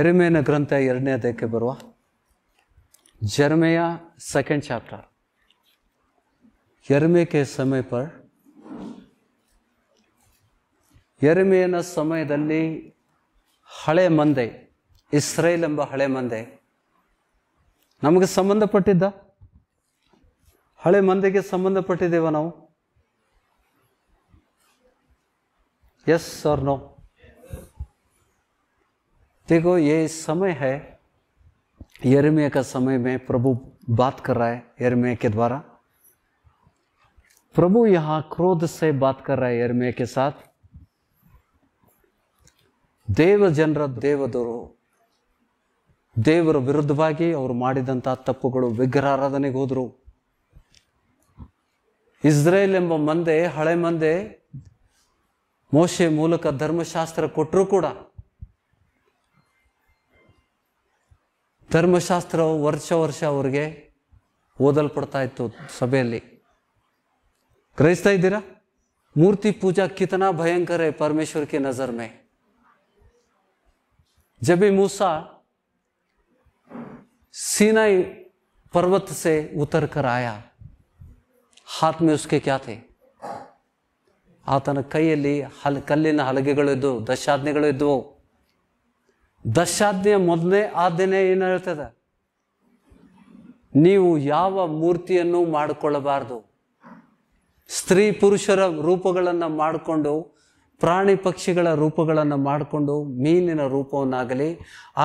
ಎರಿಮೇನ ಗ್ರಂಥ ಎರಡನೇ ಅದಕ್ಕೆ ಬರುವ ಜರ್ಮೆಯ ಸೆಕೆಂಡ್ ಚಾಪ್ಟರ್ यरमे ಸಮಯ समय ಸಮಯದಲ್ಲಿ ಹಳೆ ಮಂದೆ ಇಸ್ರೇಲ್ ಎಂಬ ಹಳೆ ಮಂದೆ ನಮಗೆ ಸಂಬಂಧಪಟ್ಟಿದ್ದ ಹಳೆ ಮಂದೆಗೆ ಸಂಬಂಧಪಟ್ಟಿದ್ದೇವ ನಾವು ಎಸ್ ಸರ್ ನೋ देखो ये समय है यरमिया का समय में प्रभु बात कर रहा है यरमिया के द्वारा प्रभु यहाँ क्रोध से बात कर रहा है यरमिया के साथ ದೇವ ಜನರ ದೇವದರು ದೇವರ ವಿರುದ್ಧವಾಗಿ ಅವರು ಮಾಡಿದಂಥ ತಪ್ಪುಗಳು ವಿಗ್ರಹಾರಾಧನೆಗೆ ಹೋದರು ಇಸ್ರೇಲ್ ಎಂಬ ಮಂದೆ ಹಳೆ ಮಂದೆ ಮೋಶೆ ಮೂಲಕ ಧರ್ಮಶಾಸ್ತ್ರ ಕೊಟ್ಟರು ಕೂಡ ಧರ್ಮಶಾಸ್ತ್ರವು ವರ್ಷ ವರ್ಷ ಅವ್ರಿಗೆ ಓದಲ್ಪಡ್ತಾ ಇತ್ತು ಸಭೆಯಲ್ಲಿ ಗ್ರಹಿಸ್ತಾ ಇದ್ದೀರಾ मूर्ति पूजा कितना भयंकर है परमेश्वर की नजर में जब भी मूसा सीनाई पर्वत से उतर कर आया हाथ में उसके क्या थे ಆತನ ಕೈಯಲ್ಲಿ ಹಲ್ ಕಲ್ಲಿನ ಹಲಗೆಗಳಿದ್ದವು ದಶಾಜ್ಞೆಗಳಿದ್ದವು ದಶಾಜ್ಞೆಯ ಮೊದಲನೇ ಆ ಏನು ಹೇಳ್ತದೆ ನೀವು ಯಾವ ಮೂರ್ತಿಯನ್ನು ಮಾಡಿಕೊಳ್ಳಬಾರದು ಸ್ತ್ರೀ ಪುರುಷರ ರೂಪಗಳನ್ನು ಮಾಡಿಕೊಂಡು ಪ್ರಾಣಿ ಪಕ್ಷಿಗಳ ರೂಪಗಳನ್ನು ಮಾಡಿಕೊಂಡು ಮೀನಿನ ರೂಪವನ್ನಾಗಲಿ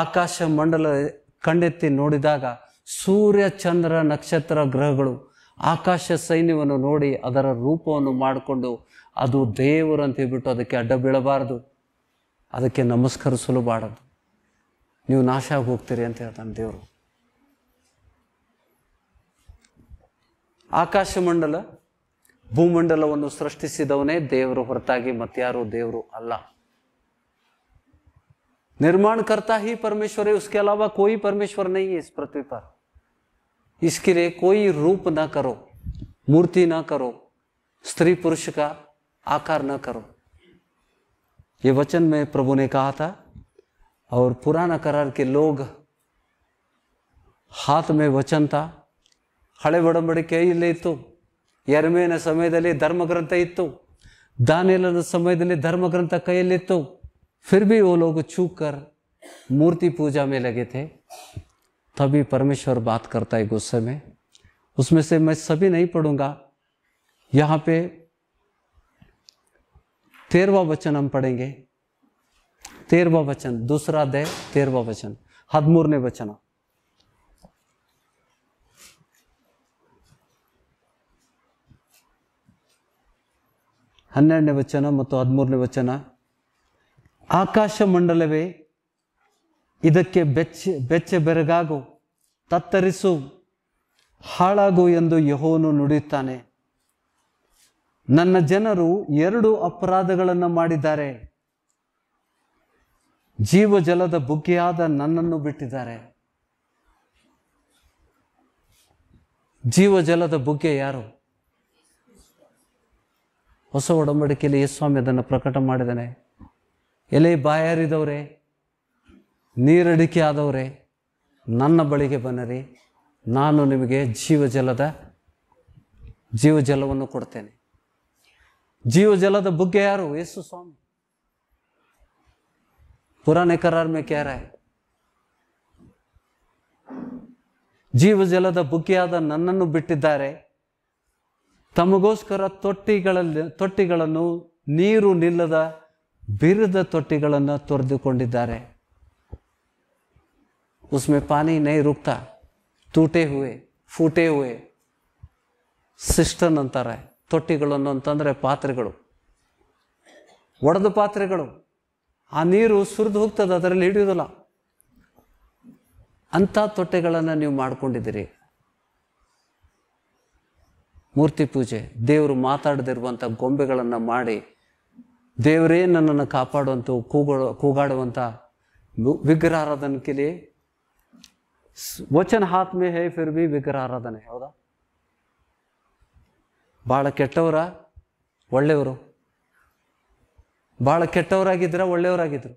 ಆಕಾಶ ಮಂಡಲ ಕಂಡೆತ್ತಿ ನೋಡಿದಾಗ ಸೂರ್ಯ ಚಂದ್ರ ನಕ್ಷತ್ರ ಗ್ರಹಗಳು ಆಕಾಶ ಸೈನ್ಯವನ್ನು ನೋಡಿ ಅದರ ರೂಪವನ್ನು ಮಾಡಿಕೊಂಡು ಅದು ದೇವರು ಅಂತ ಹೇಳ್ಬಿಟ್ಟು ಅದಕ್ಕೆ ಅಡ್ಡ ಬೀಳಬಾರ್ದು ಅದಕ್ಕೆ ನಮಸ್ಕರಿಸಲು ಬಾರದು ನೀವು ನಾಶ ಆಗಿ ಅಂತ ಹೇಳ್ತಾನೆ ದೇವರು ಆಕಾಶಮಂಡಲ ಭೂಮಂಡಲವನ್ನು ಸೃಷ್ಟಿಸಿದವನೇ ದೇವರು ಹೊರತಾಗಿ ಮತ್ತಾರು ದೇವರು ಅಲ್ಲ निर्माण करता ही परमेश्वर उसके अलावा कोई परमेश्वर नहीं है इस पृथ्वी पर इसके लिए कोई रूप ना करो मूर्ति ना करो स्त्री पुरुष का आकार ना करो ये वचन में प्रभु ने कहा था और पुराना करार के लोग हाथ में वचन था ಹಳೆ तो ಇಲ್ಲೇ ಇತ್ತು ಯರ್ಮೇನ ಸಮಯದಲ್ಲಿ धर्म ग्रंथ ದಾನೇಲನ तो, ले तो फिर भी वो लोग ಲೋಗ कर मूर्ति पूजा में लगे थे तभी परमेश्वर बात करता है गुस्से में उसमें से मैं सभी नहीं पढ़ूंगा यहाँ पे तेरवा वचन हम पढ़ेंगे तेरवा ಬಚನ್ ದೂಸರಾ ದೇ तेरवा वचन ಹದಿಮೂರನೇ ವಚನ ಹನ್ನೆರಡನೇ ವಚನ ಮತ್ತು ಹದಿಮೂರನೇ ವಚನ ಆಕಾಶ ಮಂಡಲವೇ ಇದಕ್ಕೆ ಬೆಚ್ಚ ಬೆಚ್ಚ ಬೆರಗಾಗು ತತ್ತರಿಸು ಹಾಳಾಗು ಎಂದು ಯಹೋನು ನುಡಿಯುತ್ತಾನೆ ನನ್ನ ಜನರು ಎರಡು ಅಪರಾಧಗಳನ್ನು ಮಾಡಿದ್ದಾರೆ ಜೀವಜಲದ ಬುಗ್ಗೆಯಾದ ನನ್ನನ್ನು ಬಿಟ್ಟಿದ್ದಾರೆ ಜೀವಜಲದ ಬುಗ್ಗೆ ಯಾರು ಹೊಸ ಒಡಂಬಡಿಕೆಯಲ್ಲಿ ಸ್ವಾಮಿ ಅದನ್ನು ಪ್ರಕಟ ಮಾಡಿದ್ದಾನೆ ಎಲೆ ಬಾಯಾರಿದವರೇ ನೀರಡಿಕೆ ಆದವ್ರೆ ನನ್ನ ಬಳಿಗೆ ಬನ್ನರಿ ನಾನು ನಿಮಗೆ ಜೀವಜಲದ ಜೀವಜಲವನ್ನು ಕೊಡ್ತೇನೆ ಜೀವಜಲದ ಬುಗ್ಗೆ ಯಾರು ಯೇಸು ಸ್ವಾಮಿ पुराने करार में कह रहा है ಬುಗ್ಗೆಯಾದ ನನ್ನನ್ನು ಬಿಟ್ಟಿದ್ದಾರೆ ತಮಗೋಸ್ಕರ ತೊಟ್ಟಿಗಳಲ್ಲಿ ತೊಟ್ಟಿಗಳನ್ನು ನೀರು ನಿಲ್ಲದ ಬಿರಿದ ತೊಟ್ಟಿಗಳನ್ನು ತೊರೆದುಕೊಂಡಿದ್ದಾರೆ ಉಸ್ಮೆ ಪಾನಿ ನೈ ರುಕ್ತ ತೂಟೆ ಹೂವೆ ಫೂಟೆ ಹೂವೆ ಸಿಸ್ಟನ್ ಅಂತಾರೆ ತೊಟ್ಟಿಗಳನ್ನು ಅಂತಂದರೆ ಪಾತ್ರೆಗಳು ಒಡೆದ ಪಾತ್ರೆಗಳು ಆ ನೀರು ಸುರಿದು ಹೋಗ್ತದೆ ಅದರಲ್ಲಿ ಹಿಡಿಯೋದಿಲ್ಲ ಅಂಥ ತೊಟ್ಟೆಗಳನ್ನು ನೀವು ಮಾಡ್ಕೊಂಡಿದ್ದೀರಿ ಮೂರ್ತಿ ಪೂಜೆ ದೇವರು ಮಾತಾಡದಿರುವಂಥ ಗೊಂಬೆಗಳನ್ನು ಮಾಡಿ ದೇವರೇ ನನ್ನನ್ನು ಕಾಪಾಡುವಂಥ ಕೂಗಾಡೋ ಕೂಗಾಡುವಂಥ ವಿಗ್ರಹಾರಾಧನಕ್ಕೆ ವಚನ ಹಾತ್ ಹೇ ಫಿರ್ ಬಿ ವಿಗ್ರಹಾರಾಧನೆ ಹೌದಾ ಭಾಳ ಕೆಟ್ಟವರ ಒಳ್ಳೆಯವರು ಭಾಳ ಕೆಟ್ಟವರಾಗಿದ್ದರ ಒಳ್ಳೆಯವರಾಗಿದ್ರು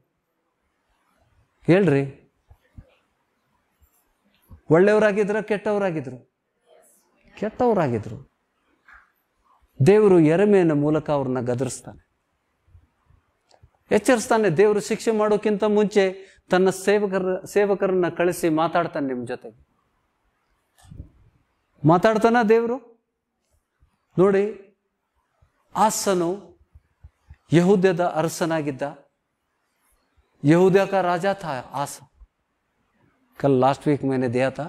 ಹೇಳ್ರಿ ಒಳ್ಳೆಯವರಾಗಿದ್ರ ಕೆಟ್ಟವರಾಗಿದ್ರು ಕೆಟ್ಟವರಾಗಿದ್ರು ದೇವರು ಎರಮೆಯ ಮೂಲಕ ಅವ್ರನ್ನ ಗದರಿಸ್ತಾನೆ ಎಚ್ಚರಿಸ್ತಾನೆ ದೇವರು ಶಿಕ್ಷೆ ಮಾಡೋಕ್ಕಿಂತ ಮುಂಚೆ ತನ್ನ ಸೇವಕರ ಸೇವಕರನ್ನ ಕಳಿಸಿ ಮಾತಾಡ್ತಾನೆ ನಿಮ್ಮ ಜೊತೆಗೆ ಮಾತಾಡ್ತಾನ ದೇವರು ನೋಡಿ ಆಸನು ಯಹೂದ್ಯದ ಅರಸನಾಗಿದ್ದ ಯಹೂದ್ಯಕ ರಾಜ ರಾಜಾ ಕಲ್ ಲಾಸ್ಟ್ कल लास्ट वीक मैंने दिया था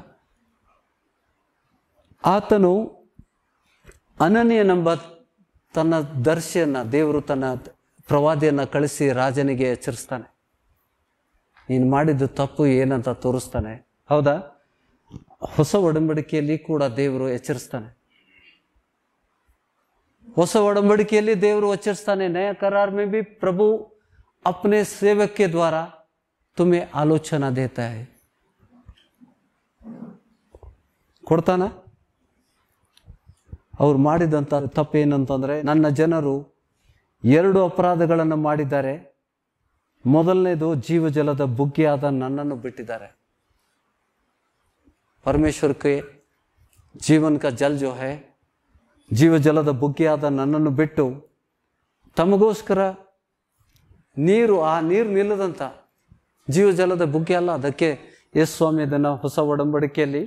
ಆತನು ಅನನ್ಯನೆಂಬ ತನ್ನ ದರ್ಶಿಯನ್ನ ದೇವರು ತನ್ನ ಪ್ರವಾದಿಯನ್ನ ಕಳಿಸಿ ರಾಜನಿಗೆ ಎಚ್ಚರಿಸ್ತಾನೆ ನೀನು ಮಾಡಿದ್ದು ತಪ್ಪು ಏನಂತ ತೋರಿಸ್ತಾನೆ ಹೌದಾ ಹೊಸ ಒಡಂಬಡಿಕೆಯಲ್ಲಿ ಕೂಡ ದೇವರು ಎಚ್ಚರಿಸ್ತಾನೆ ಹೊಸ ಒಡಂಬಡಿಕೆಯಲ್ಲಿ ದೇವರು ಆಚರಿಸ್ತಾನೆ ನಯ ಕರಾರ್ ಮೇ ಬಿ ಪ್ರಭು ಅಪ್ನೆ ಸೇವಕ್ಕೆ ದ್ವಾರ ತುಮೆ तुम्हें आलोचना ಕೊಡ್ತಾನ ಅವ್ರು ಮಾಡಿದಂಥ ತಪ್ಪೇನಂತಂದರೆ ನನ್ನ ಜನರು ಎರಡು ಅಪರಾಧಗಳನ್ನು ಮಾಡಿದ್ದಾರೆ ಮೊದಲನೇದು ಜೀವಜಲದ ಬುಗ್ಗೆಯಾದ ನನ್ನನ್ನು ಬಿಟ್ಟಿದ್ದಾರೆ ಪರಮೇಶ್ವರಕ್ಕೆ ಜೀವನ್ ಜಲ್ ಜೋಹೆ ಜೀವಜಲದ ಬುಗ್ಗೆಯಾದ ನನ್ನನ್ನು ಬಿಟ್ಟು ತಮಗೋಸ್ಕರ ನೀರು ಆ ನೀರು ನಿಲ್ಲದಂಥ ಜೀವಜಲದ ಬುಗ್ಗೆ ಅಲ್ಲ ಅದಕ್ಕೆ ಎಸ್ ಸ್ವಾಮಿ ಅದನ್ನು ಹೊಸ ಒಡಂಬಡಿಕೆಯಲ್ಲಿ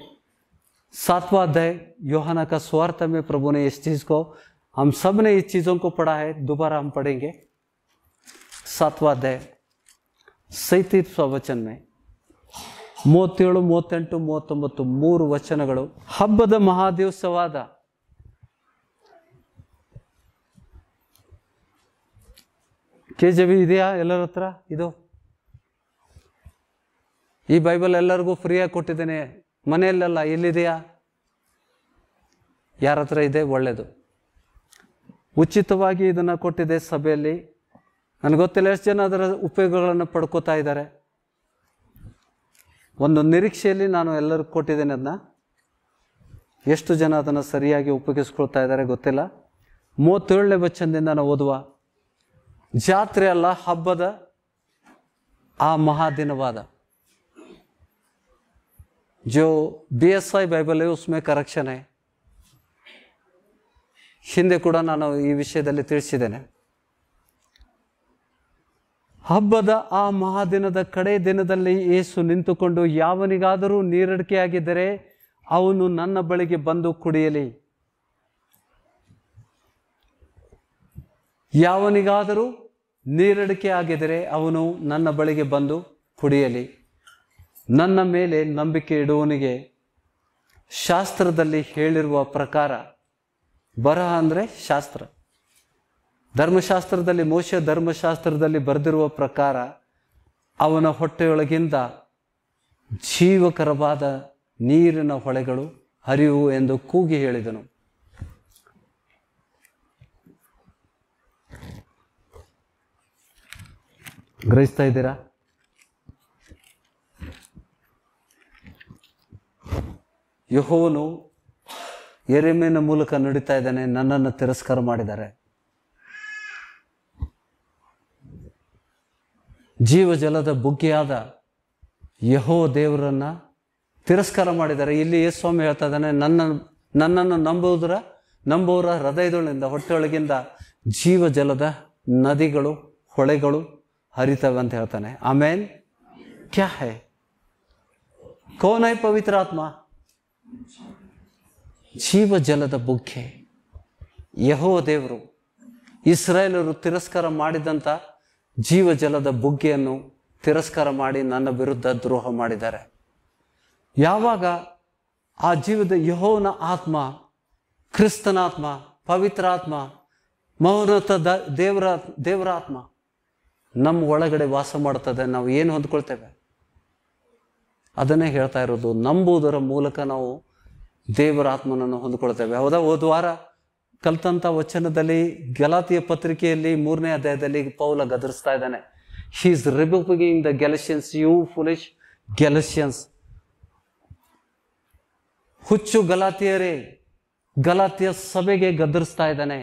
ಸಾತ್ವಾಧ್ಯಾಯ ಯೋಹನಕ ಸ್ವಾರ್ಥ ಮೇ ಪ್ರಭುನೇ ಎಷ್ಟು ಚೀಸ್ಕೋ ಹಮ್ चीज़ ಈ हम सब ने ದುಬಾರ चीज़ों को पढ़ा है दोबारा ಮೂವತ್ತೇಳು ಮೂವತ್ತೆಂಟು ಮೂವತ್ತೊಂಬತ್ತು ಮೂರು ವಚನಗಳು ಹಬ್ಬದ ಮಹಾದಿವಸವಾದ ಕೆ ಜಿ ಬಿ ಇದೆಯಾ ಎಲ್ಲರ ಹತ್ರ ಇದು ಈ ಬೈಬಲ್ ಎಲ್ಲರಿಗೂ ಫ್ರೀಯಾಗಿ ಕೊಟ್ಟಿದ್ದೇನೆ ಮನೆಯಲ್ಲೆಲ್ಲ ಎಲ್ಲಿದೆಯಾ ಯಾರ ಹತ್ರ ಇದೆ ಒಳ್ಳೆಯದು ಉಚಿತವಾಗಿ ಇದನ್ನು ಕೊಟ್ಟಿದೆ ಸಭೆಯಲ್ಲಿ ನನಗೆ ಗೊತ್ತಿಲ್ಲ ಎಷ್ಟು ಜನ ಅದರ ಉಪಯೋಗಗಳನ್ನು ಪಡ್ಕೋತಾ ಇದ್ದಾರೆ ಒಂದು ನಿರೀಕ್ಷೆಯಲ್ಲಿ ನಾನು ಎಲ್ಲರಿಗೂ ಕೊಟ್ಟಿದ್ದೇನೆ ಅದನ್ನ ಎಷ್ಟು ಜನ ಅದನ್ನು ಸರಿಯಾಗಿ ಉಪಯೋಗಿಸ್ಕೊಳ್ತಾ ಇದ್ದಾರೆ ಗೊತ್ತಿಲ್ಲ ಮೂವತ್ತೇಳನೇ ವಚನದಿಂದ ನಾನು ಓದುವ ಜಾತ್ರೆ ಅಲ್ಲ ಹಬ್ಬದ ಆ ಮಹಾದಿನವಾದ ಜೋ ಬಿ ಎಸ್ ಐ ಬೈಬಲ್ ಉಸ್ಮೆ ಕರೆಕ್ಷನ್ ಹಿಂದೆ ಕೂಡ ನಾನು ಈ ವಿಷಯದಲ್ಲಿ ತಿಳಿಸಿದ್ದೇನೆ ಹಬ್ಬದ ಆ ಮಹಾದಿನದ ಕಡೆ ದಿನದಲ್ಲಿ ಏಸು ನಿಂತುಕೊಂಡು ಯಾವನಿಗಾದರೂ ನೀರಡಿಕೆಯಾಗಿದ್ದರೆ ಅವನು ನನ್ನ ಬಳಿಗೆ ಬಂದು ಕುಡಿಯಲಿ ಯಾವನಿಗಾದರೂ ನೀರಡಿಕೆ ಆಗಿದರೆ ಅವನು ನನ್ನ ಬಳಿಗೆ ಬಂದು ಕುಡಿಯಲಿ ನನ್ನ ಮೇಲೆ ನಂಬಿಕೆ ಇಡುವವನಿಗೆ ಶಾಸ್ತ್ರದಲ್ಲಿ ಹೇಳಿರುವ ಪ್ರಕಾರ ಬರಹ ಅಂದರೆ ಶಾಸ್ತ್ರ ಧರ್ಮಶಾಸ್ತ್ರದಲ್ಲಿ ಮೋಶ ಧರ್ಮಶಾಸ್ತ್ರದಲ್ಲಿ ಬರೆದಿರುವ ಪ್ರಕಾರ ಅವನ ಹೊಟ್ಟೆಯೊಳಗಿಂದ ಜೀವಕರವಾದ ನೀರಿನ ಹೊಳೆಗಳು ಹರಿವು ಎಂದು ಕೂಗಿ ಹೇಳಿದನು ಗ್ರಹಿಸ್ತಾ ಇದ್ದೀರಾ ಯಹೋವನು ಎರೆಮೆಯ ಮೂಲಕ ನಡೀತಾ ಇದ್ದಾನೆ ನನ್ನನ್ನು ತಿರಸ್ಕಾರ ಮಾಡಿದ್ದಾರೆ ಜೀವ ಜಲದ ಬುಗ್ಗೆಯಾದ ಯಹೋ ದೇವರನ್ನು ತಿರಸ್ಕಾರ ಮಾಡಿದ್ದಾರೆ ಇಲ್ಲಿ ಸ್ವಾಮಿ ಹೇಳ್ತಾ ಇದ್ದಾನೆ ನನ್ನ ನನ್ನನ್ನು ನಂಬುವುದರ ನಂಬುವರ ಹೃದಯದೊಳಗಿಂದ ಹೊಟ್ಟೆಯೊಳಗಿಂದ ಜಲದ ನದಿಗಳು ಹೊಳೆಗಳು ಹರಿತವೆ ಅಂತ ಹೇಳ್ತಾನೆ ಆಮೇನ್ ಕ್ಯಾ ಹೇ ಕೋನೈ ಪವಿತ್ರ ಪವಿತ್ರಾತ್ಮ ಜೀವ ಜಲದ ಬುಗ್ಗೆ ಯಹೋ ದೇವರು ಇಸ್ರಾಯೇಲರು ತಿರಸ್ಕಾರ ಮಾಡಿದಂಥ ಜೀವ ಜಲದ ಬುಗ್ಗೆಯನ್ನು ತಿರಸ್ಕಾರ ಮಾಡಿ ನನ್ನ ವಿರುದ್ಧ ದ್ರೋಹ ಮಾಡಿದ್ದಾರೆ ಯಾವಾಗ ಆ ಜೀವದ ಯಹೋನ ಆತ್ಮ ಕ್ರಿಸ್ತನಾತ್ಮ ಪವಿತ್ರಾತ್ಮ ಮೌನತ ದೇವರ ದೇವರಾತ್ಮ ನಮ್ಮ ಒಳಗಡೆ ವಾಸ ಮಾಡ್ತದೆ ನಾವು ಏನು ಹೊಂದ್ಕೊಳ್ತೇವೆ ಅದನ್ನೇ ಹೇಳ್ತಾ ಇರೋದು ನಂಬುವುದರ ಮೂಲಕ ನಾವು ದೇವರ ಆತ್ಮನನ್ನು ಹೊಂದ್ಕೊಳ್ತೇವೆ ಹೌದಾ ಹೋದ ವಾರ ಕಲ್ತಂಥ ವಚನದಲ್ಲಿ ಗಲಾತಿಯ ಪತ್ರಿಕೆಯಲ್ಲಿ ಮೂರನೇ ಅಧ್ಯಾಯದಲ್ಲಿ ಪೌಲ ಗದರಿಸ್ತಾ ಇದ್ದಾನೆ he is rebuking the Galatians you foolish Galatians ಹುಚ್ಚು ಗಲಾತಿಯರೇ ಗಲಾತಿಯ ಸಭೆಗೆ ಗದರಿಸ್ತಾ ಇದ್ದಾನೆ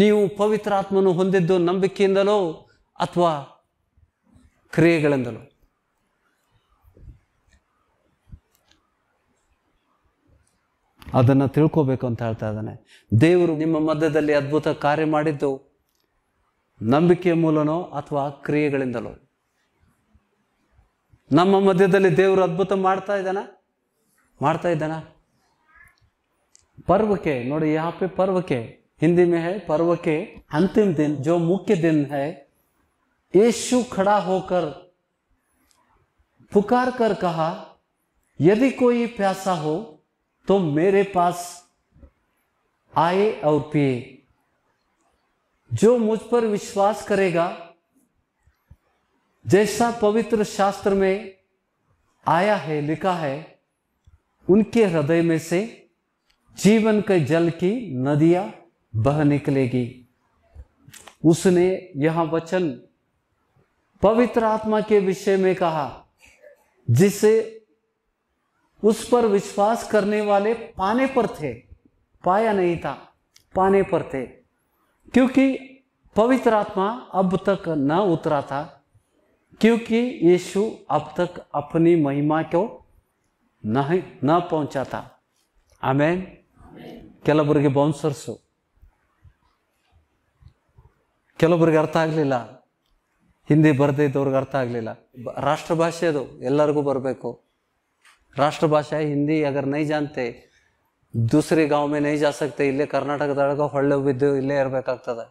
ನೀವು ಪವಿತ್ರಾತ್ಮನು ಹೊಂದಿದ್ದು ನಂಬಿಕೆಯಿಂದಲೋ ಅಥವಾ ಕ್ರಿಯೆಗಳಿಂದಲೋ ಅದನ್ನು ತಿಳ್ಕೋಬೇಕು ಅಂತ ಹೇಳ್ತಾ ಇದ್ದಾನೆ ದೇವರು ನಿಮ್ಮ ಮಧ್ಯದಲ್ಲಿ ಅದ್ಭುತ ಕಾರ್ಯ ಮಾಡಿದ್ದು ನಂಬಿಕೆಯ ಮೂಲನೋ ಅಥವಾ ಕ್ರಿಯೆಗಳಿಂದಲೋ ನಮ್ಮ ಮಧ್ಯದಲ್ಲಿ ದೇವರು ಅದ್ಭುತ ಮಾಡ್ತಾ ಇದ್ದಾನ ಮಾಡ್ತಾ ಇದ್ದಾನ ಪರ್ವಕ್ಕೆ ನೋಡಿ ಯಾಪೆ ಪರ್ವಕ್ಕೆ हिंदी में है पर्व के अंतिम दिन जो मुख्य दिन है यीशु खड़ा होकर पुकार कर कहा यदि कोई प्यासा हो तो मेरे पास आए और पिए जो मुझ पर विश्वास करेगा जैसा पवित्र शास्त्र में आया है लिखा है उनके हृदय में से जीवन के जल की नदियां बह निकलेगी उसने यह वचन पवित्र आत्मा के विषय में कहा जिसे उस पर विश्वास करने वाले पाने पर थे पाया नहीं था पाने पर थे क्योंकि पवित्र आत्मा अब तक न उतरा था क्योंकि यीशु अब तक अपनी महिमा को नहीं न पहुंचा था आमेन बाउंसर्स हो ಕೆಲವೊಬ್ರಿಗೆ ಅರ್ಥ ಆಗಲಿಲ್ಲ ಹಿಂದಿ ಬರ್ದಿದ್ದವ್ರಿಗೆ ಅರ್ಥ ಆಗಲಿಲ್ಲ ರಾಷ್ಟ್ರ ಭಾಷೆ ಅದು ಎಲ್ಲರಿಗೂ ಬರಬೇಕು राष्ट्र भाषा है हिंदी अगर नहीं जानते दूसरे गांव में नहीं जा सकते ಇಲ್ಲೇ ಕರ್ನಾಟಕದೊಳಗೆ ಹೊಳ್ಳೆ ಬಿದ್ದು ಇಲ್ಲೇ ಇರಬೇಕಾಗ್ತದೆ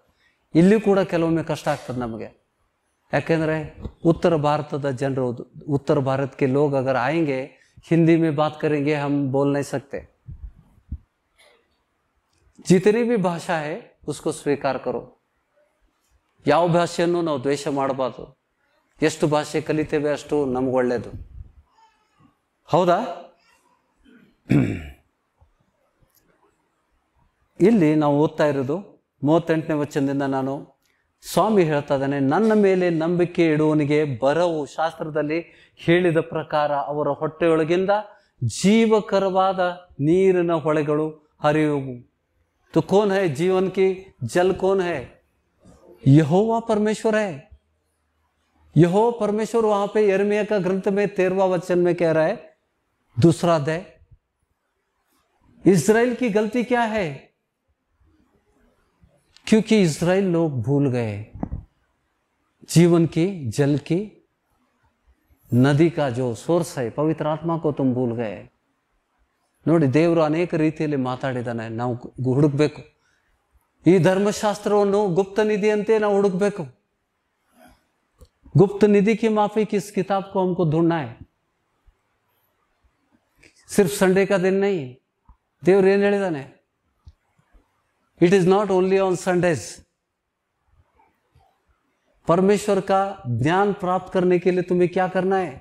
ಇಲ್ಲಿ ಕೂಡ ಕೆಲವೊಮ್ಮೆ ಕಷ್ಟ ಆಗ್ತದೆ ನಮಗೆ ಯಾಕೆಂದರೆ ಉತ್ತರ ಭಾರತದ ಜನರು ಉತ್ತರ ಭಾರತಕ್ಕೆ ಲೋಗ್ ಅಗರ್ ಆಯಂಗೆ हिंदी में बात करेंगे हम बोल नहीं सकते जितनी भी भाषा है उसको स्वीकार करो ಯಾವ ಭಾಷೆಯನ್ನು ನಾವು ದ್ವೇಷ ಮಾಡಬಾರ್ದು ಎಷ್ಟು ಭಾಷೆ ಕಲಿತೇವೆ ಅಷ್ಟು ಒಳ್ಳೆಯದು ಹೌದಾ ಇಲ್ಲಿ ನಾವು ಓದ್ತಾ ಇರೋದು ಮೂವತ್ತೆಂಟನೇ ವಚನದಿಂದ ನಾನು ಸ್ವಾಮಿ ಹೇಳ್ತಾ ಇದ್ದೇನೆ ನನ್ನ ಮೇಲೆ ನಂಬಿಕೆ ಇಡುವನಿಗೆ ಬರವು ಶಾಸ್ತ್ರದಲ್ಲಿ ಹೇಳಿದ ಪ್ರಕಾರ ಅವರ ಹೊಟ್ಟೆಯೊಳಗಿಂದ ಜೀವಕರವಾದ ನೀರಿನ ಹೊಳೆಗಳು ಹರಿಯುವು ತು ಕೋನ್ ಹೇ ಜೀವನ್ ಕಿ ಜಲ್ ಕೋನ್ ಹೇ यहोवा परमेश्वर है यहो परमेश्वर वहां पे यरमिया का ग्रंथ में तेरवा वचन में कह रहा है दूसरा दे इज़राइल की गलती क्या है क्योंकि इसराइल लोग भूल गए जीवन की जल की नदी का जो सोर्स है पवित्र आत्मा को तुम भूल गए ನೋಡಿ देवर अनेक रीतियल ಮಾತಾಡಿದ್ದಾನೆ ना ಹುಡುಕ್ಬೇಕು ಈ गुप्त ಗುಪ್ತ ನಿಧಿಯಂತೆ ನಾವು ಹುಡುಕಬೇಕು गुप्त निधि की माफी किस किताब को हमको ढूंढना है सिर्फ संडे का दिन नहीं देवर ಏನ್ it is not only on Sundays परमेश्वर का ज्ञान प्राप्त करने के लिए तुम्हें क्या करना है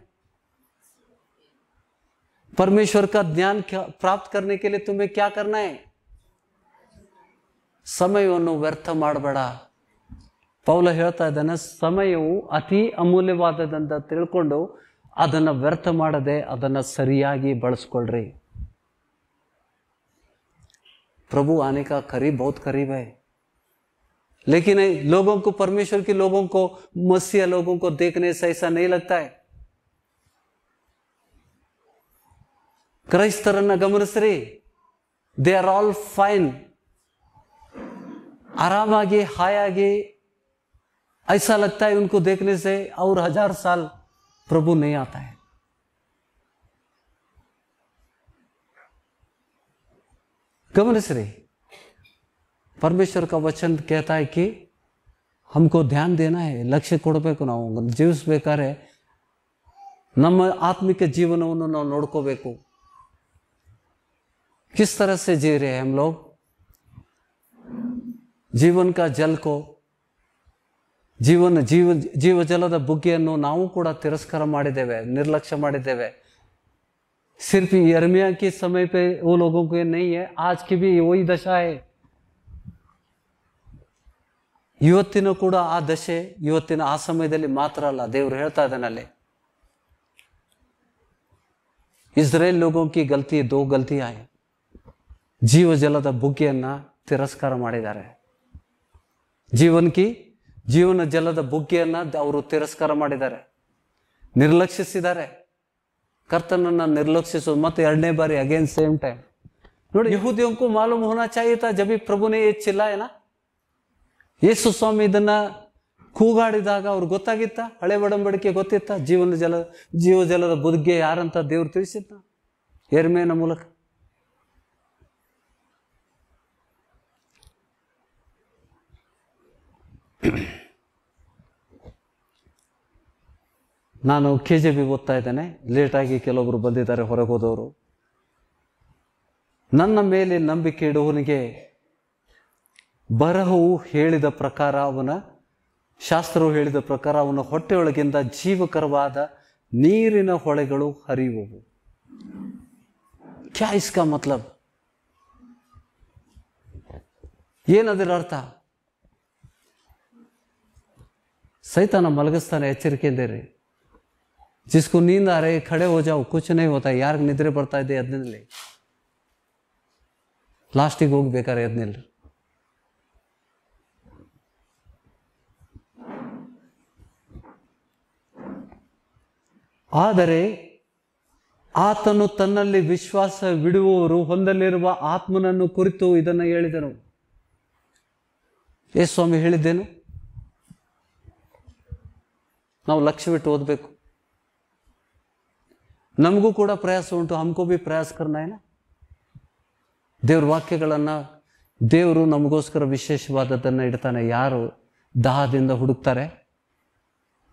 परमेश्वर का ज्ञान प्राप्त करने के लिए तुम्हें क्या करना है ಸಮಯವನ್ನು ವ್ಯರ್ಥ ಮಾಡಬೇಡ ಪೌಲ ಹೇಳ್ತಾ ಇದ್ದಾನೆ ಸಮಯವು ಅತಿ ಅಮೂಲ್ಯವಾದದಂತ ತಿಳ್ಕೊಂಡು ಅದನ್ನು ವ್ಯರ್ಥ ಮಾಡದೆ ಅದನ್ನು ಸರಿಯಾಗಿ ಬಳಸ್ಕೊಳ್ರಿ ಪ್ರಭು ಅನೇಕ ಖರೀಬ್ करीब बहुत करीब है लेकिन लोगों को परमेश्वर के लोगों को ನೈ लोगों को ಕ್ರೈಸ್ತರನ್ನ ಗಮನಿಸ್ರಿ ದೇ ಆರ್ ಆಲ್ ಫೈನ್ आराम आगे हाय ऐसा लगता है उनको देखने से और हजार साल प्रभु नहीं आता है गमन श्री परमेश्वर का वचन कहता है कि हमको ध्यान देना है लक्ष्य ना जीवस बेकार है नम आत्मिक जीवन ना नोडको किस तरह से जी रहे हैं हम लोग ಜೀವನ ಕಾ ಕೋ ಜೀವನ ಜೀವ ಜೀವ ಜಲದ ಬುಗ್ಗೆಯನ್ನು ನಾವು ಕೂಡ ತಿರಸ್ಕಾರ ಮಾಡಿದ್ದೇವೆ ನಿರ್ಲಕ್ಷ್ಯ ಮಾಡಿದ್ದೇವೆ सिर्फ यरमिया ಕಿ ಸಮಯ ಪೇ ಓ लोगों के नहीं ಕಿ ಬಿ ದಶಾ ಹೇ ಇವತ್ತಿನ ಕೂಡ ಆ ದಶೆ ಇವತ್ತಿನ ಆ ಸಮಯದಲ್ಲಿ ಮಾತ್ರ ಅಲ್ಲ ದೇವರು ಹೇಳ್ತಾ ಇದ್ದಾನಲ್ಲಿ ಇಸ್ರೇಲ್ ಲೋಗೋಂ ಕಿ ಗಲ್ತಿ ದೋ ಗಲ್ತಿ ಆಯ್ ಜೀವ ಜಲದ ಬುಗ್ಗೆಯನ್ನ ತಿರಸ್ಕಾರ ಮಾಡಿದ್ದಾರೆ ಜೀವನಕ್ಕೆ ಜೀವನ ಜಲದ ಬುಗ್ಗೆಯನ್ನು ಅವರು ತಿರಸ್ಕಾರ ಮಾಡಿದ್ದಾರೆ ನಿರ್ಲಕ್ಷಿಸಿದ್ದಾರೆ ಕರ್ತನನ್ನು ನಿರ್ಲಕ್ಷಿಸೋದು ಮತ್ತು ಎರಡನೇ ಬಾರಿ ಅಗೇನ್ ಸೇಮ್ ಟೈಮ್ ನೋಡಿ ಯಹೂದಿಯಂಕು ಮಾಲು ಮೋಹನ ಚಾಯಿತ ಜಬಿ ಪ್ರಭುನೇ ಹೆಚ್ಚಿಲ್ಲ ಏನ ಯೇಸು ಸ್ವಾಮಿ ಇದನ್ನ ಕೂಗಾಡಿದಾಗ ಅವ್ರು ಗೊತ್ತಾಗಿತ್ತ ಹಳೆ ಒಡಂಬಡಿಕೆ ಗೊತ್ತಿತ್ತ ಜೀವನ ಜಲ ಜೀವ ಜಲದ ಬುಗ್ಗೆ ಯಾರಂತ ದೇವ್ರು ತಿಳಿಸಿದ್ದ ಏರ್ಮೇನ ಮೂಲಕ ನಾನು ಕೆ ಜೆ ಬಿ ಓದ್ತಾ ಇದ್ದೇನೆ ಲೇಟಾಗಿ ಕೆಲವೊಬ್ಬರು ಬಂದಿದ್ದಾರೆ ಹೊರಗೆ ಹೋದವರು ನನ್ನ ಮೇಲೆ ನಂಬಿಕೆ ಇಡುವವನಿಗೆ ಬರಹವು ಹೇಳಿದ ಪ್ರಕಾರ ಅವನ ಶಾಸ್ತ್ರವು ಹೇಳಿದ ಪ್ರಕಾರ ಅವನ ಹೊಟ್ಟೆಯೊಳಗಿಂದ ಜೀವಕರವಾದ ನೀರಿನ ಹೊಳೆಗಳು ಹರಿಯುವವು ಕ್ಯಾ ಇಸ್ಕಾ ಮತ್ಲಬ್ ಏನದರ ಅರ್ಥ ಸೈತಾನ ಮಲಗಿಸ್ತಾನೆ ಎಚ್ಚರಿಕೆಯಿಂದ ರೀ ಜಿಸ್ಕು नींद आ रही खड़े हो जाओ कुछ ಯಾರಿಗೆ ನಿದ್ರೆ ಬರ್ತಾ ಇದೆ ಅದ್ನಲ್ಲಿ ಲಾಸ್ಟಿಗೆ ಹೋಗ್ಬೇಕಾರೆ ಅದನ್ನೆಲ್ಲ ಆದರೆ ಆತನು ತನ್ನಲ್ಲಿ ವಿಶ್ವಾಸ ಬಿಡುವವರು ಹೊಂದಲಿರುವ ಆತ್ಮನನ್ನು ಕುರಿತು ಇದನ್ನು ಹೇಳಿದನು ಸ್ವಾಮಿ ಹೇಳಿದ್ದೇನು ನಾವು ಲಕ್ಷ್ಯ ಬಿಟ್ಟು ಓದಬೇಕು ನಮಗೂ ಕೂಡ ಪ್ರಯಾಸ ಉಂಟು ಹಮ್ಕೋ ಬಿ ಪ್ರಯಾಸಕರ ಕರ್ನಾಯನ ದೇವ್ರ ವಾಕ್ಯಗಳನ್ನು ದೇವರು ನಮಗೋಸ್ಕರ ವಿಶೇಷವಾದದ್ದನ್ನು ಇಡ್ತಾನೆ ಯಾರು ದಾಹದಿಂದ ಹುಡುಕ್ತಾರೆ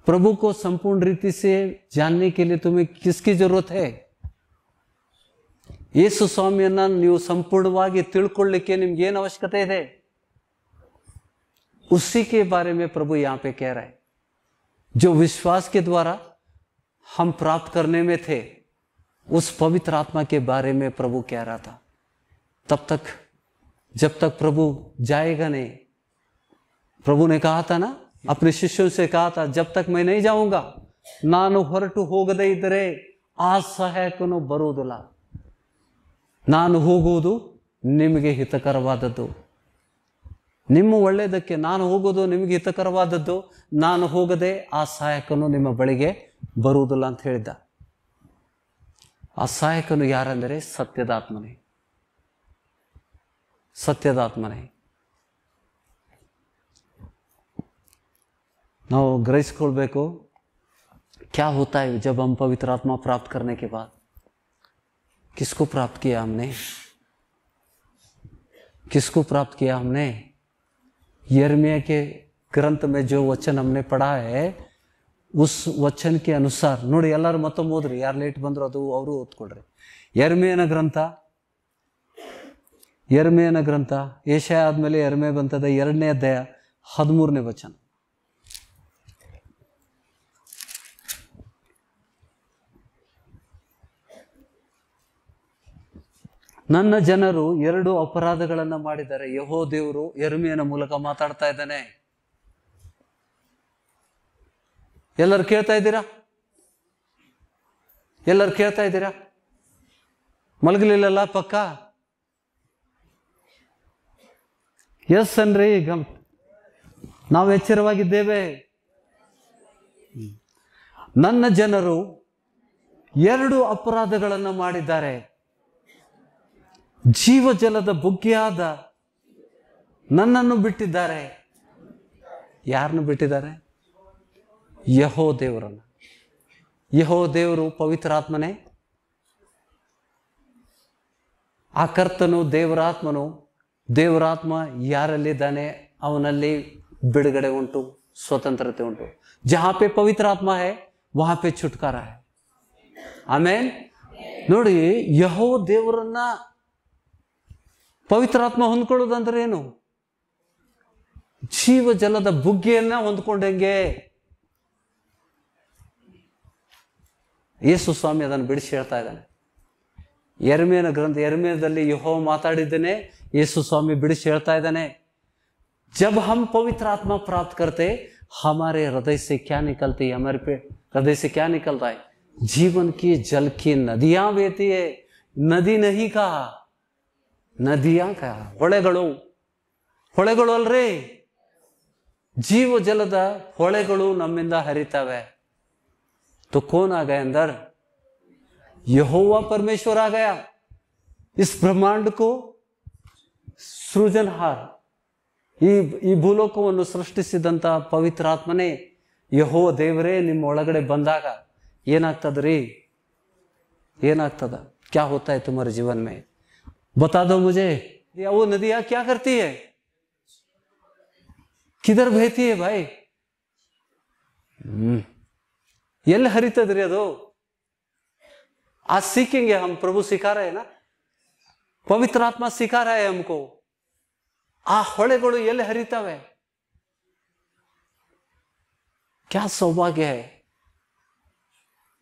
ಪ್ರಭುಕೋ ಸಂಪೂರ್ಣ ರೀತಿ ಸೇ से जानने ಕಿಸ್ಕಿ ಕಿಸ್ಕಿ तुम्हें ಯೇಸು ಸ್ವಾಮಿಯನ್ನ ನೀವು ಸಂಪೂರ್ಣವಾಗಿ ತಿಳ್ಕೊಳ್ಳಿಕ್ಕೆ ನಿಮ್ಗೆ ಏನು ಅವಶ್ಯಕತೆ ಇದೆ ಉಸಿಕೆ ಬಾರೆ ಮೇ ಪ್ರಭು ಯಾಪೆ ಕೇರಾಯ್ जो विश्वास के द्वारा हम प्राप्त करने में थे उस पवित्र आत्मा के बारे में प्रभु कह रहा था तब तक जब तक प्रभु जाएगा नहीं प्रभु ने कहा था ना अपने शिष्यों से कहा था जब तक मैं नहीं जाऊंगा ನಾನು ಹೊರಟು ಹೋಗದೇ ಇದ್ದರೆ ಆ ಸಹಾಯಕನು ಬರುವುದಿಲ್ಲ ನಾನು ಹೋಗುವುದು ನಿಮಗೆ ಹಿತಕರವಾದದ್ದು ನಿಮ್ಮ ಒಳ್ಳೆಯದಕ್ಕೆ ನಾನು ಹೋಗೋದು ನಿಮಗೆ ಹಿತಕರವಾದದ್ದು ನಾನು ಹೋಗದೆ ಆ ಸಹಾಯಕನು ನಿಮ್ಮ ಬಳಿಗೆ ಬರುವುದಿಲ್ಲ ಅಂತ ಹೇಳಿದ್ದ ಆ ಸಹಾಯಕನು ಯಾರೆಂದರೆ ಸತ್ಯದಾತ್ಮನೇ ಸತ್ಯದಾತ್ಮನೇ ನಾವು ಗ್ರಹಿಸ್ಕೊಳ್ಬೇಕು ಕ್ಯಾ होता है जब हम पवित्र आत्मा प्राप्त करने के बाद किसको प्राप्त किया हमने किसको प्राप्त यरमिया के ಗ್ರಂಥ में ಜೋ ವಚನ हमने पढ़ा ಉಸ್ ವಚನಕ್ಕೆ ಅನುಸಾರ ನೋಡಿ ಎಲ್ಲರೂ ಮತ್ತೊಮ್ಮೆ ಓದ್ರಿ ಯಾರು ಲೇಟ್ ಬಂದರೂ ಅದು ಅವರು ಓದ್ಕೊಳ್ರಿ ಎರ್ಮೇನ ಗ್ರಂಥ ಎರ್ಮೇನ ಗ್ರಂಥ ಏಷ್ಯಾ ಆದಮೇಲೆ ಎರ್ಮೆ ಬಂತದ ಎರಡನೇ ಅಧ್ಯಾಯ ಹದಿಮೂರನೇ ವಚನ ನನ್ನ ಜನರು ಎರಡು ಅಪರಾಧಗಳನ್ನು ಮಾಡಿದ್ದಾರೆ ಯಹೋ ದೇವರು ಎರ್ಮಿಯನ ಮೂಲಕ ಮಾತಾಡ್ತಾ ಇದ್ದಾನೆ ಎಲ್ಲರೂ ಕೇಳ್ತಾ ಇದ್ದೀರಾ ಎಲ್ಲರೂ ಕೇಳ್ತಾ ಇದ್ದೀರಾ ಮಲಗಲಿಲ್ಲಲ್ಲ ಪಕ್ಕ ಎಸ್ ಅನ್ರಿ ಗಮ್ ನಾವು ಎಚ್ಚರವಾಗಿದ್ದೇವೆ ನನ್ನ ಜನರು ಎರಡು ಅಪರಾಧಗಳನ್ನು ಮಾಡಿದ್ದಾರೆ ಜೀವಜಲದ ಬುಗ್ಗೆಯಾದ ನನ್ನನ್ನು ಬಿಟ್ಟಿದ್ದಾರೆ ಯಾರನ್ನು ಬಿಟ್ಟಿದ್ದಾರೆ ಯಹೋ ದೇವರನ್ನು ಯಹೋ ದೇವರು ಪವಿತ್ರಾತ್ಮನೇ ಆ ಕರ್ತನು ದೇವರಾತ್ಮನು ದೇವರಾತ್ಮ ಯಾರಲ್ಲಿದ್ದಾನೆ ಅವನಲ್ಲಿ ಬಿಡುಗಡೆ ಉಂಟು ಸ್ವತಂತ್ರತೆ ಉಂಟು ಜಹಾ ಪೇ ಪವಿತ್ರ ಆತ್ಮ ಹೇ ವಹಾ ಚುಟ್ಕಾರ ಹೇ ಆಮೇಲೆ ನೋಡಿ ಯಹೋ ದೇವರನ್ನ ಪವಿತ್ರಾತ್ಮ ಹೊಂದ್ಕೊಳ್ಳೋದಂದ್ರೆ ಏನು ಜೀವ ಜಲದ ಬುಗ್ಗೆಯನ್ನ ಹೊಂದ್ಕೊಂಡಂಗೆ ಯೇಸು ಸ್ವಾಮಿ ಅದನ್ನು ಬಿಡಿಸಿ ಹೇಳ್ತಾ ಇದ್ದಾನೆ ಎರಮೇನ ಗ್ರಂಥ ಎರಮೇನದಲ್ಲಿ ಯಹೋ ಮಾತಾಡಿದ್ದೇನೆ ಯೇಸು ಸ್ವಾಮಿ ಬಿಡಿಸಿ ಹೇಳ್ತಾ ಇದ್ದಾನೆ ಜಬ್ ಹಮ್ ಪವಿತ್ರ ಆತ್ಮ ಪ್ರಾಪ್ತ ಕರ್ತೆ ಹಮಾರೇ ಹೃದಯ ಸೆ ಕ್ಯಾ ನಿಕಲ್ತಿ है ಪೇ ಹೃದಯ ಸೆ ಕ್ಯಾ ನಿಕಲ್ತಾಯ್ ಜೀವನ್ ನದಿ ಜಲ್ ಕಿ ನದಿಯಾ ನದಿ ನಹಿ ಕಾ ನದಿಯಾಕ ಹೊಳೆಗಳು ಹೊಳೆಗಳು ಅಲ್ರಿ ಜೀವ ಜಲದ ಹೊಳೆಗಳು ನಮ್ಮಿಂದ ಹರಿತವೆ ತು कौन आ गए ಪರಮೇಶ್ವರ ಆಗಯ ಇಸ್ ಬ್ರಹ್ಮಾಂಡಕ್ಕೂ ಈ ಈ ಭೂಲೋಕವನ್ನು ಸೃಷ್ಟಿಸಿದಂಥ ಪವಿತ್ರಾತ್ಮನೇ ಯಹೋ ದೇವರೇ ನಿಮ್ಮ ಒಳಗಡೆ ಬಂದಾಗ ಏನಾಗ್ತದ್ರಿ ಏನಾಗ್ತದ ಕ್ಯಾ ಹೋತಾ ಮರ ತುಮಾರ बता दो मुझे या वो नदियां क्या करती है किधर बहती है भाई हम्म। ये हरित दरिया दो आज सीखेंगे हम प्रभु सिखा रहे हैं ना पवित्र आत्मा सिखा रहा है हमको आ होड़े गोड़ो यल हरितव है क्या सौभाग्य है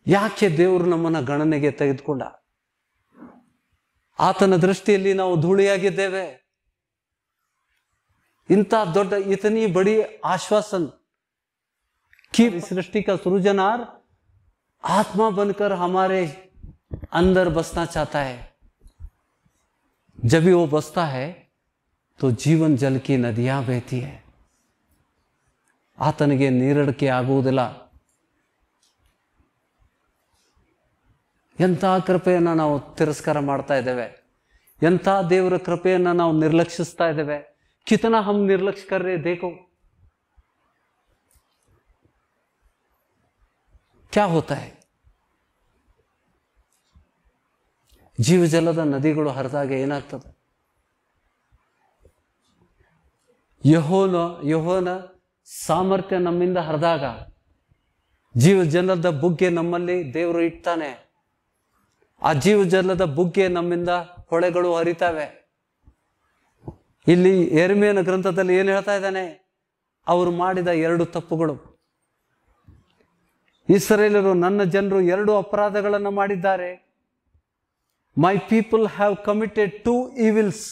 याके देवर नमन गणने के तेजकोड़ा ಆತನ ದೃಷ್ಟಿಯಲ್ಲಿ ನಾವು ಧೂಳಿಯಾಗಿದ್ದೇವೆ ಇಂಥ ದೊಡ್ಡ ಇತನಿ ಬಡಿ ಆಶ್ವಾಸನ್ की सृष्टि का सृजनार आत्मा बनकर हमारे अंदर बसना चाहता है जब भी वो बसता है तो जीवन जल की नदियां बहती है ಆತನಿಗೆ ನೀರಡಿಕೆ ಆಗುವುದಿಲ್ಲ ಎಂಥ ಕೃಪೆಯನ್ನು ನಾವು ತಿರಸ್ಕಾರ ಮಾಡ್ತಾ ಇದ್ದೇವೆ ಎಂಥ ದೇವರ ಕೃಪೆಯನ್ನು ನಾವು ನಿರ್ಲಕ್ಷಿಸ್ತಾ ಇದ್ದೇವೆ ಕಿತನ ಹಮ್ ನಿರ್ಲಕ್ಷ್ಯಕರೇ ಬೇಕು ಕ್ಯಾ ಹೋತಾ ಜೀವ ಜೀವಜಲದ ನದಿಗಳು ಹರಿದಾಗ ಏನಾಗ್ತದೆ ಯಹೋನ ಯಹೋನ ಸಾಮರ್ಥ್ಯ ನಮ್ಮಿಂದ ಹರಿದಾಗ ಜೀವ ಜಲದ ಬುಗ್ಗೆ ನಮ್ಮಲ್ಲಿ ದೇವರು ಇಡ್ತಾನೆ ಆ ಜಲದ ಬುಗ್ಗೆ ನಮ್ಮಿಂದ ಹೊಳೆಗಳು ಹರಿತವೆ ಇಲ್ಲಿ ಎರ್ಮೆಯನ ಗ್ರಂಥದಲ್ಲಿ ಏನು ಹೇಳ್ತಾ ಇದ್ದಾನೆ ಅವರು ಮಾಡಿದ ಎರಡು ತಪ್ಪುಗಳು ಇಸ್ರೇಲರು ನನ್ನ ಜನರು ಎರಡು ಅಪರಾಧಗಳನ್ನು ಮಾಡಿದ್ದಾರೆ my people have committed two evils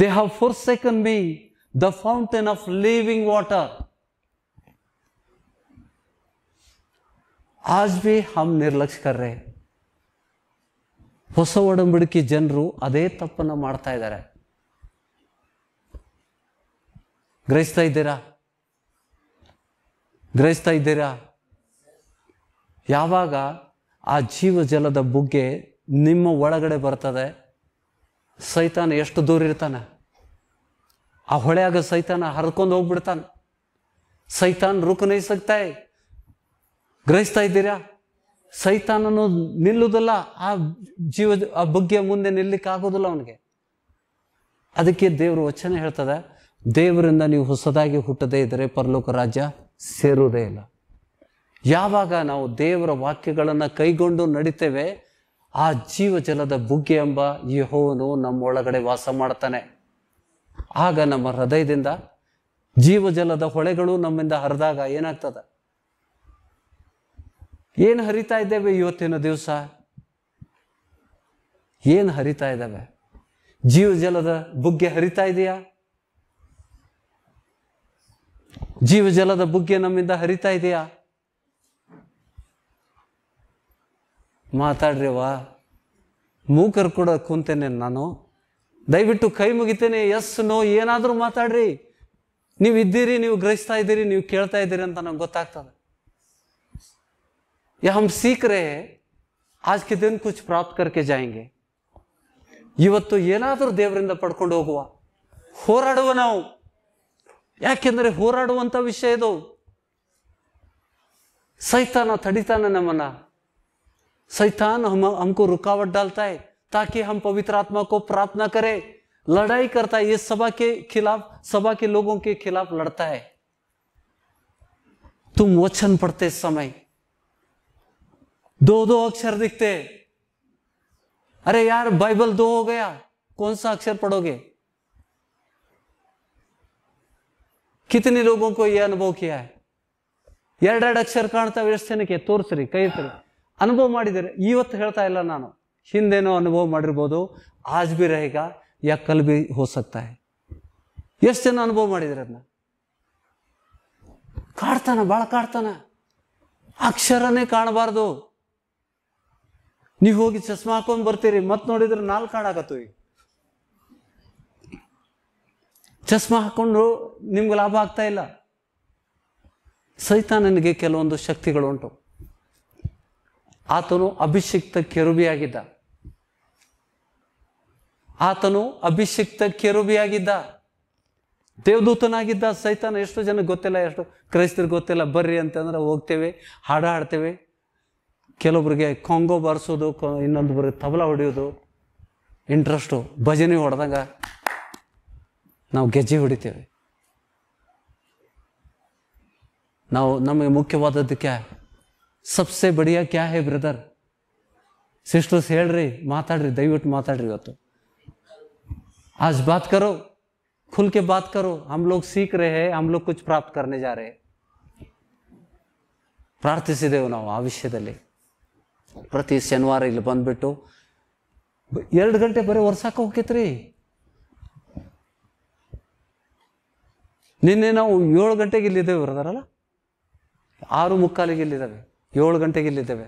they have forsaken me the fountain of living water ಆಜ್ ಬಿ ಹಮ್ निर्लक्ष कर ಹೊಸ ಒಡಂಬಡಿಕೆ ಜನರು ಅದೇ ತಪ್ಪನ್ನು ಮಾಡ್ತಾ ಇದ್ದಾರೆ ಗ್ರಹಿಸ್ತಾ ಇದ್ದೀರಾ ಗ್ರಹಿಸ್ತಾ ಇದ್ದೀರಾ ಯಾವಾಗ ಆ ಜೀವ ಜಲದ ಬುಗ್ಗೆ ನಿಮ್ಮ ಒಳಗಡೆ ಬರ್ತದೆ ಸೈತಾನ ಎಷ್ಟು ದೂರ ಇರ್ತಾನೆ ಆ ಹೊಳೆಯಾಗ ಸೈತಾನ ಹರ್ಕೊಂಡು ಹೋಗ್ಬಿಡ್ತಾನೆ ಸೈತಾನ್ ರುಕುನೈಸಕ್ತಾಯಿ ಗ್ರಹಿಸ್ತಾ ಇದ್ದೀರಾ ಸೈತಾನನು ನಿಲ್ಲುವುದಲ್ಲ ಆ ಜೀವ ಆ ಬಗ್ಗೆ ಮುಂದೆ ನಿಲ್ಲಕ್ಕೆ ಆಗೋದಿಲ್ಲ ಅವನಿಗೆ ಅದಕ್ಕೆ ದೇವರು ವಚನ ಹೇಳ್ತದೆ ದೇವರಿಂದ ನೀವು ಹೊಸದಾಗಿ ಹುಟ್ಟದೇ ಇದ್ದರೆ ಪರಲೋಕ ರಾಜ್ಯ ಸೇರುವುದೇ ಇಲ್ಲ ಯಾವಾಗ ನಾವು ದೇವರ ವಾಕ್ಯಗಳನ್ನು ಕೈಗೊಂಡು ನಡಿತೇವೆ ಆ ಜೀವಜಲದ ಬುಗ್ಗೆ ಎಂಬ ಯಹೋವನು ನಮ್ಮೊಳಗಡೆ ವಾಸ ಮಾಡ್ತಾನೆ ಆಗ ನಮ್ಮ ಹೃದಯದಿಂದ ಜೀವಜಲದ ಹೊಳೆಗಳು ನಮ್ಮಿಂದ ಹರಿದಾಗ ಏನಾಗ್ತದೆ ಏನು ಹರಿತಾ ಇದ್ದೇವೆ ಇವತ್ತಿನ ದಿವಸ ಏನು ಹರಿತಾ ಇದ್ದಾವೆ ಜಲದ ಬುಗ್ಗೆ ಹರಿತಾ ಇದೆಯಾ ಜೀವ ಜಲದ ಬುಗ್ಗೆ ನಮ್ಮಿಂದ ಹರಿತಾ ಇದೆಯಾ ಮಾತಾಡ್ರಿವ ಮೂಕರು ಕೂಡ ಕುಂತೇನೆ ನಾನು ದಯವಿಟ್ಟು ಕೈ ಮುಗಿತೇನೆ ಎಸ್ ನೋ ಏನಾದರೂ ಮಾತಾಡ್ರಿ ನೀವು ಇದ್ದೀರಿ ನೀವು ಗ್ರಹಿಸ್ತಾ ಇದ್ದೀರಿ ನೀವು ಕೇಳ್ತಾ ಇದ್ದೀರಿ ಅಂತ ನಂಗೆ ಗೊತ್ತಾಗ್ತದೆ या हम सीख रहे हैं आज के दिन कुछ प्राप्त करके जाएंगे ಇವತ್ತು तो ದೇವರಿಂದ देवरिंद ಹೋಗುವ ಹೋರಾಡುವ ನಾವು ಯಾಕೆಂದರೆ होराड़ विषय दो सैतान तड़ीतान नमना सैतान हम हमको रुकावट डालता है ताकि हम पवित्र आत्मा को प्राप्त ना करें लड़ाई करता है ये सभा के खिलाफ सभा के लोगों के खिलाफ लड़ता है तुम वचन पढ़ते समय दो दो ಅಕ್ಷರ दिखते ಅರೆ यार ಬೈಬಲ್ दो हो गया कौन सा अक्षर पढ़ोगे कितने लोगों को ಅನುಭವ किया है ಎರಡೆರಡು ಅಕ್ಷರ ಕಾಣ್ತಾವೆ ಎಷ್ಟು ಜನಕ್ಕೆ ತೋರಿಸ್ರಿ ಕೈ ಇರ್ತದೆ ಅನುಭವ ಮಾಡಿದರೆ ಇವತ್ತು ಹೇಳ್ತಾ ಇಲ್ಲ ನಾನು ಹಿಂದೇನೋ ಅನುಭವ ಮಾಡಿರ್ಬೋದು ಆಜ್ ಬಿ रहेगा या कल भी हो ಎಷ್ಟು ಜನ ಅನುಭವ ಮಾಡಿದ್ರೆ ಅದನ್ನ ಕಾಡ್ತಾನ ಭಾಳ ಕಾಡ್ತಾನ ಅಕ್ಷರನೇ ಕಾಣಬಾರ್ದು ನೀವು ಹೋಗಿ ಚಸ್ಮಾ ಹಾಕೊಂಡು ಬರ್ತೀರಿ ಮತ್ತೆ ನೋಡಿದ್ರೆ ನಾಲ್ಕು ಕಾಣಾಕತ್ತೀವಿ ಚಸ್ಮಾ ಹಾಕೊಂಡು ನಿಮ್ಗೆ ಲಾಭ ಆಗ್ತಾ ಇಲ್ಲ ನನಗೆ ಕೆಲವೊಂದು ಶಕ್ತಿಗಳು ಉಂಟು ಆತನು ಅಭಿಷಿಕ್ತ ಕೆರುಬಿಯಾಗಿದ್ದ ಆತನು ಅಭಿಷಿಕ್ತ ಕೆರುಬಿಯಾಗಿದ್ದ ದೇವದೂತನಾಗಿದ್ದ ಸೈತಾನ ಎಷ್ಟು ಜನಕ್ಕೆ ಗೊತ್ತಿಲ್ಲ ಎಷ್ಟು ಕ್ರೈಸ್ತರಿಗೆ ಗೊತ್ತಿಲ್ಲ ಬರ್ರಿ ಅಂತಂದ್ರೆ ಹೋಗ್ತೇವೆ ಹಾಡು ಹಾಡ್ತೇವೆ ಕೆಲವೊಬ್ರಿಗೆ ಕಾಂಗೋ ಬಾರಿಸೋದು ಕ ಇನ್ನೊಂದೊಬ್ರಿಗೆ ತಬಲ ಹೊಡೆಯೋದು ಇಂಟ್ರೆಸ್ಟು ಭಜನೆ ಹೊಡೆದಂಗ ನಾವು ಗೆಜ್ಜೆ ಹೊಡಿತೇವೆ ನಾವು ನಮಗೆ ಮುಖ್ಯವಾದದ್ದು ಕ್ಯಾ ಸಬ್ಸೆ ಬಡಿಯ ಕ್ಯಾ ಹೇ ಬ್ರದರ್ ಸಿಸ್ಟರ್ಸ್ ಹೇಳ್ರಿ ಮಾತಾಡ್ರಿ ದಯವಿಟ್ಟು ಮಾತಾಡ್ರಿ ಇವತ್ತು ಆಜ್ ಬಾತ್ ಕರೋ ಖುಲ್ಕೆ ಬಾತ್ ಕರೋ ಹಮ್ ಲೋಕ್ लोग ರೇ ಹೇ ಹಮ್ ಲೋಕ್ ಕುಚ್ कुछ ಕರ್ನೆ ಪ್ರಾರ್ಥಿಸಿದೆವು ನಾವು ಆ ವಿಷಯದಲ್ಲಿ ಪ್ರತಿ ಶನಿವಾರ ಇಲ್ಲಿ ಬಂದುಬಿಟ್ಟು ಎರಡು ಗಂಟೆ ಬರೀ ವರ್ಸಾಕ ಹೋಗ್ಯತ್ರಿ ನಿನ್ನೆ ನಾವು ಏಳು ಗಂಟೆಗೆ ಇಲ್ಲಿದ್ದೇವೆ ಬರೋದಾರಲ್ಲ ಆರು ಮುಕ್ಕಾಲಿಗೆ ಇಲ್ಲಿದ್ದಾವೆ ಏಳು ಗಂಟೆಗೆ ಇಲ್ಲಿದ್ದೇವೆ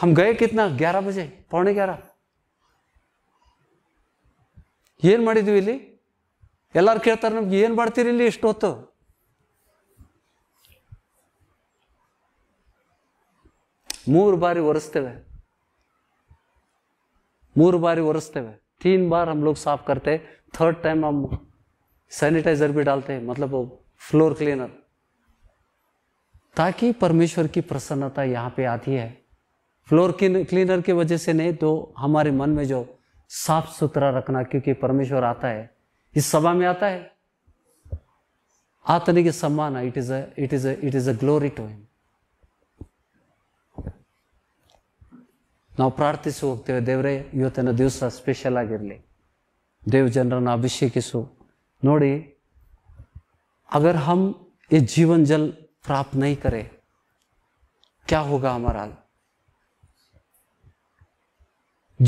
ಹಮ್ ಗಾಯಕಿತ್ ನಾ ಗ್ಯಾರ ಬಜೆ ಪೌಣೆ ಗ್ಯಾರ ಏನು ಮಾಡಿದ್ವಿ ಇಲ್ಲಿ ಎಲ್ಲರೂ ಕೇಳ್ತಾರೆ ನಮ್ಗೆ ಏನು ಮಾಡ್ತೀರಿ ಇಲ್ಲಿ ಇಷ್ಟು ಹೊತ್ತು बारी ಬಾರಿ हुए ಮೂರು बारी वरसते हुए तीन बार हम लोग साफ करते थर्ड टाइम हम सैनिटाइजर भी डालते हैं मतलब फ्लोर क्लीनर ताकि परमेश्वर की प्रसन्नता यहां पे आती है फ्लोर क्लीनर की वजह से नहीं तो हमारे मन में जो साफ सुथरा रखना क्योंकि परमेश्वर आता है इस सभा में आता है आतने के सम्मान it is it is it is a glory to him ನಾವು ಪ್ರಾರ್ಥಿಸಿ ಹೋಗ್ತೇವೆ ದೇವರೇ ಇವತ್ತಿನ ದಿವಸ ಸ್ಪೆಷಲ್ ಆಗಿರಲಿ ದೇವ್ ಜನರನ್ನು ಅಭಿಷೇಕಿಸು ನೋಡಿ अगर हम ये जीवन जल प्राप्त नहीं करें क्या होगा हमारा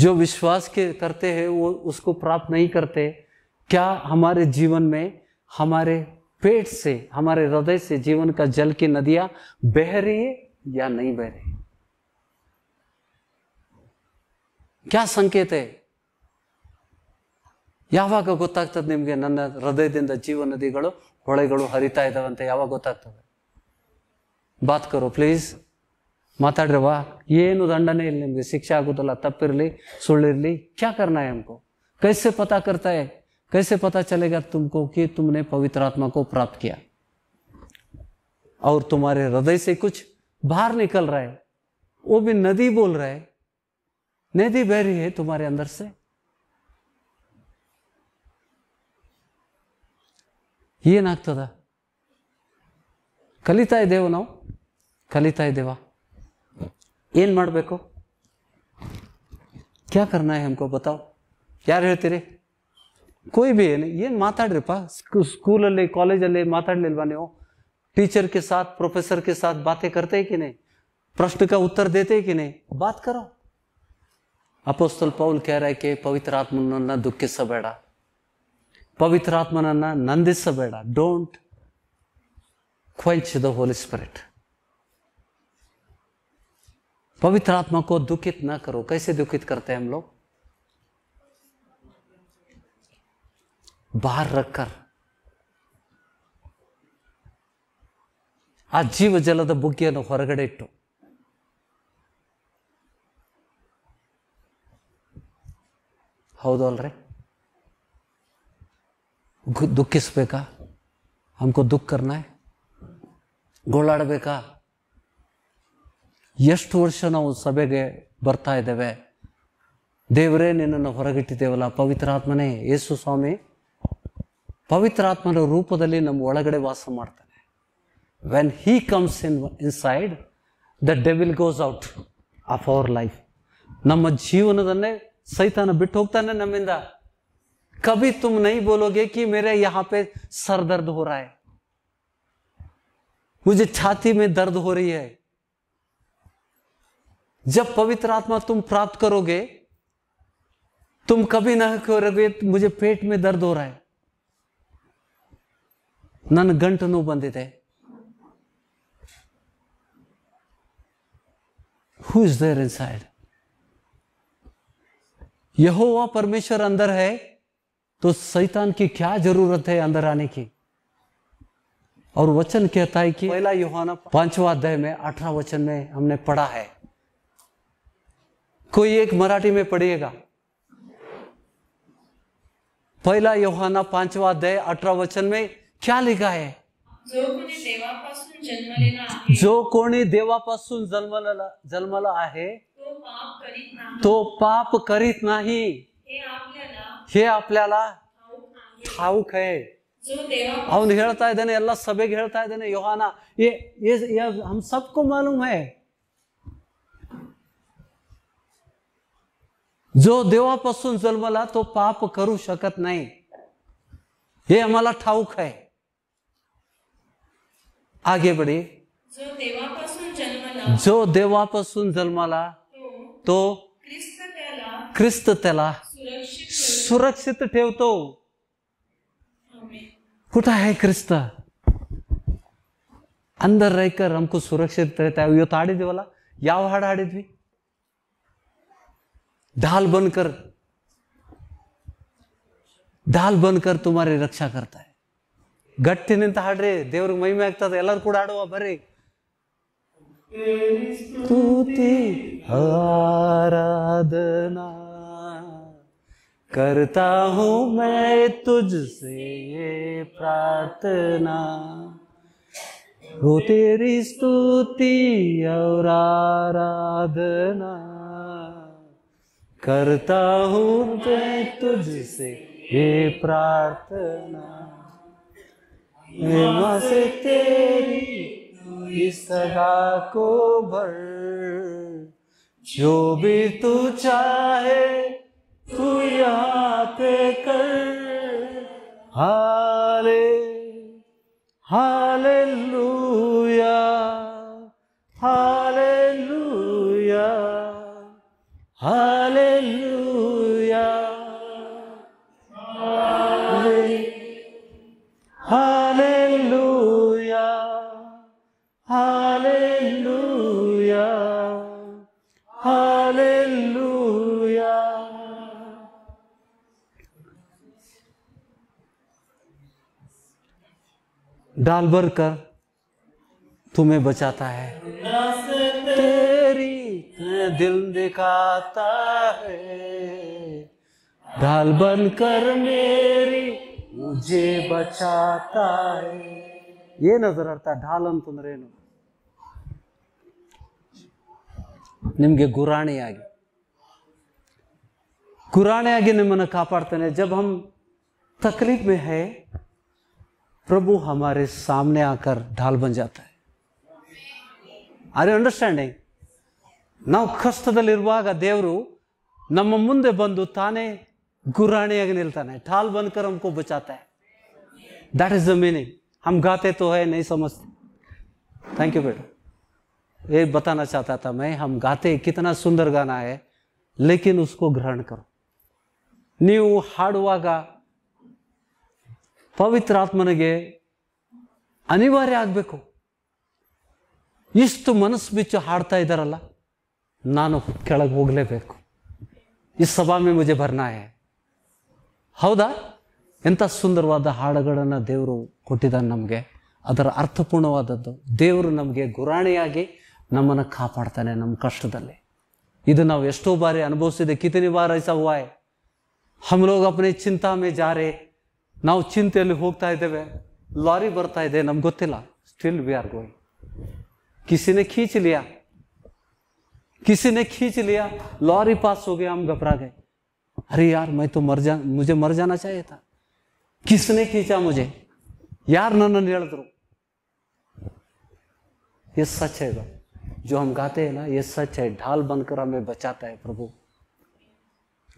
जो विश्वास के करते हैं वो उसको प्राप्त नहीं करते क्या हमारे जीवन में हमारे पेट से हमारे हृदय से जीवन का जल की नदियां बह रही है या नहीं बह रही क्या संकेत है यावा का ಗೊತ್ತಾಗ್ತದ ನಿಮಗೆ ನನ್ನ ಹೃದಯದಿಂದ ಜೀವನದಿಗಳು ಹೊಳೆಗಳು ಹರಿತಾ ಇದ್ದವೆ ಅಂತ ಯಾವಾಗ ಗೊತ್ತಾಗುತ್ತದೆ बात करो प्लीज ಮಾತಾಡಿರವಾ ಏನು दंडನೆ ಇಲ್ಲಿ ನಿಮಗೆ ಶಿಕ್ಷೆ ಆಗುತ್ತಲ್ಲ ತಪ್ಪಿರಲಿ ಸುಳ್ಳಿರಲಿ ಕ್ಯಾ ಕರ್ನಾಯಂ ಕೋ کیسے پتہ کرتا ہے کیسے پتہ چلے گا ਤੁमको कि तुमने पवित्र आत्मा को प्राप्त किया और तुम्हारे हृदय से कुछ बाहर निकल रहा है वो भी नदी बोल रहा है नदी बह रही है तुम्हारे अंदर से ಏನಾಗ್ತದ ಕಲಿತಾ ಇದ್ದೇವೆ ನಾವು ಕಲಿತಾ ಇದ್ದೇವ ಏನು ಮಾಡಬೇಕು ಕ್ಯಾ ಕರ್ನಾ ಹಮ್ಕೋ ಬತಾವ್ ಯಾರು ಹೇಳ್ತೀರಿ ಕೊಯ್ ಬಿ ಏನು ಏನು ಮಾತಾಡ್ರಿಪ್ಪ ಸ್ಕೂಲಲ್ಲಿ ಕಾಲೇಜಲ್ಲಿ ಮಾತಾಡ್ಲಿಲ್ವಾ ನೀವು टीचर के साथ प्रोफेसर के साथ बातें करते कि नहीं प्रश्न का उत्तर देते कि नहीं बात करो ಅಪೋಸ್ತಲ್ ಪೌಲ್ ಕ್ಯಾರಕ್ಕೆ ಪವಿತ್ರಾತ್ಮನನ್ನು ದುಃಖಿಸಬೇಡ ಪವಿತ್ರಾತ್ಮನನ್ನು ನಂದಿಸಬೇಡ don't quench the Holy Spirit ಪವಿತ್ರಾತ್ಮ आत्मा को दुखित ना करो कैसे करते हैं ಆ ಜೀವ ಜಲದ ಬುಗ್ಗಿಯನ್ನು ಹೊರಗಡೆ ಇಟ್ಟು ಅಲ್ರಿ ದುಃಖಿಸ್ಬೇಕಾ ಹಮ್ಕೋ ದುಃಖ ಕರ್ನಾ ಗೋಳಾಡಬೇಕಾ ಎಷ್ಟು ವರ್ಷ ನಾವು ಸಭೆಗೆ ಬರ್ತಾ ಇದ್ದೇವೆ ದೇವರೇ ನಿನ್ನನ್ನು ಹೊರಗಿಟ್ಟಿದ್ದೇವಲ್ಲ ಪವಿತ್ರಾತ್ಮನೇ ಯೇಸು ಸ್ವಾಮಿ ಪವಿತ್ರಾತ್ಮನ ರೂಪದಲ್ಲಿ ನಮ್ಮ ಒಳಗಡೆ ವಾಸ ಮಾಡ್ತಾನೆ when he comes in inside the devil goes out of our life ನಮ್ಮ ಜೀವನದನ್ನೇ सैतान बिट होता ना नमिंदा कभी तुम नहीं बोलोगे कि मेरे यहां पे सर दर्द हो रहा है मुझे छाती में दर्द हो रही है जब पवित्र आत्मा तुम प्राप्त करोगे तुम कभी ना करोगे मुझे पेट में दर्द हो रहा है नन गंट know the who is there inside यहोवा परमेश्वर अंदर है तो सैतान की क्या जरूरत है अंदर आने की और वचन कहता है कि पहला योहाना पांचवा अध्याय में अठारह वचन में हमने पढ़ा है कोई एक मराठी में पढ़िएगा पहला योहाना पांचवा अध्याय अठारह वचन में क्या लिखा है जो कोणी देवापासून जन्मलेला जन्मला आहे तो, तो पाप करीत नाही हे आपल्याला ठाऊक आहे ಅವನು ಹೇಳ್ತಾ ಇದ್ದಾನೆ ಎಲ್ಲ ಸಭೆಗೆ ಹೇಳ್ತಾ ಇದ್ದಾನೆ ಯೋಹಾನ ಏ ಹಮ್ जो देवापासून जन्मला तो पाप करू शकत नाही हे आम्हाला ठाऊक आहे आगे बढे जो देवापासून जन्मला तो ख्रिस्त त्याला सुरक्षित ठेवतो कुठं आहे ख्रिस्त अंदर रेकर हमको सुरक्षित रहता है यो तो दे वाला या हाड़ आड़ित ढाल बनकर ढाल बनकर तुम्हारी रक्षा करता है हाड रे ದೇವ್ರಿಗೆ महिमे एकता ಎಲ್ಲರೂ एलर कुड़ाड़ो बरे स्तुति आराधना करता हूँ मैं तुझसे ये प्रार्थना हो तेरी स्तुति और आराधना करता हूँ मैं तुझसे ये प्रार्थना से तेरी इस तरह को भर जो भी तू चाहे तू यहाँ पे कर हाले हाले लूया हाले लूया हाले डाल भर कर तुम्हें बचाता है तेरी दिल दिखाता है ढाल बन कर मेरी मुझे बचाता है ये नजर आता ढालन ತುಂದ್ರೇನು ನಿಮಗೆ ಗುರಾಣಿಯಾಗಿ गुराने आगे निम्न कापाड़ते जब हम तकलीफ में है प्रभु हमारे सामने आकर ढाल बन जाता है आर यू अंडरस्टैंडिंग ನಾವು ಕಷ್ಟದಲ್ಲಿರುವಾಗ ದೇವರು ನಮ್ಮ ಮುಂದೆ ಬಂದು ತಾನೇ गुराणियागी निलता है ठाल बनकर हमको बचाता है दैट इज द मीनिंग हम गाते तो है नहीं समझते थैंक यू बेटा ये बताना चाहता था मैं हम गाते कितना सुंदर गाना है लेकिन उसको ग्रहण करो ನೀವು ಹಾಡುವಾಗ ಪವಿತ್ರಾತ್ಮನಿಗೆ ಅನಿವಾರ್ಯ ಆಗಬೇಕು ಇಷ್ಟು ಮನಸ್ಸು ಬಿಚ್ಚು ಹಾಡ್ತಾ ಇದ್ದಾರಲ್ಲ ನಾನು ಕೆಳಗೆ ಹೋಗಲೇಬೇಕು ಈ ಸಭಾಮೆ ಮುಜೆ ಬರ್ನಾಯ ಹೌದಾ ಎಂಥ ಸುಂದರವಾದ ಹಾಡುಗಳನ್ನು ದೇವರು ಕೊಟ್ಟಿದ್ದಾನೆ ನಮಗೆ ಅದರ ಅರ್ಥಪೂರ್ಣವಾದದ್ದು ದೇವರು ನಮಗೆ ಗುರಾಣಿಯಾಗಿ ನಮ್ಮನ್ನು ಕಾಪಾಡ್ತಾನೆ ನಮ್ಮ ಕಷ್ಟದಲ್ಲಿ ಇದು ನಾವು ಎಷ್ಟೋ ಬಾರಿ ಅನುಭವಿಸಿದೆ ಕಿತನಿ ಬಾರ ಸವಾಯ್ ಹಮ್ ಲೋಗ್ ಚಿಂತಾ ಜಾರೆ ना चिंत होता ಇದ್ದೇವೆ ಲಾರಿ ಬರ್ತಾ ಇದೆ ನಮ್ಗೆ ಗೊತ್ತಿಲ್ಲ ಸ್ಟಿಲ್ ವಿ ಆರ್ ಗೋಯಿಂಗ್ खींच लिया किसी ने खींच लिया लॉरी पास हो गया हम घबरा गए अरे यार मैं तो मर जा मुझे मर जाना चाहिए था किसने खींचा मुझे यार नन्न ಹೇಳಿದ್ರು ये सच है जो हम गाते हैं ना ये सच है ढाल बनकर हमें बचाता है प्रभु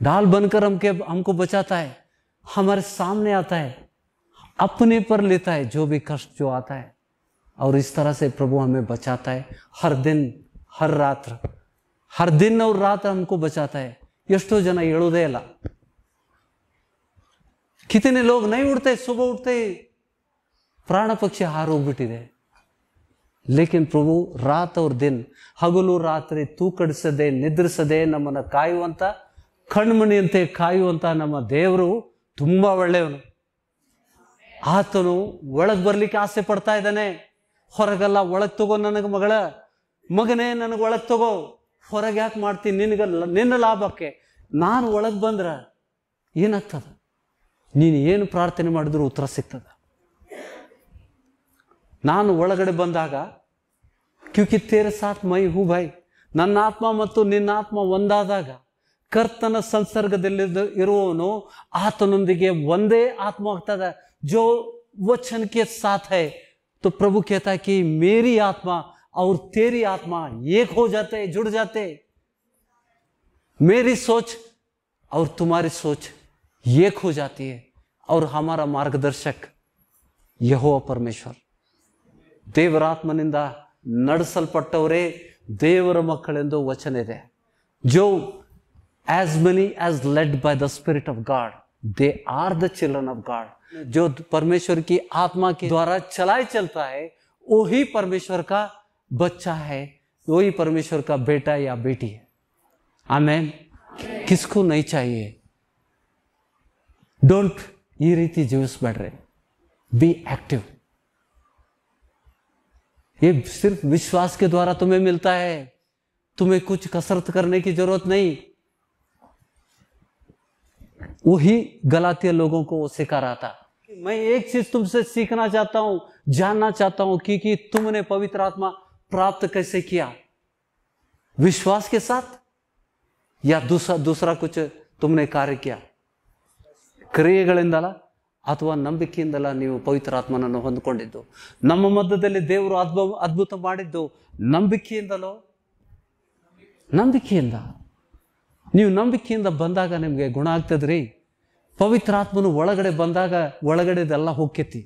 ढाल बनकर हमके हमको बचाता है हमारे सामने आता है अपने पर लेता है जो भी कष्ट जो आता है और इस तरह से प्रभु हमें बचाता है हर दिन हर रात्र हर दिन और रात हमको बचाता है यो जना यड़ोदेला कितने लोग नहीं उठते सुबह उठते प्राण पक्षी हार उठी रहे लेकिन प्रभु रात और दिन हगलु रात्रि तू कड़सदे निद्रसदे नमन कायुंत कण्मणियंते कायुंत नम देवरू ತುಂಬ ಒಳ್ಳೆಯವನು ಆತನು ಒಳಗೆ ಬರ್ಲಿಕ್ಕೆ ಆಸೆ ಪಡ್ತಾ ಇದ್ದಾನೆ ಹೊರಗಲ್ಲ ಒಳಗೆ ತಗೋ ನನಗೆ ಮಗಳ ಮಗನೇ ನನಗೆ ಒಳಗೆ ತಗೋ ಹೊರಗೆ ಯಾಕೆ ಮಾಡ್ತೀನಿ ನಿನಗೆ ನಿನ್ನ ಲಾಭಕ್ಕೆ ನಾನು ಒಳಗೆ ಬಂದ್ರೆ ಏನಾಗ್ತದ ನೀನು ಏನು ಪ್ರಾರ್ಥನೆ ಮಾಡಿದ್ರೂ ಉತ್ತರ ಸಿಗ್ತದ ನಾನು ಒಳಗಡೆ ಬಂದಾಗ ಕ್ಯೂಕಿ ತೇರೆ ಸಾತ್ ಮೈ ಹೂ ಭಾಯ್ ನನ್ನ ಆತ್ಮ ಮತ್ತು ನಿನ್ನ ಆತ್ಮ ಒಂದಾದಾಗ ಕರ್ತನ ಸಂಸರ್ಗದಲ್ಲಿ ಇರುವವನು ಆತನೊಂದಿಗೆ ಒಂದೇ ಆತ್ಮ ಜೋ ವಚನಕ್ಕೆ वचन के ಪ್ರಭು है तो प्रभु कहता है कि मेरी आत्मा और तेरी आत्मा एक हो जाते जुड़ जाते मेरी सोच और तुम्हारी सोच एक हो ಪರಮೇಶ್ವರ್ ದೇವರಾತ್ಮನಿಂದ ನಡೆಸಲ್ಪಟ್ಟವರೇ ದೇವರ ಮಕ್ಕಳೆಂದು ವಚನ ಇದೆ ಜೋ as many as led by the Spirit of God they are the children of God जो परमेश्वर की आत्मा के द्वारा चलाए चलता है वो ही परमेश्वर का बच्चा है वो ही परमेश्वर का बेटा या बेटी है आमेन किसको नहीं चाहिए डोंट ये रीति जीवस बढ़ रहे बी एक्टिव ये सिर्फ विश्वास के द्वारा तुम्हें मिलता है तुम्हें कुछ कसरत करने की जरूरत नहीं वही गलातिया लोगों को वो सिखा रहा था मैं एक चीज तुमसे सीखना चाहता हूं जानना चाहता हूं कि, कि तुमने पवित्र आत्मा प्राप्त कैसे किया विश्वास के साथ या दूसरा दूसरा कुछ तुमने कार्य किया ಕ್ರಿಯೆಗಳಿಂದಲ್ಲ ಅಥವಾ ನಂಬಿಕೆಯಿಂದಲ್ಲ ನೀವು ಪವಿತ್ರ ಆತ್ಮನನ್ನು ಹೊಂದಿಕೊಂಡಿದ್ದು ನಮ್ಮ ಮಧ್ಯದಲ್ಲಿ ದೇವರು ಅದ್ಭು ಅದ್ಭುತ ಮಾಡಿದ್ದು ನಂಬಿಕೆಯಿಂದಲೋ ನಂಬಿಕೆಯಿಂದ ನೀವು ನಂಬಿಕೆಯಿಂದ ಬಂದಾಗ ನಿಮಗೆ ಗುಣ ಆಗ್ತದ್ರಿ पवित्र ಒಳಗಡೆ बंदगा ಒಳಗಡೆದೆಲ್ಲ ಹೊಕ್ಕೇತಿ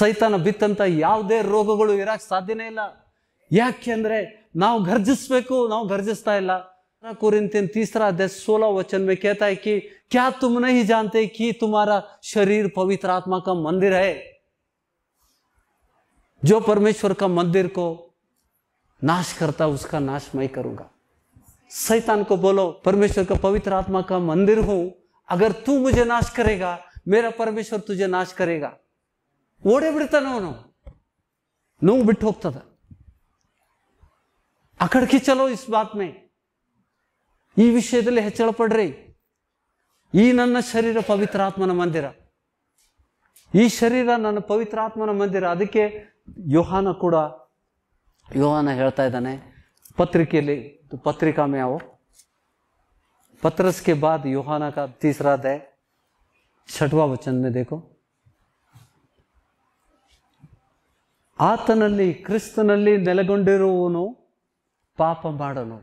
ಸೈತಾನ ಬಿತ್ತಂತ ಯಾವುದೇ ರೋಗಗಳು ಇರಕ್ಕೆ ಸಾಧ್ಯನೇ ना ಯಾಕೆಂದ್ರೆ तीसरा अध्यक्ष सोलह वचन में कहता है कि क्या तुम नहीं जानते कि तुम्हारा शरीर पवित्र आत्मा का मंदिर है जो परमेश्वर का मंदिर को नाश करता उसका नाश मैं करूंगा सैतान को बोलो परमेश्वर का पवित्र आत्मा का मंदिर हूं ಅಗರ್ तू ಮುಜೆ नाश करेगा मेरा ಪರಮೇಶ್ವರ್ ತುಜೆ ನಾಶ್ ಕರೇಗ ಓಡೇ ಬಿಡ್ತಾನವನು ಅವನು ನೋವು ಬಿಟ್ಟು ಹೋಗ್ತದ ಅಕಡ್ಕಿ ಚಲೋ ಇಸ್ ಬಾತ್ಮೆ ಈ ವಿಷಯದಲ್ಲಿ ಹೆಚ್ಚಳ ಪಡ್ರಿ ಈ ನನ್ನ ಶರೀರ ಪವಿತ್ರ ಆತ್ಮನ ಮಂದಿರ ಈ ಶರೀರ ನನ್ನ ಪವಿತ್ರ ಆತ್ಮನ ಮಂದಿರ ಅದಕ್ಕೆ ಯೋಹಾನ ಕೂಡ ಯೋಹಾನ ಹೇಳ್ತಾ ಇದ್ದಾನೆ ಪತ್ರಿಕೆಯಲ್ಲಿ ಪತ್ರಿಕಾ ಯಾವ पतरस के बाद योहाना का तीसरा अध्याय छठवा वचन में देखो आತನನಲ್ಲಿ ಕ್ರಿಸ್ತನಲ್ಲಿ ನೆಲೆಗೊಂಡಿರುವನು ಪಾಪ ಮಾಡನು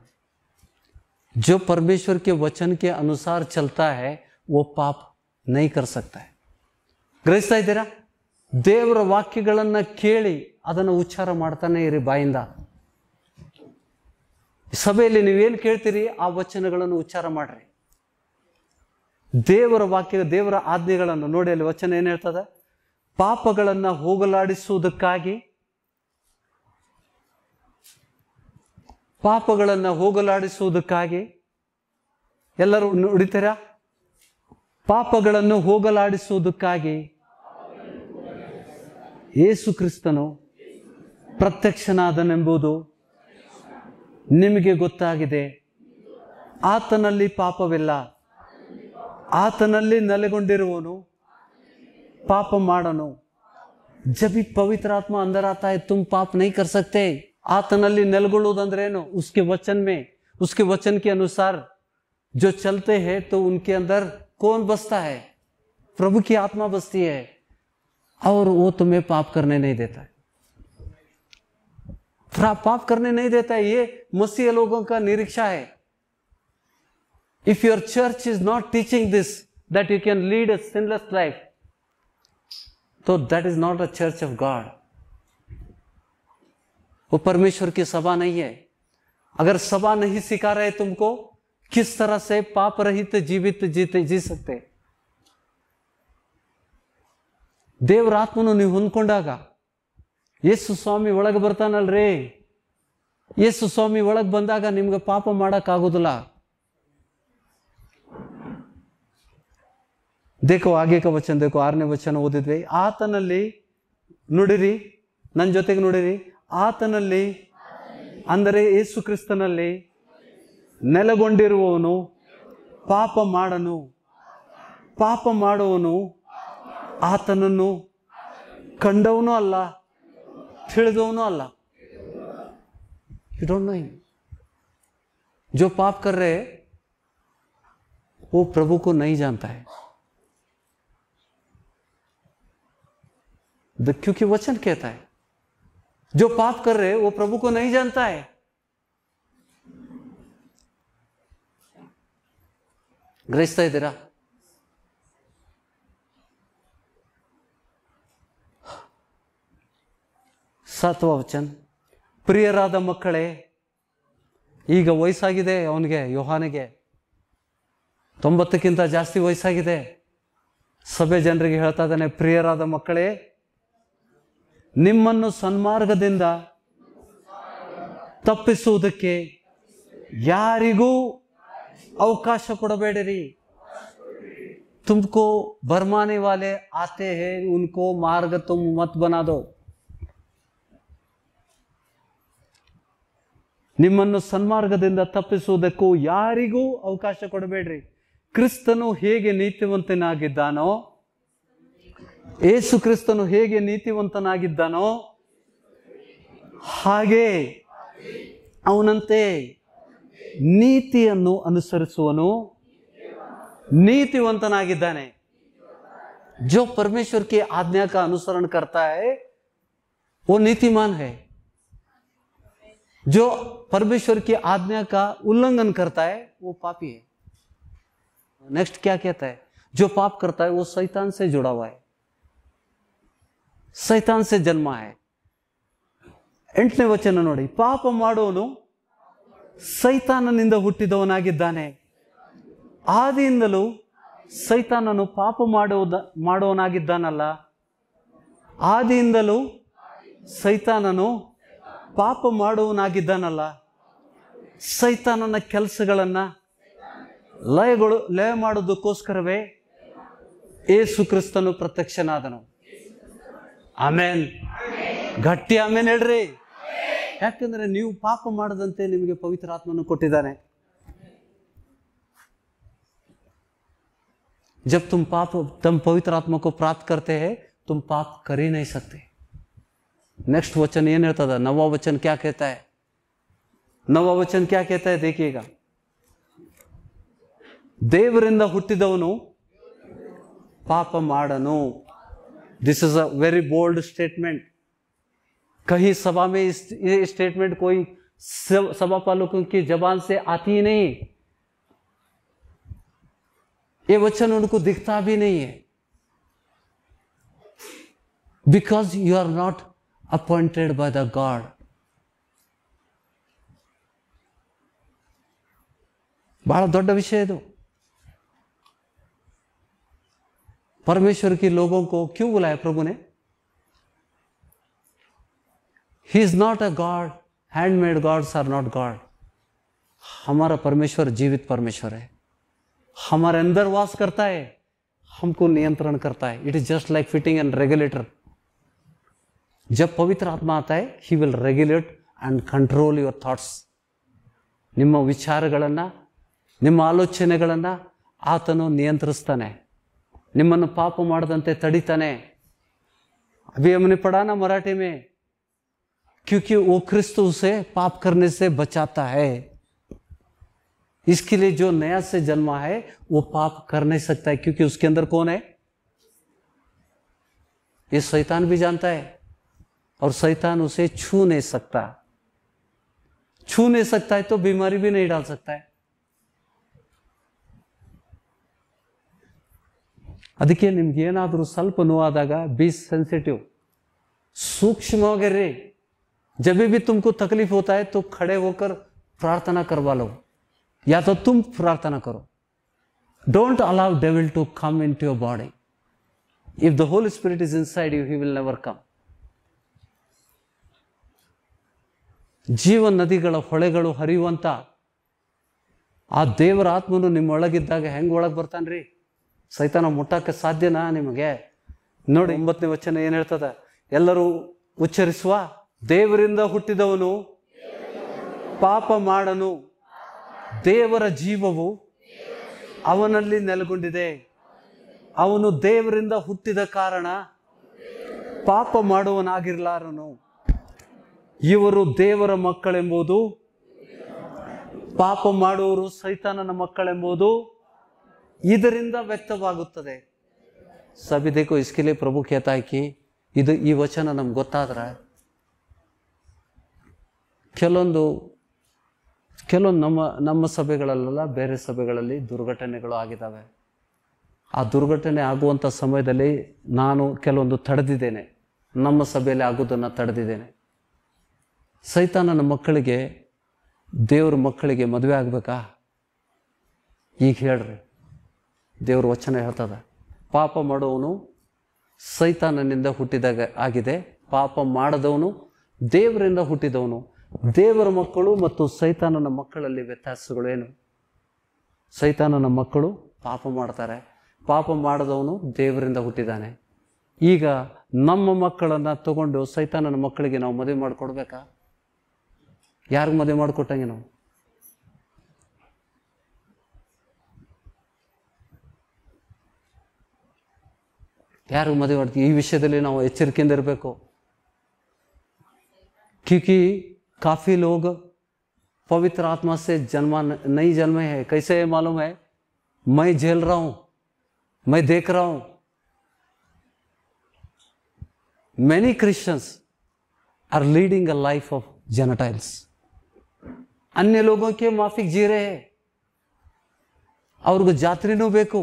ਜੋ ਪਰਮೇಶ್ವರ کے वचन के अनुसार चलता है वो पाप नहीं कर सकता है ಗ್ರಹಿಸುತ್ತ ಇದರಾ ದೇವರ ವಾಕ್ಯಗಳನ್ನು ಕೇಳಿ ಅದನ್ನು ಉಚ್ಚಾರ ಮಾಡುತ್ತಾನೆ ಇರಿ ಬಾಯಿಂದ ಸಭೆಯಲ್ಲಿ ನೀವೇನು ಕೇಳ್ತೀರಿ ಆ ವಚನಗಳನ್ನು ಉಚ್ಚಾರ ಮಾಡ್ರಿ ದೇವರ ವಾಕ್ಯ ದೇವರ ಆಜ್ಞೆಗಳನ್ನು ನೋಡಿ ಅಲ್ಲಿ ವಚನ ಏನು ಹೇಳ್ತದೆ ಪಾಪಗಳನ್ನು ಹೋಗಲಾಡಿಸುವುದಕ್ಕಾಗಿ ಪಾಪಗಳನ್ನು ಹೋಗಲಾಡಿಸುವುದಕ್ಕಾಗಿ ಎಲ್ಲರೂ ನೋಡಿತೀರಾ ಪಾಪಗಳನ್ನು ಹೋಗಲಾಡಿಸುವುದಕ್ಕಾಗಿ ಯೇಸು ಕ್ರಿಸ್ತನು ಪ್ರತ್ಯಕ್ಷನಾದನೆಂಬುದು ನಿಮಗೆ ಗೊತ್ತಾಗಿದೆ आत ಪಾಪವಿಲ್ಲ ಆತನಲ್ಲಿ ನೆಲೆಗೊಂಡಿರುವನು पाप माडनो जब भी पवित्र आत्मा अंदर आता है तुम पाप नहीं कर सकते आतनली नलगुणुदंद्रेनो उसके वचन में उसके वचन के अनुसार जो चलते हैं तो उनके अंदर कौन बसता है प्रभु की आत्मा बसती है और वो तुम्हें पाप करने नहीं देता है पाप करने नहीं देता ये मसीह लोगों का निरीक्षा है if your church is not teaching this that you can lead a sinless life तो that is not a church of God वो परमेश्वर की सभा नहीं है अगर सभा नहीं सिखा रहे तुमको किस तरह से पाप रहित जीवित जीते जी सकते ದೇವರಾತ್ಮನು ನೀವು ಹೊಂದ್ಕೊಂಡಾಗ ಯೇಸು ಸ್ವಾಮಿ ಒಳಗೆ ಬರ್ತಾನಲ್ರಿ ಯೇಸು ಸ್ವಾಮಿ ಒಳಗೆ ಬಂದಾಗ ನಿಮ್ಗೆ ಪಾಪ ಮಾಡೋಕ್ಕಾಗೋದಿಲ್ಲ ದೇಕೋ ಆಗೇಕ ವಚನ ದೇಕೋ ಆರನೇ ವಚನ ಓದಿದ್ವಿ ಆತನಲ್ಲಿ ನುಡಿರಿ ನನ್ನ ಜೊತೆಗೆ ನೋಡಿರಿ ಆತನಲ್ಲಿ ಅಂದರೆ ಯೇಸು ಕ್ರಿಸ್ತನಲ್ಲಿ ನೆಲೆಗೊಂಡಿರುವವನು ಪಾಪ ಮಾಡನು ಪಾಪ ಮಾಡುವನು ಆತನನ್ನು ಕಂಡವನು ಅಲ್ಲ ತಿಳಿದವನು अल्लाह यू डोंट नो हिम जो पाप कर रहे वो प्रभु को नहीं जानता है क्योंकि वचन कहता है जो पाप कर रहे वो प्रभु को नहीं जानता है ग्रस्त है तेरा ವಚನ್ ಪ್ರಿಯರಾದ ಮಕ್ಕಳೇ ಈಗ ವಯಸ್ಸಾಗಿದೆ ಅವನಿಗೆ ಯೋಹಾನಿಗೆ ತೊಂಬತ್ತಕ್ಕಿಂತ ಜಾಸ್ತಿ ವಯಸ್ಸಾಗಿದೆ ಸಭೆ ಜನರಿಗೆ ಹೇಳ್ತಾ ಇದ್ದಾನೆ ಪ್ರಿಯರಾದ ಮಕ್ಕಳೇ ನಿಮ್ಮನ್ನು ಸನ್ಮಾರ್ಗದಿಂದ ತಪ್ಪಿಸುವುದಕ್ಕೆ ಯಾರಿಗೂ ಅವಕಾಶ ಕೊಡಬೇಡಿರಿ ತುಮಕೋ ಬರ್ಮಾನಿ ವಾಲೆ ಆತೆ ಹೇ ಉನ್ಕೋ ಮಾರ್ಗ ತುಂಬ ಮತ್ ಬನಾದೋ ನಿಮ್ಮನ್ನು ಸನ್ಮಾರ್ಗದಿಂದ ತಪ್ಪಿಸುವುದಕ್ಕೂ ಯಾರಿಗೂ ಅವಕಾಶ ಕೊಡಬೇಡ್ರಿ ಕ್ರಿಸ್ತನು ಹೇಗೆ ನೀತಿವಂತನಾಗಿದ್ದಾನೋ ಏಸು ಕ್ರಿಸ್ತನು ಹೇಗೆ ನೀತಿವಂತನಾಗಿದ್ದಾನೋ ಹಾಗೆ ಅವನಂತೆ ನೀತಿಯನ್ನು ಅನುಸರಿಸುವನು ನೀತಿವಂತನಾಗಿದ್ದಾನೆ ಜೋ ಪರಮೇಶ್ವರ್ ಕೆ ಆಜ್ಞಾಕ ಅನುಸರಣ ಕರ್ತಾ ಓ ನೀತಿಮಾನ್ ಹೇ ಜೋ परमेश्वर की आज्ञा का उल्लंघन करता है वो पापी है नेक्स्ट क्या कहता है जो पाप करता है वो से जुड़ा हुआ है ಸೈತಾನ್ ಸೆ ಜನ್ಮ ಹ ಎಂಟನೇ ವಚನ ನೋಡಿ ಪಾಪ ಮಾಡೋನು ಸೈತಾನನಿಂದ ಹುಟ್ಟಿದವನಾಗಿದ್ದಾನೆ ಆದಿಯಿಂದಲೂ ಸೈತಾನನು ಪಾಪ ಮಾಡುವುದ ಮಾಡುವವನಾಗಿದ್ದಾನಲ್ಲ ಆದಿಯಿಂದಲೂ ಸೈತಾನನು ಪಾಪ ಮಾಡುವನಾಗಿದ್ದಾನಲ್ಲ ಸೈತಾನನ ಕೆಲಸಗಳನ್ನು ಲಯಗಳು ಲಯ ಮಾಡೋದಕ್ಕೋಸ್ಕರವೇ ಏಸು ಕ್ರಿಸ್ತನು ಪ್ರತ್ಯಕ್ಷನಾದನು ಆಮೇನ್ ಗಟ್ಟಿ ಆಮೇನ್ ಹೇಳ್ರಿ ಯಾಕಂದ್ರೆ ನೀವು ಪಾಪ ಮಾಡದಂತೆ ನಿಮಗೆ ಪವಿತ್ರ ಆತ್ಮನು ಕೊಟ್ಟಿದ್ದಾನೆ ಜಪ್ तुम ಪಾಪ ತಮ್ಮ ಪವಿತ್ರ ಆತ್ಮಕ್ಕೂ को प्राप्त करते ಪಾಪ तुम नेक्स्ट वचन ये नहीं होता था नवा वचन क्या कहता है ನವ ವಚನ ಕ್ಯಾ ಕೇತಾ ದೇಖಿಯೇಗಾ ದೇವರಿಂದ ಹುಟ್ಟಿದವನು ಪಾಪ ಮಾಡನು this is a very bold statement कहीं सभा में इस स्टेटमेंट कोई सभा पालकों की जबान से आती ही नहीं ये वचन उनको दिखता भी नहीं है because you are not appointed by the God. ಬಹಳ ದೊಡ್ಡ ವಿಷಯ ಇದು परमेश्वर की लोगों को क्यों बुलाया प्रभु ने he is not a god handmade gods are not god हमारा परमेश्वर जीवित परमेश्वर है हमारे अंदर वास करता है हमको नियंत्रण करता है it is just like fitting and regulator जब पवित्र आत्मा आता है he will regulate and control your thoughts ನಿಮ್ಮ ವಿಚಾರಗಳನ್ನು ನಿಮ್ಮ ಆಲೋಚನೆಗಳನ್ನು ಆತನು ನಿಯಂತ್ರಿಸ್ತಾನೆ ನಿಮ್ಮನ್ನು पाप ಮಾಡದಂತೆ ತಡಿತಾನೆ अभी हमने पढ़ा ना मराठी में क्योंकि वो क्रिस्त उसे पाप करने से बचाता है इसके लिए जो नया से जन्मा है वो पाप कर नहीं सकता है क्योंकि उसके अंदर कौन है ये शैतान भी जानता है और शैतान उसे छू नहीं सकता छू नहीं सकता है तो बीमारी भी नहीं डाल सकता है अधिकेय님 ಏನಾದರೂ ಸ್ವಲ್ಪ ನೋವಾದಾಗ બી સેન્સિટિવ સૂક્ષ્મ ઓગર રે જ્યારે ભી તુમકો તકલીફ હોતા હે તો ખડે હોકર પ્રાર્થના કરવા લો યા તો તુમ પ્રાર્થના કરો don't allow devil to come into your body if the Holy Spirit is inside you he will never come ಜೀವ ನದಿಗಳ ಹೊಳೆಗಳು ಹರಿಯುವಂಥ ಆ ದೇವರ ಆತ್ಮನು ನಿಮ್ಮೊಳಗಿದ್ದಾಗ ಹೆಂಗೆ ಒಳಗೆ ಬರ್ತಾನೆ ಸೈತಾನ ಮುಟ್ಟಕ್ಕೆ ಸಾಧ್ಯನಾ ನಿಮಗೆ ನೋಡಿ ಒಂಬತ್ತನೇ ವಚನ ಏನು ಹೇಳ್ತದೆ ಎಲ್ಲರೂ ಉಚ್ಚರಿಸುವ ದೇವರಿಂದ ಹುಟ್ಟಿದವನು ಪಾಪ ಮಾಡನು ದೇವರ ಜೀವವು ಅವನಲ್ಲಿ ನೆಲೆಗೊಂಡಿದೆ ಅವನು ದೇವರಿಂದ ಹುಟ್ಟಿದ ಕಾರಣ ಪಾಪ ಮಾಡುವನಾಗಿರ್ಲಾರನು ಇವರು ದೇವರ ಮಕ್ಕಳೆಂಬುದು ಪಾಪ ಮಾಡುವರು ಸೈತಾನನ ಮಕ್ಕಳೆಂಬುದು ಇದರಿಂದ ವ್ಯಕ್ತವಾಗುತ್ತದೆ ಸಬಿದೇಕು ಇಸ್ಕಿಲಿ ಪ್ರಭು ಕೇತಾಯ್ಕಿ ಇದು ಈ ವಚನ ನಮ್ಗೆ ಗೊತ್ತಾದ್ರೆ ಕೆಲವೊಂದು ಕೆಲವೊಂದು ನಮ್ಮ ನಮ್ಮ ಸಭೆಗಳಲ್ಲೆಲ್ಲ ಬೇರೆ ಸಭೆಗಳಲ್ಲಿ ದುರ್ಘಟನೆಗಳು ಆಗಿದ್ದಾವೆ ಆ ದುರ್ಘಟನೆ ಆಗುವಂಥ ಸಮಯದಲ್ಲಿ ನಾನು ಕೆಲವೊಂದು ತಡೆದಿದ್ದೇನೆ ನಮ್ಮ ಸಭೆಯಲ್ಲಿ ಆಗೋದನ್ನು ತಡೆದಿದ್ದೇನೆ ಸೈತಾನನ ಮಕ್ಕಳಿಗೆ ದೇವ್ರ ಮಕ್ಕಳಿಗೆ ಮದುವೆ ಆಗಬೇಕಾ ಈಗ ಹೇಳ್ರಿ ದೇವ್ರ ವಚನ ಹೇಳ್ತದ ಪಾಪ ಮಾಡೋವನು ಸೈತಾನನಿಂದ ಹುಟ್ಟಿದಾಗ ಆಗಿದೆ ಪಾಪ ಮಾಡದವನು ದೇವರಿಂದ ಹುಟ್ಟಿದವನು ದೇವರ ಮಕ್ಕಳು ಮತ್ತು ಸೈತಾನನ ಮಕ್ಕಳಲ್ಲಿ ವ್ಯತ್ಯಾಸಗಳೇನು ಸೈತಾನನ ಮಕ್ಕಳು ಪಾಪ ಮಾಡ್ತಾರೆ ಪಾಪ ಮಾಡಿದವನು ದೇವರಿಂದ ಹುಟ್ಟಿದ್ದಾನೆ ಈಗ ನಮ್ಮ ಮಕ್ಕಳನ್ನು ತಗೊಂಡು ಸೈತಾನನ ಮಕ್ಕಳಿಗೆ ನಾವು ಮದುವೆ ಮಾಡಿಕೊಡ್ಬೇಕಾ यार ಮದುವೆ ಮಾಡಿಕೊಟ್ಟಂಗೆ ना ಯಾರು ಮದುವೆ ಮಾಡ್ತೀವಿ ಈ ವಿಷಯದಲ್ಲಿ क्योंकि काफ़ी लोग पवित्र आत्मा से जन्म नहीं जन्मे है कैसे है मालूम है मैं झेल रहा हूं मैं देख रहा हूं many Christians are leading a life of gentiles ಅನ್ಯ ಲೋಕಕ್ಕೆ ಮಾಫಿಕ್ ಜೀರೆ ಅವ್ರಿಗೂ ಜಾತ್ರೆನೂ ಬೇಕು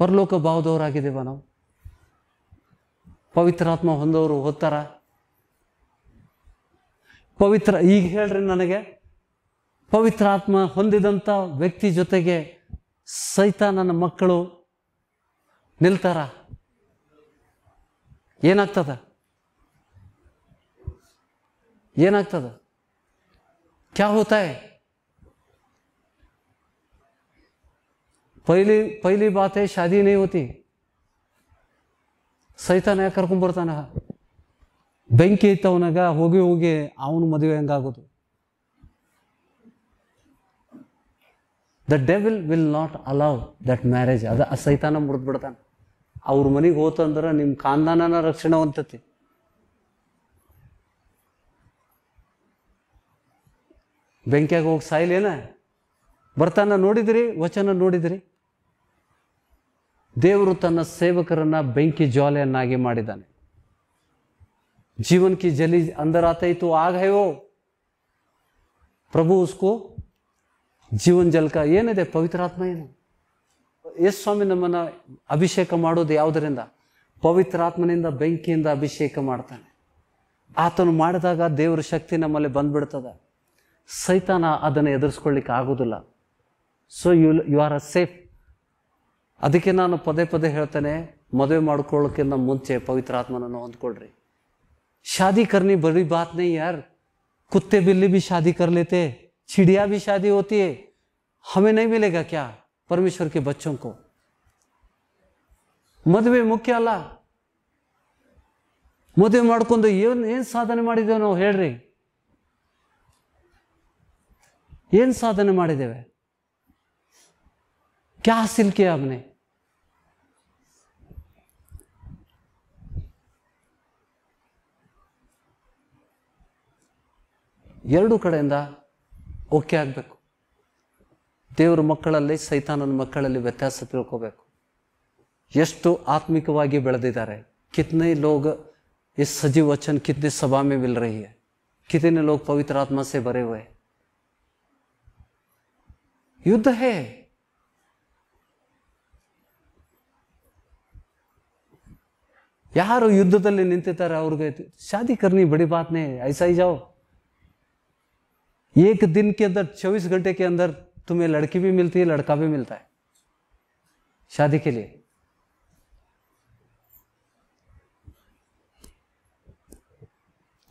ಪರಲೋಕ ಭಾವದವರಾಗಿದ್ದೇವ ನಾವು ಪವಿತ್ರಾತ್ಮ ಹೊಂದವರು ಓದ್ತಾರ ಪವಿತ್ರ ಈಗ ಹೇಳ್ರಿ ನನಗೆ ಪವಿತ್ರಾತ್ಮ ಹೊಂದಿದಂಥ ವ್ಯಕ್ತಿ ಜೊತೆಗೆ ಸಹಿತ ನನ್ನ ಮಕ್ಕಳು ನಿಲ್ತಾರ ಏನಾಗ್ತದ ಏನಾಗ್ತದ ಕ್ಯಾ ಹೋತಾ ಪೈಲಿ ಪೈಲಿ ಬಾತ್ ಶಾದಿ शादी नहीं ಸೈತಾನ ಕರ್ಕೊಂಡ್ಬರ್ತಾನ ಬೆಂಕಿ ಇತ್ತವನಾಗ ಹೋಗಿ ಹೋಗಿ ಅವನು ಮದುವೆ ಹೆಂಗಾಗೋದು the devil will not allow that marriage ಅದ ಸೈತಾನ ಮುರಿದ್ಬಿಡ್ತಾನೆ ಅವ್ರ ಮನೆಗೆ ಹೋತಂದ್ರೆ ನಿಮ್ಮ ಖಾನ್ದಾನನ ರಕ್ಷಣೆ ಹೊಂತತಿ ಬೆಂಕಿಯಾಗ ಹೋಗಿ ಸಾಯ್ಲೇನ ಬರ್ತಾನ ನೋಡಿದ್ರಿ ವಚನ ನೋಡಿದ್ರಿ ದೇವರು ತನ್ನ ಸೇವಕರನ್ನ ಬೆಂಕಿ ಜ್ವಾಲೆಯನ್ನಾಗಿ ಮಾಡಿದ್ದಾನೆ ಜೀವನ್ ಕಿ ಜಲಿ ಅಂದರ ಆತೈತು ಆಗ ಹೇವೋ ಪ್ರಭು ಉಸ್ಕೋ ಜೀವನ್ ಜಲ್ಕ ಏನಿದೆ ಪವಿತ್ರಾತ್ಮ ಏನು ಯೇಸು ಸ್ವಾಮಿ ನಮ್ಮನ್ನು ಅಭಿಷೇಕ ಮಾಡೋದು ಯಾವುದರಿಂದ ಪವಿತ್ರಾತ್ಮನಿಂದ ಬೆಂಕಿಯಿಂದ ಅಭಿಷೇಕ ಮಾಡ್ತಾನೆ ಆತನು ಮಾಡಿದಾಗ ದೇವರ ಶಕ್ತಿ ನಮ್ಮಲ್ಲಿ ಬಂದ್ಬಿಡ್ತದೆ ಸೈತಾನ ಅದನ್ನು ಎದುರಿಸ್ಕೊಳ್ಳಿಕ್ಕೆ ಆಗೋದಿಲ್ಲ so you you are a safe ಅದಕ್ಕೆ ನಾನು ಪದೇ ಪದೇ ಹೇಳ್ತೇನೆ ಮದುವೆ ಮಾಡ್ಕೊಳ್ಳೋಕ್ಕಿಂತ ಮುಂಚೆ ಪವಿತ್ರಾತ್ಮನನ್ನು ಹೊಂದ್ಕೊಳ್ರಿ ಶಾದಿ ಕರ್ನಿ ಬರೀ ಬಾತ್ ನೈ ಯಾರ್ कुत्ते बिल्ली भी शादी कर लेते चिड़िया भी शादी होती है हमें नहीं परमेश्वर के बच्चों ಮದುವೆ ಮುಖ್ಯ ಅಲ್ಲ ಮದುವೆ ಮಾಡ್ಕೊಂಡು ಏನು ಏನು ಸಾಧನೆ ಮಾಡಿದ್ದೇವೆ ನಾವು ಹೇಳ್ರಿ ಏನು ಸಾಧನೆ ಮಾಡಿದ್ದೇವೆ ಕ್ಯಾ ಸಿಲ್ಕೆ ಅವನೇ ಎರಡು ಕಡೆಯಿಂದ ಓಕೆ ಆಗಬೇಕು ದೇವ್ರ ಮಕ್ಕಳಲ್ಲಿ ಸೈತಾನನ ಮಕ್ಕಳಲ್ಲಿ ವ್ಯತ್ಯಾಸ ತಿಳ್ಕೋಬೇಕು ಎಷ್ಟು ಆತ್ಮಿಕವಾಗಿ ಬೆಳೆದಿದ್ದಾರೆ ಕಿತ್ನೆ ಲೋಗ इस सजीव वचन कितने सभा में मिल रही है कितने लोग पवित्र आत्मा से भरे हुए युद्ध है ಯಾರು ಯುದ್ಧದಲ್ಲಿ ನಿಂತಿದ್ದಾರೆ ಅವ್ರಿಗೆ ಶಾದಿ ಕರ್ನಿ ಬಡಿ ಬಾತ್ನೆ ಐಸಾ ही जाओ एक दिन के अंदर चौबीस घंटे के अंदर तुम्हें लड़की भी मिलती है लड़का भी मिलता है शादी के लिए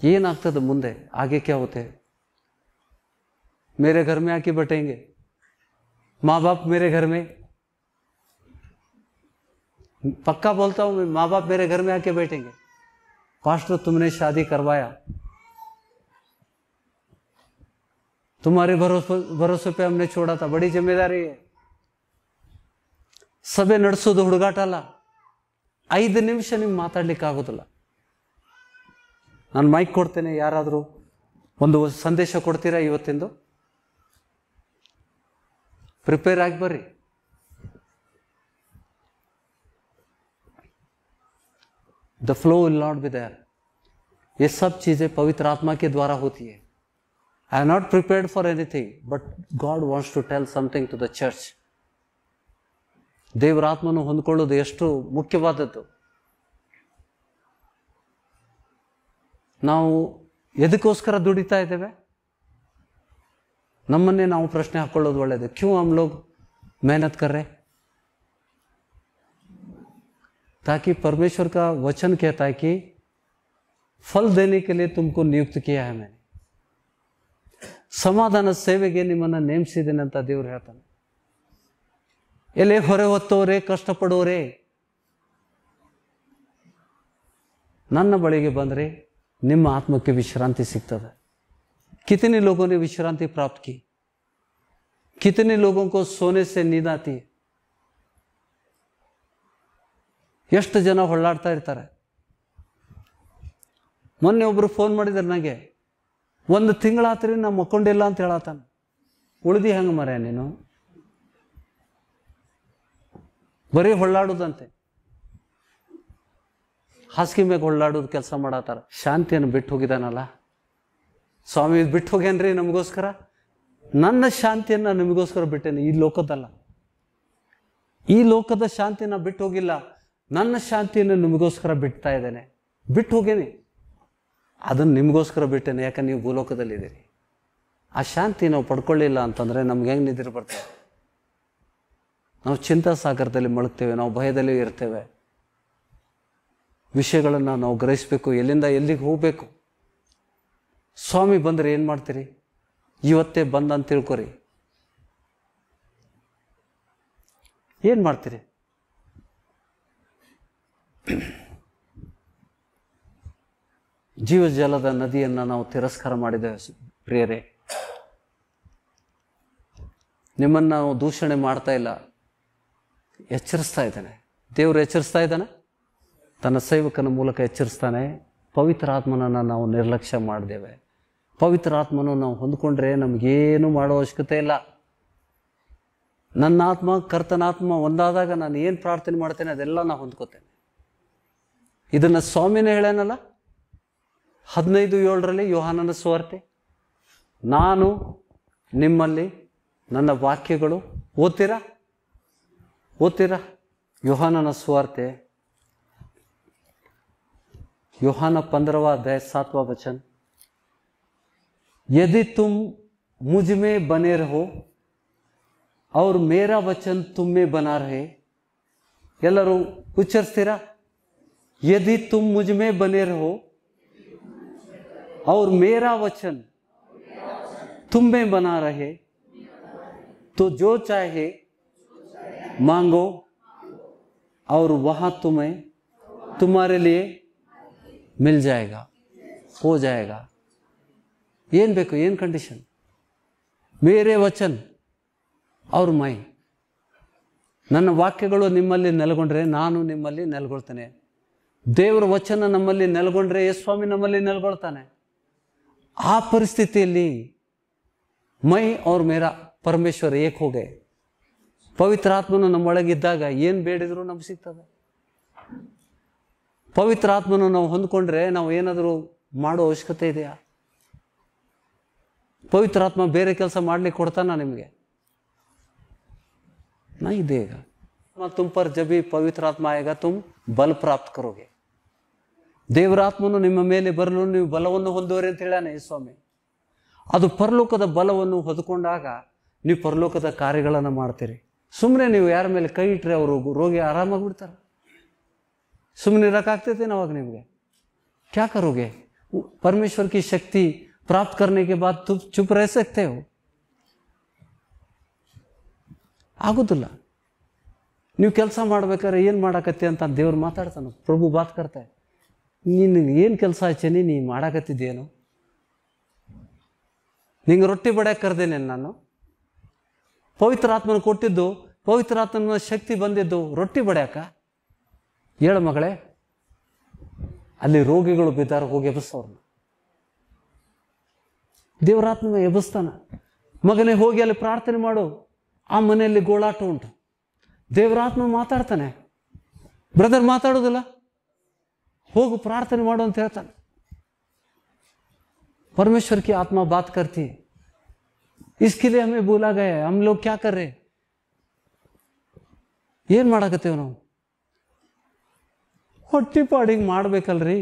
ये नाकता तो मुंदे आगे क्या होते हैं मेरे घर में आके बटेंगे माँ बाप मेरे घर में पक्का बोलता हूं मैं माँ बाप मेरे घर में आके बैठेंगे पास्टर तो तुमने शादी करवाया तुम्हरे भरोसो भरोसो पे हमने छोड़ा था बड़ी जिम्मेदारी है सबे ನಡೆಸುದು ಹುಡುಗಾಟ ಅಲ್ಲ ಐದು ನಿಮಿಷ ನೀವು ಮಾತಾಡಲಿಕ್ಕೆ ಆಗೋದಿಲ್ಲ ನಾನು ಮೈಕ್ ಕೊಡ್ತೇನೆ ಯಾರಾದರೂ ಒಂದು ಸಂದೇಶ ಕೊಡ್ತೀರಾ ಇವತ್ತಿಂದ ಪ್ರಿಪೇರ್ ಆಗಿ ಬರ್ರಿ ದಿ ಫ್ಲೋ ಇ ಲಾರ್ಡ್ ವಿಥರ್ ये सब चीजें पवित्र आत्मा के द्वारा होती है I am not prepared for anything, but God wants to tell something to the church. ದೇವರ ಆತ್ಮನು ಹೊಂದ್ಕೊಳ್ಳೋದು ಎಷ್ಟು ಮುಖ್ಯವಾದದ್ದು ನಾವು ಎದಕ್ಕೋಸ್ಕರ ದುಡಿತಾ ಇದ್ದೇವೆ ನಮ್ಮನ್ನೇ ನಾವು ಪ್ರಶ್ನೆ ಹಾಕ್ಕೊಳ್ಳೋದು ಒಳ್ಳೆಯದು ಕ್ಯೂ ಹಮ್ ಲೋಗ್ मेहनत कर रहे ताकि परमेश्वर का वचन कहता है कि फल देने के लिए तुमको नियुक्त किया है मैंने ಸಮಾಧಾನ ಸೇವೆಗೆ ನಿಮ್ಮನ್ನು ನೇಮಿಸಿದ್ದೇನೆ ಅಂತ ದೇವ್ರು ಹೇಳ್ತಾನೆ ಎಲೆ ಹೊರೆ ಹೊತ್ತವರೇ ಕಷ್ಟಪಡೋರೇ ನನ್ನ ಬಳಿಗೆ ಬಂದರೆ ನಿಮ್ಮ ಆತ್ಮಕ್ಕೆ ವಿಶ್ರಾಂತಿ ಸಿಗ್ತದೆ ಕಿತನಿ ಲೋಗೋನೇ ವಿಶ್ರಾಂತಿ ಪ್ರಾಪ್ತಿ ಕಿತನಿ ಕಿತನೆ ಸೋನೆ ಸೆ ನೀದಾತಿ ಎಷ್ಟು ಜನ ಹೊಳ್ಳಾಡ್ತಾ ಇರ್ತಾರೆ ಮೊನ್ನೆ ಒಬ್ಬರು ಫೋನ್ ಮಾಡಿದ್ದಾರೆ ನನಗೆ ಒಂದು ತಿಂಗಳಾತ್ರಿ ನಾ ಮಕ್ಕೊಂಡಿಲ್ಲ ಅಂತ ಹೇಳತ್ತಾನ ಉಳಿದಿ ಹೆಂಗೆ ಮರ ನೀನು ಬರೀ ಹೊಳ್ಳಾಡೋದಂತೆ ಹಾಸಿಗೆ ಮೇಲೆ ಹೊಳ್ಳಾಡೋದು ಕೆಲಸ ಮಾಡತ್ತಾರ ಶಾಂತಿಯನ್ನು ಬಿಟ್ಟು ಹೋಗಿದ್ದಾನಲ್ಲ ಸ್ವಾಮಿ ಬಿಟ್ಟು ಹೋಗ್ಯನ್ರಿ ನಮಗೋಸ್ಕರ ನನ್ನ ಶಾಂತಿಯನ್ನು ನಿಮಗೋಸ್ಕರ ಬಿಟ್ಟೇನೆ ಈ ಲೋಕದಲ್ಲ ಈ ಲೋಕದ ಶಾಂತಿಯನ್ನ ಬಿಟ್ಟು ಹೋಗಿಲ್ಲ ನನ್ನ ಶಾಂತಿಯನ್ನು ನಿಮಗೋಸ್ಕರ ಬಿಡ್ತಾ ಇದ್ದೇನೆ ಬಿಟ್ಟು ಹೋಗೇನೆ ಅದನ್ನು ನಿಮಗೋಸ್ಕರ ಬಿಟ್ಟೇನೆ ಯಾಕಂದ್ರೆ ನೀವು ಇದ್ದೀರಿ ಆ ಶಾಂತಿ ನಾವು ಪಡ್ಕೊಳ್ಳಿಲ್ಲ ಅಂತಂದರೆ ನಮ್ಗೆ ಹೆಂಗೆ ನಿದ್ರೆ ಬರ್ತೇವೆ ನಾವು ಚಿಂತಾ ಸಾಗರದಲ್ಲಿ ಮಳಗ್ತೇವೆ ನಾವು ಭಯದಲ್ಲಿ ಇರ್ತೇವೆ ವಿಷಯಗಳನ್ನು ನಾವು ಗ್ರಹಿಸಬೇಕು ಎಲ್ಲಿಂದ ಎಲ್ಲಿಗೆ ಹೋಗಬೇಕು ಸ್ವಾಮಿ ಬಂದರೆ ಏನು ಮಾಡ್ತೀರಿ ಇವತ್ತೇ ಬಂದ ಅಂತ ತಿಳ್ಕೊರಿ ಏನು ಮಾಡ್ತೀರಿ ಜೀವಜಲದ ನದಿಯನ್ನು ನಾವು ತಿರಸ್ಕಾರ ಮಾಡಿದ್ದೇವೆ ಪ್ರಿಯರೇ ನಿಮ್ಮನ್ನು ನಾವು ದೂಷಣೆ ಮಾಡ್ತಾ ಇಲ್ಲ ಎಚ್ಚರಿಸ್ತಾ ಇದ್ದಾನೆ ದೇವರು ಎಚ್ಚರಿಸ್ತಾ ಇದ್ದಾನೆ ತನ್ನ ಸೇವಕನ ಮೂಲಕ ಎಚ್ಚರಿಸ್ತಾನೆ ಪವಿತ್ರ ಆತ್ಮನನ್ನು ನಾವು ನಿರ್ಲಕ್ಷ್ಯ ಮಾಡಿದ್ದೇವೆ ಪವಿತ್ರ ಆತ್ಮನ ನಾವು ಹೊಂದ್ಕೊಂಡ್ರೆ ನಮಗೇನು ಮಾಡೋ ಅವಶ್ಯಕತೆ ಇಲ್ಲ ನನ್ನ ಆತ್ಮ ಕರ್ತನಾತ್ಮ ಒಂದಾದಾಗ ನಾನು ಏನು ಪ್ರಾರ್ಥನೆ ಮಾಡ್ತೇನೆ ಅದೆಲ್ಲ ನಾನು ಹೊಂದ್ಕೋತೇನೆ ಇದನ್ನು ಸ್ವಾಮಿನೇ ಹೇಳೇನಲ್ಲ ಹದಿನೈದು ಏಳರಲ್ಲಿ ಯೋಹಾನನ ಸುವಾರ್ತೆ ನಾನು ನಿಮ್ಮಲ್ಲಿ ನನ್ನ ವಾಕ್ಯಗಳು ಓದ್ತೀರಾ ಓದ್ತೀರಾ ಯೋಹಾನನ ಸುವಾರ್ತೆ ಯೋಹಾನ ಪಂದ್ರವಾ ದಯ ಸಾತ್ವಾ ವಚನ್ ಯದಿ ತುಮ್ ಮುಜ್ಮೆ ಬನೇ ಹೋ ಅವ್ರ ಮೇರ ವಚನ್ ತುಮ್ಮೆ तुम ಎಲ್ಲರೂ ಉಚ್ಚರಿಸ್ತೀರಾ ಯದಿ ತುಮ್ ಮುಜ್ಮೆ ಬನೇ ಹೋ ರಹೋ और ಮೇರಾ ವಚನ್ ತುಂಬೆ में बना रहे तो जो चाहे मांगो और वहां तुम्हें तुम्हारे लिए मिल जाएगा हो जाएगा ಏನ್ ಬೇಕು ಏನು ಕಂಡೀಷನ್ ಮೇರೆ ವಚನ್ ಅವ್ರ ಮೈ ನನ್ನ ವಾಕ್ಯಗಳು ನಿಮ್ಮಲ್ಲಿ ನೆಲೆಗೊಂಡ್ರೆ ನಾನು ನಿಮ್ಮಲ್ಲಿ ನೆಲೆಗೊಳ್ತೇನೆ ದೇವರ ವಚನ ನಮ್ಮಲ್ಲಿ ನೆಲೆಗೊಂಡ್ರೆ ಸ್ವಾಮಿ ನಮ್ಮಲ್ಲಿ ನೆಲೆಗೊಳ್ತಾನೆ ಆ ಪರಿಸ್ಥಿತಿಯಲ್ಲಿ ಮೈ ಅವ್ರ ಮೇರ ಪರಮೇಶ್ವರ ಏಕೆ ಹೋಗೆ ಪವಿತ್ರಾತ್ಮನು ನಮ್ಮೊಳಗಿದ್ದಾಗ ಏನು ಬೇಡಿದ್ರು ನಮ್ಗೆ ಸಿಗ್ತದೆ ಪವಿತ್ರಾತ್ಮನು ನಾವು ಹೊಂದ್ಕೊಂಡ್ರೆ ನಾವು ಏನಾದರೂ ಮಾಡೋ ಅವಶ್ಯಕತೆ ಇದೆಯಾ ಪವಿತ್ರಾತ್ಮ ಬೇರೆ ಕೆಲಸ ಮಾಡ್ಲಿಕ್ಕೆ ಕೊಡ್ತಾನ ನಿಮಗೆ ನಾ ಇದೆ ಈಗ ತುಮ್ ಜಬಿ ಪವಿತ್ರಾತ್ಮ ಆಗ ತುಮ್ ಬಲ್ ಪ್ರಾಪ್ತ ಕರೋಗೆ ದೇವರಾತ್ಮನು ನಿಮ್ಮ ಮೇಲೆ ಬರಲು ನೀವು ಬಲವನ್ನು ಹೊಂದುವರಿ ಅಂತ ಹೇಳಾನೆ ಸ್ವಾಮಿ ಅದು ಪರಲೋಕದ ಬಲವನ್ನು ಹೊದ್ಕೊಂಡಾಗ ನೀವು ಪರಲೋಕದ ಕಾರ್ಯಗಳನ್ನು ಮಾಡ್ತೀರಿ ಸುಮ್ಮನೆ ನೀವು ಯಾರ ಮೇಲೆ ಕೈ ಇಟ್ಟರೆ ಅವರು ರೋಗಿ ಆರಾಮಾಗಿ ಬಿಡ್ತಾರೆ ಸುಮ್ಮನೆ ಇರೋಕ್ಕಾಗ್ತೈತೆ ನಾವಾಗ ನಿಮಗೆ ಕ್ಯಾಕ ರೋಗಿ ಪರಮೇಶ್ವರ್ ಕಿ ಶಕ್ತಿ प्राप्त करने के ತುಪ್ ಚುಪ್ चुप ಆಗೋದಿಲ್ಲ ನೀವು ಕೆಲಸ ಮಾಡ್ಬೇಕಾದ್ರೆ ಏನು ಮಾಡಕತ್ತೆ ಅಂತ ದೇವ್ರು ಮಾತಾಡ್ತಾನೆ ಪ್ರಭು ಬಾತ್ ನೀನು ಏನು ಕೆಲಸ ಹಚ್ಚೇನಿ ನೀ ಮಾಡಾಕತ್ತಿದ್ದೇನು ನಿಂಗೆ ರೊಟ್ಟಿ ಬಡ್ಯಾಕೆ ಕರೆದೇನೆ ನಾನು ಪವಿತ್ರಾತ್ಮನ ಕೊಟ್ಟಿದ್ದು ಪವಿತ್ರಾತ್ಮನ ಶಕ್ತಿ ಬಂದಿದ್ದು ರೊಟ್ಟಿ ಬಡ್ಯಾಕ ಹೇಳು ಮಗಳೇ ಅಲ್ಲಿ ರೋಗಿಗಳು ಬಿದ್ದಾರ ಹೋಗಿ ಎಬ್ಬಿಸೋರ್ನ ದೇವರಾತ್ಮ ಎಬ್ಬಿಸ್ತಾನ ಮಗನೇ ಹೋಗಿ ಅಲ್ಲಿ ಪ್ರಾರ್ಥನೆ ಮಾಡು ಆ ಮನೆಯಲ್ಲಿ ಗೋಳಾಟ ಉಂಟು ದೇವರಾತ್ಮ ಮಾತಾಡ್ತಾನೆ ಬ್ರದರ್ ಮಾತಾಡೋದಿಲ್ಲ ಹೋಗು ಪ್ರಾರ್ಥನೆ ಮಾಡು ಅಂತ ಹೇಳ್ತಾನೆ परमेश्वर ಆತ್ಮ ಬಾತ್ ಕರ್ತಿ करती है इसके लिए हमें बोला ಏನು ಮಾಡಾಕತ್ತೇವೆ ನಾವು ಹೊಟ್ಟಿಪಾಡಿಗೆ ಮಾಡ್ಬೇಕಲ್ರಿ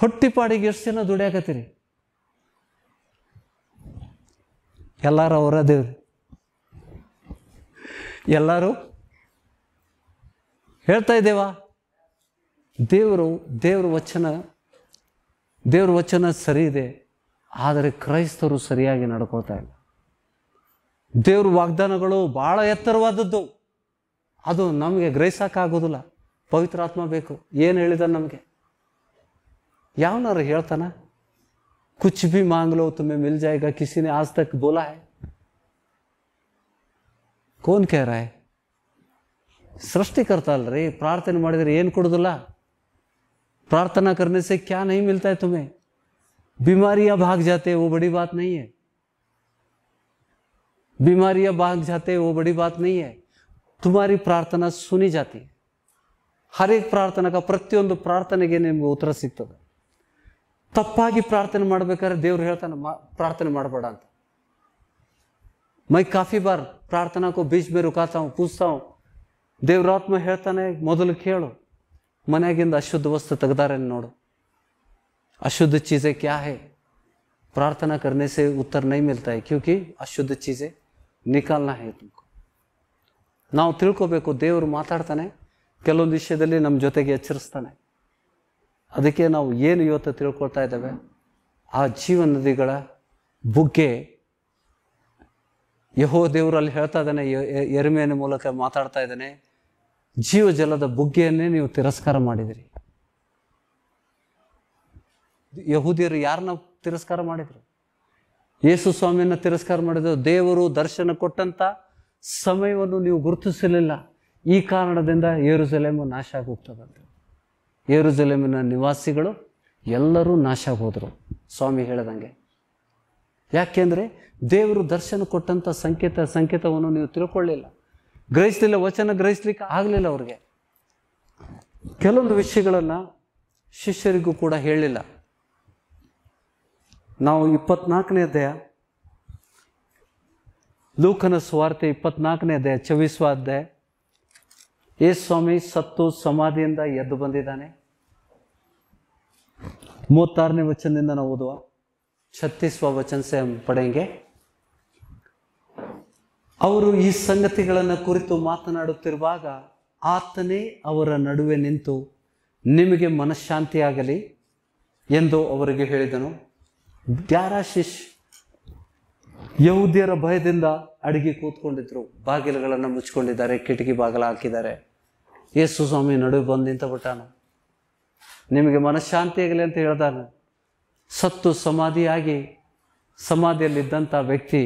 ಹೊಟ್ಟಿಪಾಡಿಗೆ ಎಷ್ಟು ಜನ ದುಡಿಯಾಕತ್ತೀರಿ ಎಲ್ಲಾರು ಅವರ ದೇವ್ರಿ ಎಲ್ಲರೂ ಹೇಳ್ತಾ ಇದ್ದೇವಾ ದೇವರು ದೇವ್ರ ವಚನ ದೇವ್ರ ವಚನ ಸರಿ ಇದೆ ಆದರೆ ಕ್ರೈಸ್ತರು ಸರಿಯಾಗಿ ನಡ್ಕೊಳ್ತಾ ಇಲ್ಲ ದೇವ್ರ ವಾಗ್ದಾನಗಳು ಭಾಳ ಎತ್ತರವಾದದ್ದು ಅದು ನಮಗೆ ಗ್ರಹಿಸೋಕ್ಕಾಗೋದಿಲ್ಲ ಪವಿತ್ರಾತ್ಮ ಬೇಕು ಏನು ಹೇಳಿದ ನಮಗೆ ಯಾವನಾರು ಹೇಳ್ತಾನ ಕುಚ್ ಬಿ ಮಾಂಗ್ಲೋ ತುಂಬೆ ಮಿಲ್ ಜಾಯ್ಗ ಕಿಸಿನೇ ಆಜ್ ತಕ್ ಬೋಲಾ ಕೋನ್ ಕೇರಾಯ್ ಸೃಷ್ಟಿಕರ್ತ ಅಲ್ರಿ ಪ್ರಾರ್ಥನೆ ಮಾಡಿದರೆ ಏನು ಕೊಡೋದಿಲ್ಲ प्रार्थना करने से क्या नहीं मिलता है तुम्हें बीमारियां भाग जाते हैं वो बड़ी बात नहीं है बीमारियां भाग जाते हैं वो बड़ी बात नहीं है तुम्हारी प्रार्थना सुनी जाती है हर एक प्रार्थना का प्रत्योंद प्रार्थने के निम्न उत्तर सीखते ತಪ್ಪಾಗಿ प्रार्थना देवर ದೇವ್ರು प्रार्थना मैं काफी बार प्रार्थना को बीच में रुकाता ಮೇ पूछता ಪೂಜ್ತಾವ್ ದೇವ್ರಾತ್ಮ ಹೇಳ್ತಾನೆ ಮೊದಲು खेलो ಮನೆಯಾಗಿಂದ ಅಶುದ್ಧ ವಸ್ತು ತೆಗ್ದಾರೆ ನೋಡು ಅಶುದ್ಧ ಚೀಜೆ ಕ್ಯಾ ಹೇ ಪ್ರಾರ್ಥನಾ ಕರ್ನೆ ಸೇ ಉತ್ತರ ನೈ ಮಿಲ್ತಾ ಕ್ಯೂಕಿ ಅಶುದ್ಧ ಚೀಜೆ ನಿಕಾಲ್ನ ಹೇ ತುಮಕೋ ನಾವು ತಿಳ್ಕೊಬೇಕು ದೇವರು ಮಾತಾಡ್ತಾನೆ ಕೆಲವೊಂದು ವಿಷಯದಲ್ಲಿ ನಮ್ಮ ಜೊತೆಗೆ ಎಚ್ಚರಿಸ್ತಾನೆ ಅದಕ್ಕೆ ನಾವು ಏನು ಇವತ್ತು ತಿಳ್ಕೊಳ್ತಾ ಇದ್ದೇವೆ ಆ ಜೀವ ನದಿಗಳ ಬುಗ್ಗೆ ಯಹೋ ದೇವರು ಅಲ್ಲಿ ಹೇಳ್ತಾ ಇದ್ದಾನೆ ಎರಿಮೆಯ ಮೂಲಕ ಮಾತಾಡ್ತಾ ಇದ್ದಾನೆ ಜೀವಜಲದ ಬುಗ್ಗೆಯನ್ನೇ ನೀವು ತಿರಸ್ಕಾರ ಮಾಡಿದಿರಿ ಯಹೂದಿಯರು ಯಾರನ್ನ ತಿರಸ್ಕಾರ ಮಾಡಿದರು ಯೇಸು ಸ್ವಾಮಿಯನ್ನ ತಿರಸ್ಕಾರ ಮಾಡಿದ್ರು ದೇವರು ದರ್ಶನ ಕೊಟ್ಟಂಥ ಸಮಯವನ್ನು ನೀವು ಗುರುತಿಸಲಿಲ್ಲ ಈ ಕಾರಣದಿಂದ ಏರುಜಲೇಮು ನಾಶ ಆಗೋಗ್ತದಂತೆ ಏರುಜಲೇಮಿನ ನಿವಾಸಿಗಳು ಎಲ್ಲರೂ ನಾಶ ಆಗೋದ್ರು ಸ್ವಾಮಿ ಹೇಳದಂಗೆ ಯಾಕೆಂದರೆ ದೇವರು ದರ್ಶನ ಕೊಟ್ಟಂಥ ಸಂಕೇತ ಸಂಕೇತವನ್ನು ನೀವು ತಿಳ್ಕೊಳ್ಳಿಲ್ಲ ಗ್ರಹಿಸ್ಲಿಲ್ಲ ವಚನ ಗ್ರಹಿಸ್ಲಿಕ್ಕೆ ಆಗಲಿಲ್ಲ ಅವ್ರಿಗೆ ಕೆಲವೊಂದು ವಿಷಯಗಳನ್ನು ಶಿಷ್ಯರಿಗೂ ಕೂಡ ಹೇಳಿಲ್ಲ ನಾವು ಇಪ್ಪತ್ನಾಲ್ಕನೇ ಅಧ್ಯಾಯ ಲೂಕನ ಸ್ವಾರ್ಥ ಇಪ್ಪತ್ನಾಲ್ಕನೇ ಅಧ್ಯಾಯ ಚವಿಸುವ ಅಧ್ಯಾಯ ಏ ಸ್ವಾಮಿ ಸತ್ತು ಸಮಾಧಿಯಿಂದ ಎದ್ದು ಬಂದಿದ್ದಾನೆ ಮೂವತ್ತಾರನೇ ವಚನದಿಂದ ನಾವು ಓದುವ ಛತ್ತೀಸ್ವ ವಚನ ಸೇ ಪಡೆಯಂಗೆ ಅವರು ಈ ಸಂಗತಿಗಳನ್ನು ಕುರಿತು ಮಾತನಾಡುತ್ತಿರುವಾಗ ಆತನೇ ಅವರ ನಡುವೆ ನಿಂತು ನಿಮಗೆ ಮನಃಶಾಂತಿಯಾಗಲಿ ಎಂದು ಅವರಿಗೆ ಹೇಳಿದನು ದ್ಯಾರಾಶಿಶ್ ಯಹೂದ್ಯರ ಭಯದಿಂದ ಅಡಿಗೆ ಕೂತ್ಕೊಂಡಿದ್ರು ಬಾಗಿಲುಗಳನ್ನು ಮುಚ್ಕೊಂಡಿದ್ದಾರೆ ಕಿಟಕಿ ಬಾಗಿಲು ಹಾಕಿದ್ದಾರೆ ಯೇಸು ಸ್ವಾಮಿ ನಡುವೆ ಬಂದು ಬಿಟ್ಟಾನು ನಿಮಗೆ ಮನಃಶಾಂತಿ ಆಗಲಿ ಅಂತ ಹೇಳ್ದಾನೆ ಸತ್ತು ಸಮಾಧಿಯಾಗಿ ಸಮಾಧಿಯಲ್ಲಿದ್ದಂಥ ವ್ಯಕ್ತಿ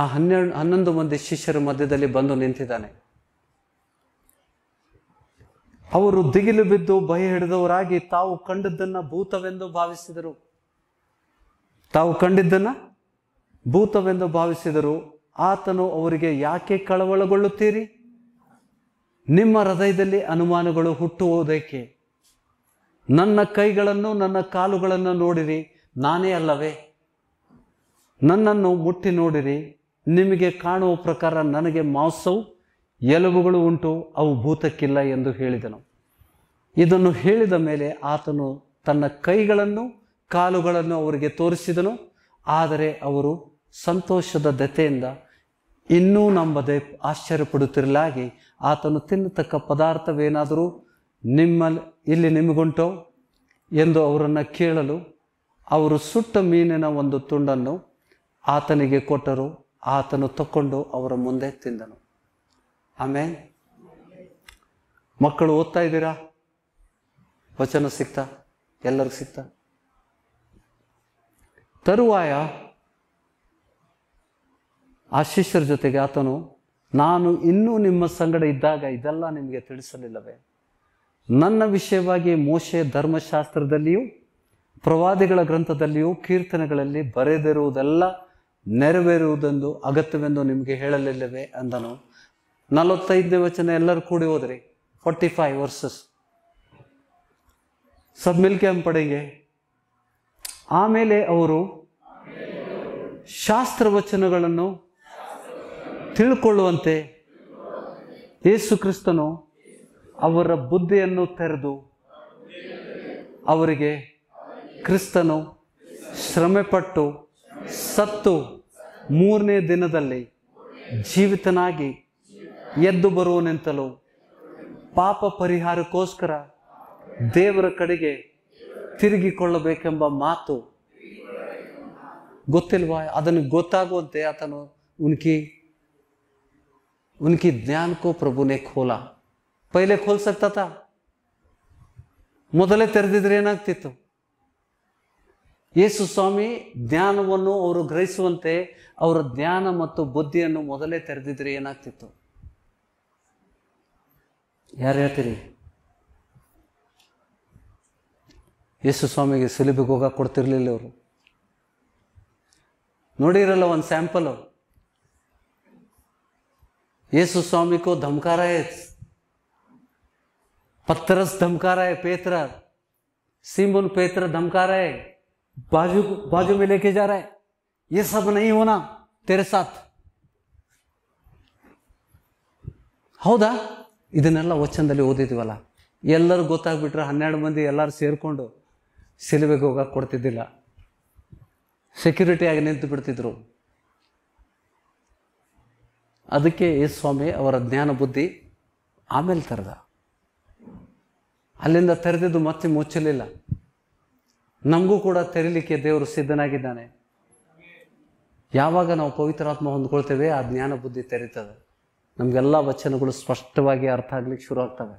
ಆ ಹನ್ನೆರಡು ಹನ್ನೊಂದು ಮಂದಿ ಶಿಷ್ಯರ ಮಧ್ಯದಲ್ಲಿ ಬಂದು ನಿಂತಿದ್ದಾನೆ ಅವರು ದಿಗಿಲು ಬಿದ್ದು ಭಯ ಹಿಡಿದವರಾಗಿ ತಾವು ಕಂಡದ್ದನ್ನ ಭೂತವೆಂದು ಭಾವಿಸಿದರು ತಾವು ಕಂಡಿದ್ದನ್ನ ಭೂತವೆಂದು ಭಾವಿಸಿದರು ಆತನು ಅವರಿಗೆ ಯಾಕೆ ಕಳವಳಗೊಳ್ಳುತ್ತೀರಿ ನಿಮ್ಮ ಹೃದಯದಲ್ಲಿ ಅನುಮಾನಗಳು ಹುಟ್ಟುವುದಕ್ಕೆ ನನ್ನ ಕೈಗಳನ್ನು ನನ್ನ ಕಾಲುಗಳನ್ನು ನೋಡಿರಿ ನಾನೇ ಅಲ್ಲವೇ ನನ್ನನ್ನು ಮುಟ್ಟಿ ನೋಡಿರಿ ನಿಮಗೆ ಕಾಣುವ ಪ್ರಕಾರ ನನಗೆ ಮಾಂಸವು ಎಲುಬುಗಳು ಉಂಟು ಅವು ಭೂತಕ್ಕಿಲ್ಲ ಎಂದು ಹೇಳಿದನು ಇದನ್ನು ಹೇಳಿದ ಮೇಲೆ ಆತನು ತನ್ನ ಕೈಗಳನ್ನು ಕಾಲುಗಳನ್ನು ಅವರಿಗೆ ತೋರಿಸಿದನು ಆದರೆ ಅವರು ಸಂತೋಷದ ದತೆಯಿಂದ ಇನ್ನೂ ನಂಬದೆ ಆಶ್ಚರ್ಯಪಡುತ್ತಿರಲಾಗಿ ಆತನು ತಿನ್ನತಕ್ಕ ಪದಾರ್ಥವೇನಾದರೂ ನಿಮ್ಮಲ್ಲಿ ಇಲ್ಲಿ ನಿಮಗುಂಟೋ ಎಂದು ಅವರನ್ನು ಕೇಳಲು ಅವರು ಸುಟ್ಟ ಮೀನಿನ ಒಂದು ತುಂಡನ್ನು ಆತನಿಗೆ ಕೊಟ್ಟರು ಆತನು ತಕ್ಕೊಂಡು ಅವರ ಮುಂದೆ ತಿಂದನು ಆಮೇಲೆ ಮಕ್ಕಳು ಓದ್ತಾ ಇದ್ದೀರಾ ವಚನ ಸಿಗ್ತಾ ಎಲ್ಲರಿಗೂ ಸಿಗ್ತಾ ತರುವಾಯ ಆ ಶಿಷ್ಯರ ಜೊತೆಗೆ ಆತನು ನಾನು ಇನ್ನೂ ನಿಮ್ಮ ಸಂಗಡ ಇದ್ದಾಗ ಇದೆಲ್ಲ ನಿಮಗೆ ತಿಳಿಸಲಿಲ್ಲವೇ ನನ್ನ ವಿಷಯವಾಗಿ ಮೋಶೆ ಧರ್ಮಶಾಸ್ತ್ರದಲ್ಲಿಯೂ ಪ್ರವಾದಿಗಳ ಗ್ರಂಥದಲ್ಲಿಯೂ ಕೀರ್ತನೆಗಳಲ್ಲಿ ಬರೆದಿರುವುದೆಲ್ಲ ನೆರವೇರುವುದೆಂದು ಅಗತ್ಯವೆಂದು ನಿಮಗೆ ಹೇಳಲಿಲ್ಲವೆ ಅಂದನು ನಲವತ್ತೈದನೇ ವಚನ ಎಲ್ಲರೂ ಕೂಡಿ ಹೋದ್ರಿ ಫೋರ್ಟಿ ಫೈವ್ ವರ್ಸಸ್ ಸಬ್ಮಿಲ್ ಪಡೆಗೆ ಆಮೇಲೆ ಅವರು ಶಾಸ್ತ್ರವಚನಗಳನ್ನು ತಿಳ್ಕೊಳ್ಳುವಂತೆ ಯೇಸು ಕ್ರಿಸ್ತನು ಅವರ ಬುದ್ಧಿಯನ್ನು ತೆರೆದು ಅವರಿಗೆ ಕ್ರಿಸ್ತನು ಶ್ರಮೆಪಟ್ಟು ಸತ್ತು ಮೂರನೇ ದಿನದಲ್ಲಿ ಜೀವಿತನಾಗಿ ಎದ್ದು ಬರುವನೆಂತಲೂ ಪಾಪ ಪರಿಹಾರಕ್ಕೋಸ್ಕರ ದೇವರ ಕಡೆಗೆ ತಿರುಗಿಕೊಳ್ಳಬೇಕೆಂಬ ಮಾತು ಗೊತ್ತಿಲ್ವ ಅದನ್ನು ಗೊತ್ತಾಗುವಂತೆ ಆತನು ಉನ್ಕಿ ಉನ್ಕಿ ಜ್ಞಾನಕ್ಕೂ ಪ್ರಭುನೇ ಖೋಲ ಪೈಲೆ खोला ಮೊದಲೇ ತೆರೆದಿದ್ರೆ ಏನಾಗ್ತಿತ್ತು ಯೇಸು ಸ್ವಾಮಿ ಜ್ಞಾನವನ್ನು ಅವರು ಗ್ರಹಿಸುವಂತೆ ಅವರ ಜ್ಞಾನ ಮತ್ತು ಬುದ್ಧಿಯನ್ನು ಮೊದಲೇ ತೆರೆದಿದ್ರೆ ಏನಾಗ್ತಿತ್ತು ಯಾರು ಹೇಳ್ತೀರಿ ಯೇಸು ಸ್ವಾಮಿಗೆ ಸಿಲಿಬಿಗೆ ಹೋಗಕ್ಕೆ ಕೊಡ್ತಿರ್ಲಿಲ್ಲ ಅವರು ನೋಡಿರಲ್ಲ ಒಂದು ಸ್ಯಾಂಪಲ್ ಯೇಸು ಸ್ವಾಮಿಗೂ ಧಮಕಾರ ಪತ್ರಸ್ ಧಮಕಾರ ಪೇತ್ರ ಸಿಮನ್ ಪೇತ್ರ ಧಮಕಾರ ಬಾಜು ಬಾಜು ಮೇಲೆ ಕೆ ये सब नहीं होना तेरे साथ ಹೌದಾ ಇದನ್ನೆಲ್ಲ ವಚನದಲ್ಲಿ ಓದಿದ್ವಲ್ಲ ಎಲ್ಲರೂ ಗೊತ್ತಾಗ್ಬಿಟ್ರೆ ಹನ್ನೆರಡು ಮಂದಿ ಎಲ್ಲರೂ ಸೇರಿಕೊಂಡು ಸಿಲುಬೆಗೆ ಹೋಗಕ್ಕೆ ಕೊಡ್ತಿದ್ದಿಲ್ಲ ಸೆಕ್ಯೂರಿಟಿಯಾಗಿ ನಿಂತು ಬಿಡ್ತಿದ್ರು ಅದಕ್ಕೆ ಯೇಸು ಸ್ವಾಮಿ ಅವರ ಜ್ಞಾನ ಬುದ್ಧಿ ಆಮೇಲೆ ತೆರೆದ ಅಲ್ಲಿಂದ ತೆರೆದಿದ್ದು ಮತ್ತೆ ಮುಚ್ಚಲಿಲ್ಲ ನಮಗೂ ಕೂಡ ತೆರಿಲಿಕ್ಕೆ ದೇವರು ಸಿದ್ಧನಾಗಿದ್ದಾನೆ ಯಾವಾಗ ನಾವು ಪವಿತ್ರಾತ್ಮ ಹೊಂದ್ಕೊಳ್ತೇವೆ ಆ ಜ್ಞಾನ ಬುದ್ಧಿ ತೆರೀತದೆ ನಮಗೆಲ್ಲ ವಚನಗಳು ಸ್ಪಷ್ಟವಾಗಿ ಅರ್ಥ ಆಗ್ಲಿಕ್ಕೆ ಶುರು ಆಗ್ತವೆ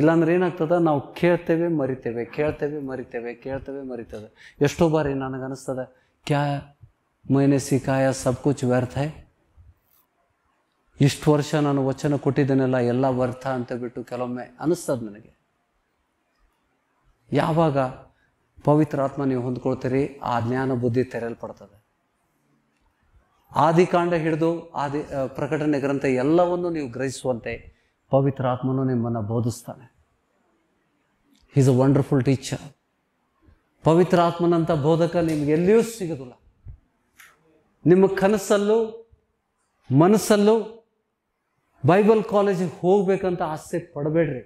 ಇಲ್ಲಾಂದ್ರೆ ಏನಾಗ್ತದೆ ನಾವು ಕೇಳ್ತೇವೆ ಮರಿತೇವೆ ಕೇಳ್ತೇವೆ ಮರಿತೇವೆ ಕೇಳ್ತೇವೆ ಮರಿತದೆ ಎಷ್ಟೋ ಬಾರಿ ನನಗೆ ಅನಿಸ್ತದೆ ಕ್ಯಾ ಮೈನೆ ಸಿಕಾಯ ಸಬ್ ಕುಚ್ ವ್ಯರ್ಥ ಇಷ್ಟು ವರ್ಷ ನಾನು ವಚನ ಕೊಟ್ಟಿದ್ದೇನೆಲ್ಲ ಎಲ್ಲ ವ್ಯರ್ಥ ಅಂತ ಬಿಟ್ಟು ಕೆಲವೊಮ್ಮೆ ಅನಿಸ್ತದೆ ನನಗೆ ಯಾವಾಗ ಪವಿತ್ರಾತ್ಮ ನೀವು ಹೊಂದ್ಕೊಳ್ತೀರಿ ಆ ಜ್ಞಾನ ಬುದ್ಧಿ ತೆರೆಯಲ್ಪಡ್ತದೆ ಆದಿಕಾಂಡ ಹಿಡಿದು ಆದಿ ಪ್ರಕಟಣೆ ಗ್ರಂಥ ಎಲ್ಲವನ್ನು ನೀವು ಗ್ರಹಿಸುವಂತೆ ಪವಿತ್ರ ಆತ್ಮನು ನಿಮ್ಮನ್ನು ಬೋಧಿಸ್ತಾನೆ ಈಸ್ ಅ ವಂಡರ್ಫುಲ್ ಟೀಚರ್ ಪವಿತ್ರ ಆತ್ಮನಂಥ ಬೋಧಕ ನಿಮ್ಗೆ ಎಲ್ಲಿಯೂ ಸಿಗೋದಿಲ್ಲ ನಿಮ್ಮ ಕನಸಲ್ಲೂ ಮನಸ್ಸಲ್ಲೂ ಬೈಬಲ್ ಕಾಲೇಜಿಗೆ ಹೋಗ್ಬೇಕಂತ ಆಸೆ ಪಡಬೇಡ್ರಿ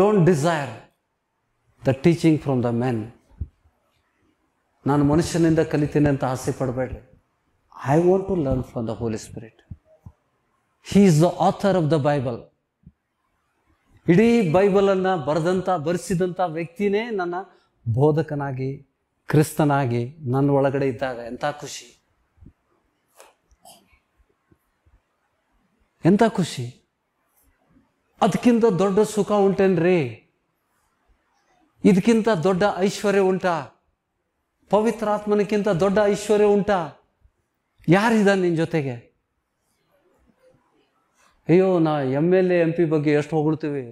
don't desire the teaching from the men ನಾನು ಮನುಷ್ಯನಿಂದ ಕಲಿತೇನೆ ಅಂತ ಆಸೆ ಪಡಬೇಡ್ರಿ I want to learn from the Holy Spirit he is the author of the Bible ಇಡೀ ಬೈಬಲನ್ನು ಬರೆದಂಥ ಬರೆಸಿದಂಥ ವ್ಯಕ್ತಿನೇ ನನ್ನ ಬೋಧಕನಾಗಿ ಕ್ರಿಸ್ತನಾಗಿ ನನ್ನ ಒಳಗಡೆ ಇದ್ದಾಗ ಎಂಥ ಖುಷಿ ಎಂಥ ಖುಷಿ ಅದಕ್ಕಿಂತ ದೊಡ್ಡ ಸುಖ ಉಂಟೇನ್ರಿ ಇದಕ್ಕಿಂತ ದೊಡ್ಡ ಐಶ್ವರ್ಯ ಉಂಟಾ ಪವಿತ್ರಾತ್ಮನಕ್ಕಿಂತ ದೊಡ್ಡ ಐಶ್ವರ್ಯ ಉಂಟಾ ಯಾರಿದ್ದಾನೆ ನಿನ್ನ ಜೊತೆಗೆ ಅಯ್ಯೋ ನಾ M L A M P ಬಗ್ಗೆ ಎಷ್ಟು ಹೊಗಳ್ತೀವಿ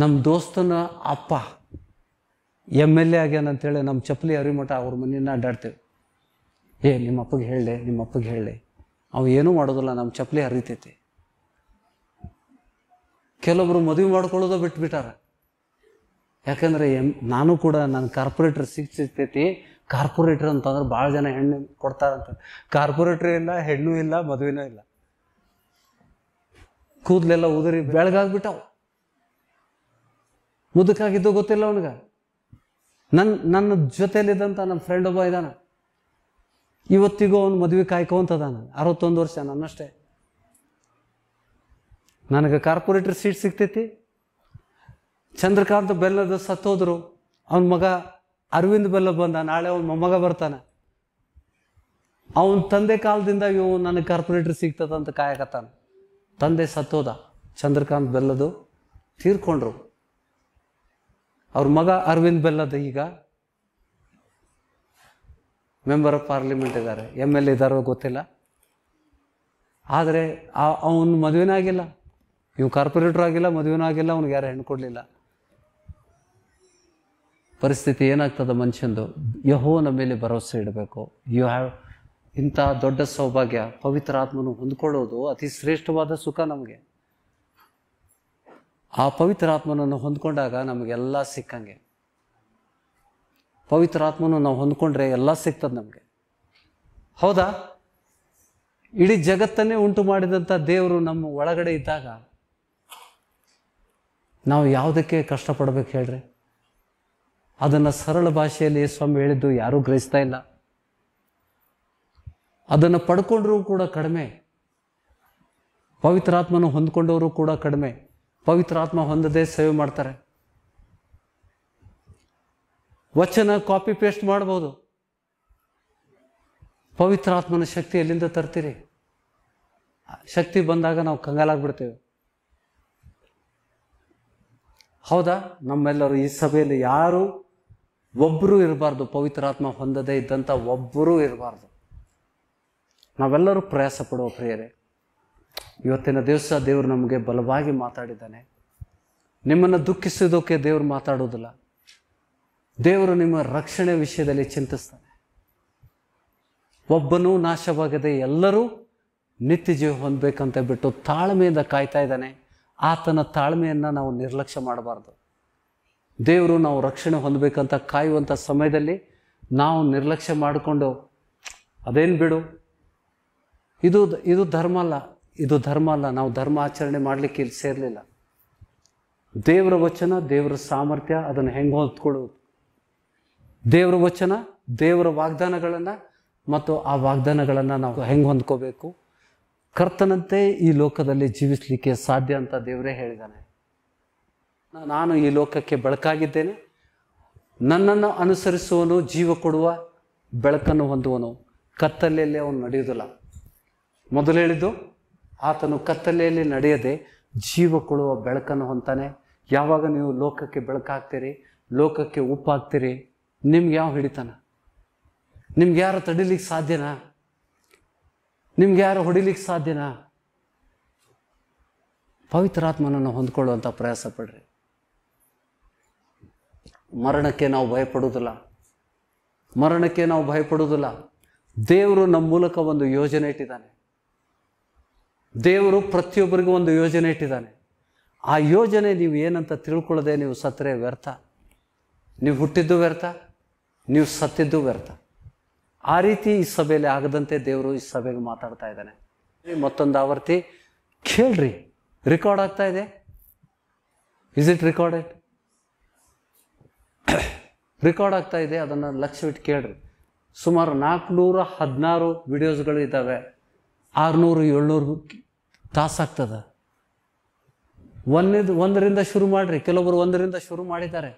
ನಮ್ಮ ದೋಸ್ತನ ಅಪ್ಪ ಎಮ್ ಎಲ್ ಎ ಆಗ್ಯಾನಂತೇಳಿ ನಮ್ಮ ಚಪ್ಪಲಿ ಅರಿಮಠ ಅವ್ರ ಮನೆಯನ್ನ ಅಡ್ಡಾಡ್ತೇವೆ ಏ ನಿಮ್ಮ ಅಪ್ಪಗೆ ಹೇಳಿ ನಿಮ್ಮ ಅಪ್ಪಗೆ ಹೇಳಿ ಅವು ಏನೂ ಮಾಡೋದಿಲ್ಲ ನಮ್ಮ ಚಪ್ಪಲಿ ಹರಿತೈತಿ ಕೆಲವರು ಮದುವೆ ಮಾಡ್ಕೊಳ್ಳೋದು ಬಿಟ್ಬಿಟ್ಟಾರ ಯಾಕಂದರೆ ನಾನು ಕೂಡ ನಾನು ಕಾರ್ಪೊರೇಟ್ರ್ ಸಿಗ್ತೈತಿ ಕಾರ್ಪೊರೇಟರ್ ಅಂತಂದ್ರೆ ಭಾಳ ಜನ ಹೆಣ್ಣು ಕೊಡ್ತಾರಂತ ಕಾರ್ಪೊರೇಟ್ರ್ ಇಲ್ಲ ಹೆಣ್ಣು ಇಲ್ಲ ಮದುವೆನೂ ಇಲ್ಲ ಕೂದಲೆಲ್ಲ ಉದುರಿ ಬೆಳಗಾಗ್ಬಿಟ್ಟಾವ ಮುದುಕಾಗಿದ್ದು ಗೊತ್ತಿಲ್ಲ ಅವನಿಗೆ ನನ್ನ ನನ್ನ ಜೊತೆಯಲ್ಲಿದ್ದಂಥ ನನ್ನ ಫ್ರೆಂಡ್ ಒಬ್ಬ ಇದ್ದಾನ ಇವತ್ತಿಗೂ ಅವನು ಮದುವೆ ಕಾಯ್ಕೊಂತದಾನೆ ಅರವತ್ತೊಂದು ವರ್ಷ ನನ್ನಷ್ಟೇ ನನಗೆ ಕಾರ್ಪೊರೇಟರ್ ಸೀಟ್ ಸಿಗ್ತೈತಿ ಚಂದ್ರಕಾಂತ್ ಬೆಲ್ಲದ ಸತ್ತೋದ್ರು ಅವನ ಮಗ ಅರವಿಂದ್ ಬೆಲ್ಲ ಬಂದ ನಾಳೆ ಅವನ ಮೊಮ್ಮಗ ಬರ್ತಾನೆ ಅವನ ತಂದೆ ಕಾಲದಿಂದ ಇವು ನನಗೆ ಕಾರ್ಪೊರೇಟ್ರ್ ಸಿಗ್ತದಂತ ಕಾಯಕತ್ತಾನೆ ತಂದೆ ಸತ್ತೋದ ಚಂದ್ರಕಾಂತ್ ಬೆಲ್ಲದು ತೀರ್ಕೊಂಡ್ರು ಅವ್ರ ಮಗ ಅರವಿಂದ್ ಬೆಲ್ಲದ ಈಗ ಮೆಂಬರ್ ಆಫ್ ಪಾರ್ಲಿಮೆಂಟ್ ಇದ್ದಾರೆ ಎಮ್ ಎಲ್ ಎ ಇದ್ದಾರೋ ಗೊತ್ತಿಲ್ಲ ಆದರೆ ಅವನು ಮದುವೆನಾಗಿಲ್ಲ ಇವ್ ಕಾರ್ಪೊರೇಟರ್ ಆಗಿಲ್ಲ ಮದುವೆನೂ ಆಗಿಲ್ಲ ಅವ್ನಿಗೆ ಯಾರು ಹೆಣ್ಣು ಕೊಡಲಿಲ್ಲ ಪರಿಸ್ಥಿತಿ ಏನಾಗ್ತದೆ ಮನುಷ್ಯಂದು ಯಹೋನ ಮೇಲೆ ಭರವಸೆ ಇಡಬೇಕು ಯು ಹ್ಯಾವ್ ಇಂಥ ದೊಡ್ಡ ಸೌಭಾಗ್ಯ ಪವಿತ್ರ ಆತ್ಮನು ಹೊಂದ್ಕೊಳ್ಳೋದು ಅತಿ ಶ್ರೇಷ್ಠವಾದ ಸುಖ ನಮಗೆ ಆ ಪವಿತ್ರ ಆತ್ಮನನ್ನು ಹೊಂದ್ಕೊಂಡಾಗ ನಮಗೆಲ್ಲ ಸಿಕ್ಕಂಗೆ ಪವಿತ್ರ ಆತ್ಮನ ನಾವು ಹೊಂದ್ಕೊಂಡ್ರೆ ಎಲ್ಲ ಸಿಗ್ತದೆ ನಮಗೆ ಹೌದಾ ಇಡೀ ಜಗತ್ತನ್ನೇ ಉಂಟು ಮಾಡಿದಂಥ ದೇವರು ನಮ್ಮ ಒಳಗಡೆ ಇದ್ದಾಗ ನಾವು ಯಾವುದಕ್ಕೆ ಕಷ್ಟಪಡ್ಬೇಕು ಹೇಳ್ರಿ ಅದನ್ನು ಸರಳ ಭಾಷೆಯಲ್ಲಿ ಸ್ವಾಮಿ ಹೇಳಿದ್ದು ಯಾರೂ ಗ್ರಹಿಸ್ತಾ ಇಲ್ಲ ಅದನ್ನು ಪಡ್ಕೊಂಡ್ರೂ ಕೂಡ ಕಡಿಮೆ ಪವಿತ್ರಾತ್ಮನ ಹೊಂದ್ಕೊಂಡವರು ಕೂಡ ಕಡಿಮೆ ಪವಿತ್ರಾತ್ಮ ಹೊಂದದೇ ಸೇವೆ ಮಾಡ್ತಾರೆ ವಚನ ಕಾಪಿ ಪೇಸ್ಟ್ ಮಾಡ್ಬೋದು ಪವಿತ್ರಾತ್ಮನ ಶಕ್ತಿ ಎಲ್ಲಿಂದ ತರ್ತೀರಿ ಶಕ್ತಿ ಬಂದಾಗ ನಾವು ಕಂಗಾಲಾಗ್ಬಿಡ್ತೇವೆ ಹೌದಾ ನಮ್ಮೆಲ್ಲರೂ ಈ ಸಭೆಯಲ್ಲಿ ಯಾರು ಒಬ್ಬರೂ ಇರಬಾರ್ದು ಪವಿತ್ರಾತ್ಮ ಹೊಂದದೇ ಇದ್ದಂಥ ಒಬ್ಬರೂ ಇರಬಾರ್ದು ನಾವೆಲ್ಲರೂ ಪ್ರಯಾಸ ಪಡುವ ಪ್ರಿಯರೇ ಇವತ್ತಿನ ದಿವಸ ದೇವರು ನಮಗೆ ಬಲವಾಗಿ ಮಾತಾಡಿದ್ದಾನೆ ನಿಮ್ಮನ್ನು ದುಃಖಿಸೋದಕ್ಕೆ ದೇವರು ಮಾತಾಡೋದಿಲ್ಲ ದೇವರು ನಿಮ್ಮ ರಕ್ಷಣೆ ವಿಷಯದಲ್ಲಿ ಚಿಂತಿಸ್ತಾನೆ ಒಬ್ಬನೂ ನಾಶವಾಗದೆ ಎಲ್ಲರೂ ನಿತ್ಯ ಜೀವ ಹೊಂದಬೇಕಂತ ಬಿಟ್ಟು ತಾಳ್ಮೆಯಿಂದ ಕಾಯ್ತಾ ಇದ್ದಾನೆ ಆತನ ತಾಳ್ಮೆಯನ್ನು ನಾವು ನಿರ್ಲಕ್ಷ್ಯ ಮಾಡಬಾರ್ದು ದೇವರು ನಾವು ರಕ್ಷಣೆ ಹೊಂದಬೇಕಂತ ಕಾಯುವಂಥ ಸಮಯದಲ್ಲಿ ನಾವು ನಿರ್ಲಕ್ಷ್ಯ ಮಾಡಿಕೊಂಡು ಅದೇನು ಬಿಡು ಇದು ಇದು ಧರ್ಮ ಅಲ್ಲ ಇದು ಧರ್ಮ ಅಲ್ಲ ನಾವು ಧರ್ಮ ಆಚರಣೆ ಮಾಡಲಿಕ್ಕೆ ಇಲ್ಲಿ ಸೇರಲಿಲ್ಲ ದೇವರ ವಚನ ದೇವರ ಸಾಮರ್ಥ್ಯ ಅದನ್ನು ಹೆಂಗೆ ಹೊತ್ಕೊಳ್ಳೋದು ದೇವರ ವಚನ ದೇವರ ವಾಗ್ದಾನಗಳನ್ನು ಮತ್ತು ಆ ವಾಗ್ದಾನಗಳನ್ನು ನಾವು ಹೆಂಗೆ ಹೊಂದ್ಕೋಬೇಕು ಕರ್ತನಂತೆ ಈ ಲೋಕದಲ್ಲಿ ಜೀವಿಸಲಿಕ್ಕೆ ಸಾಧ್ಯ ಅಂತ ದೇವರೇ ಹೇಳಿದ್ದಾನೆ ನಾನು ಈ ಲೋಕಕ್ಕೆ ಬೆಳಕಾಗಿದ್ದೇನೆ ನನ್ನನ್ನು ಅನುಸರಿಸುವನು ಜೀವ ಕೊಡುವ ಬೆಳಕನ್ನು ಹೊಂದುವನು ಕತ್ತಲೆಯಲ್ಲಿ ಅವನು ನಡೆಯುವುದಿಲ್ಲ ಮೊದಲು ಹೇಳಿದ್ದು ಆತನು ಕತ್ತಲೆಯಲ್ಲಿ ನಡೆಯದೆ ಜೀವ ಕೊಡುವ ಬೆಳಕನ್ನು ಹೊಂತಾನೆ ಯಾವಾಗ ನೀವು ಲೋಕಕ್ಕೆ ಬೆಳಕಾಗ್ತೀರಿ ಲೋಕಕ್ಕೆ ಉಪ್ಪಾಗ್ತೀರಿ ನಿಮ್ಗೆ ಯಾವ ಹಿಡಿತಾನ ನಿಮ್ಗೆ ಯಾರು ತಡಿಲಿಕ್ಕೆ ಸಾಧ್ಯನಾ ನಿಮ್ಗೆ ಯಾರು ಹೊಡಿಲಿಕ್ಕೆ ಸಾಧ್ಯನಾ ಪವಿತ್ರಾತ್ಮನನ್ನು ಹೊಂದ್ಕೊಳ್ಳುವಂಥ ಪ್ರಯಾಸ ಪಡ್ರಿ ಮರಣಕ್ಕೆ ನಾವು ಭಯಪಡೋದಿಲ್ಲ ಮರಣಕ್ಕೆ ನಾವು ಭಯಪಡೋದಿಲ್ಲ ದೇವರು ನಮ್ಮ ಮೂಲಕ ಒಂದು ಯೋಜನೆ ಇಟ್ಟಿದ್ದಾನೆ ದೇವರು ಪ್ರತಿಯೊಬ್ಬರಿಗೂ ಒಂದು ಯೋಜನೆ ಇಟ್ಟಿದ್ದಾನೆ ಆ ಯೋಜನೆ ನೀವು ಏನಂತ ತಿಳ್ಕೊಳ್ಳದೆ ನೀವು ಸತ್ತರೆ ವ್ಯರ್ಥ ನೀವು ಹುಟ್ಟಿದ್ದು ವ್ಯರ್ಥ ನೀವು ಸತ್ತಿದ್ದು ವ್ಯರ್ಥ ಆ ರೀತಿ ಈ ಸಭೆಯಲ್ಲಿ ಆಗದಂತೆ ದೇವರು ಈ ಸಭೆಗೆ ಮಾತಾಡ್ತಾ ಇದ್ದಾನೆ ಮತ್ತೊಂದು ಆವರ್ತಿ ಕೇಳ್ರಿ ರೆಕಾರ್ಡ್ ಆಗ್ತಾ ಇದೆ ಇಸ್ ಇಟ್ ರೆಕಾರ್ಡೆಡ್ ರೆಕಾರ್ಡ್ ಆಗ್ತಾ ಇದೆ ಅದನ್ನು ಲಕ್ಷವಿಟ್ಟು ಕೇಳ್ರಿ ಸುಮಾರು ನಾಲ್ಕುನೂರ ಹದಿನಾರು ವಿಡಿಯೋಸ್ಗಳು ಇದ್ದಾವೆ ಆರುನೂರು ಏಳ್ನೂರು ಆಗ್ತದೆ ಒಂದನೇದು ಒಂದರಿಂದ ಶುರು ಮಾಡಿರಿ ಕೆಲವರು ಒಂದರಿಂದ ಶುರು ಮಾಡಿದ್ದಾರೆ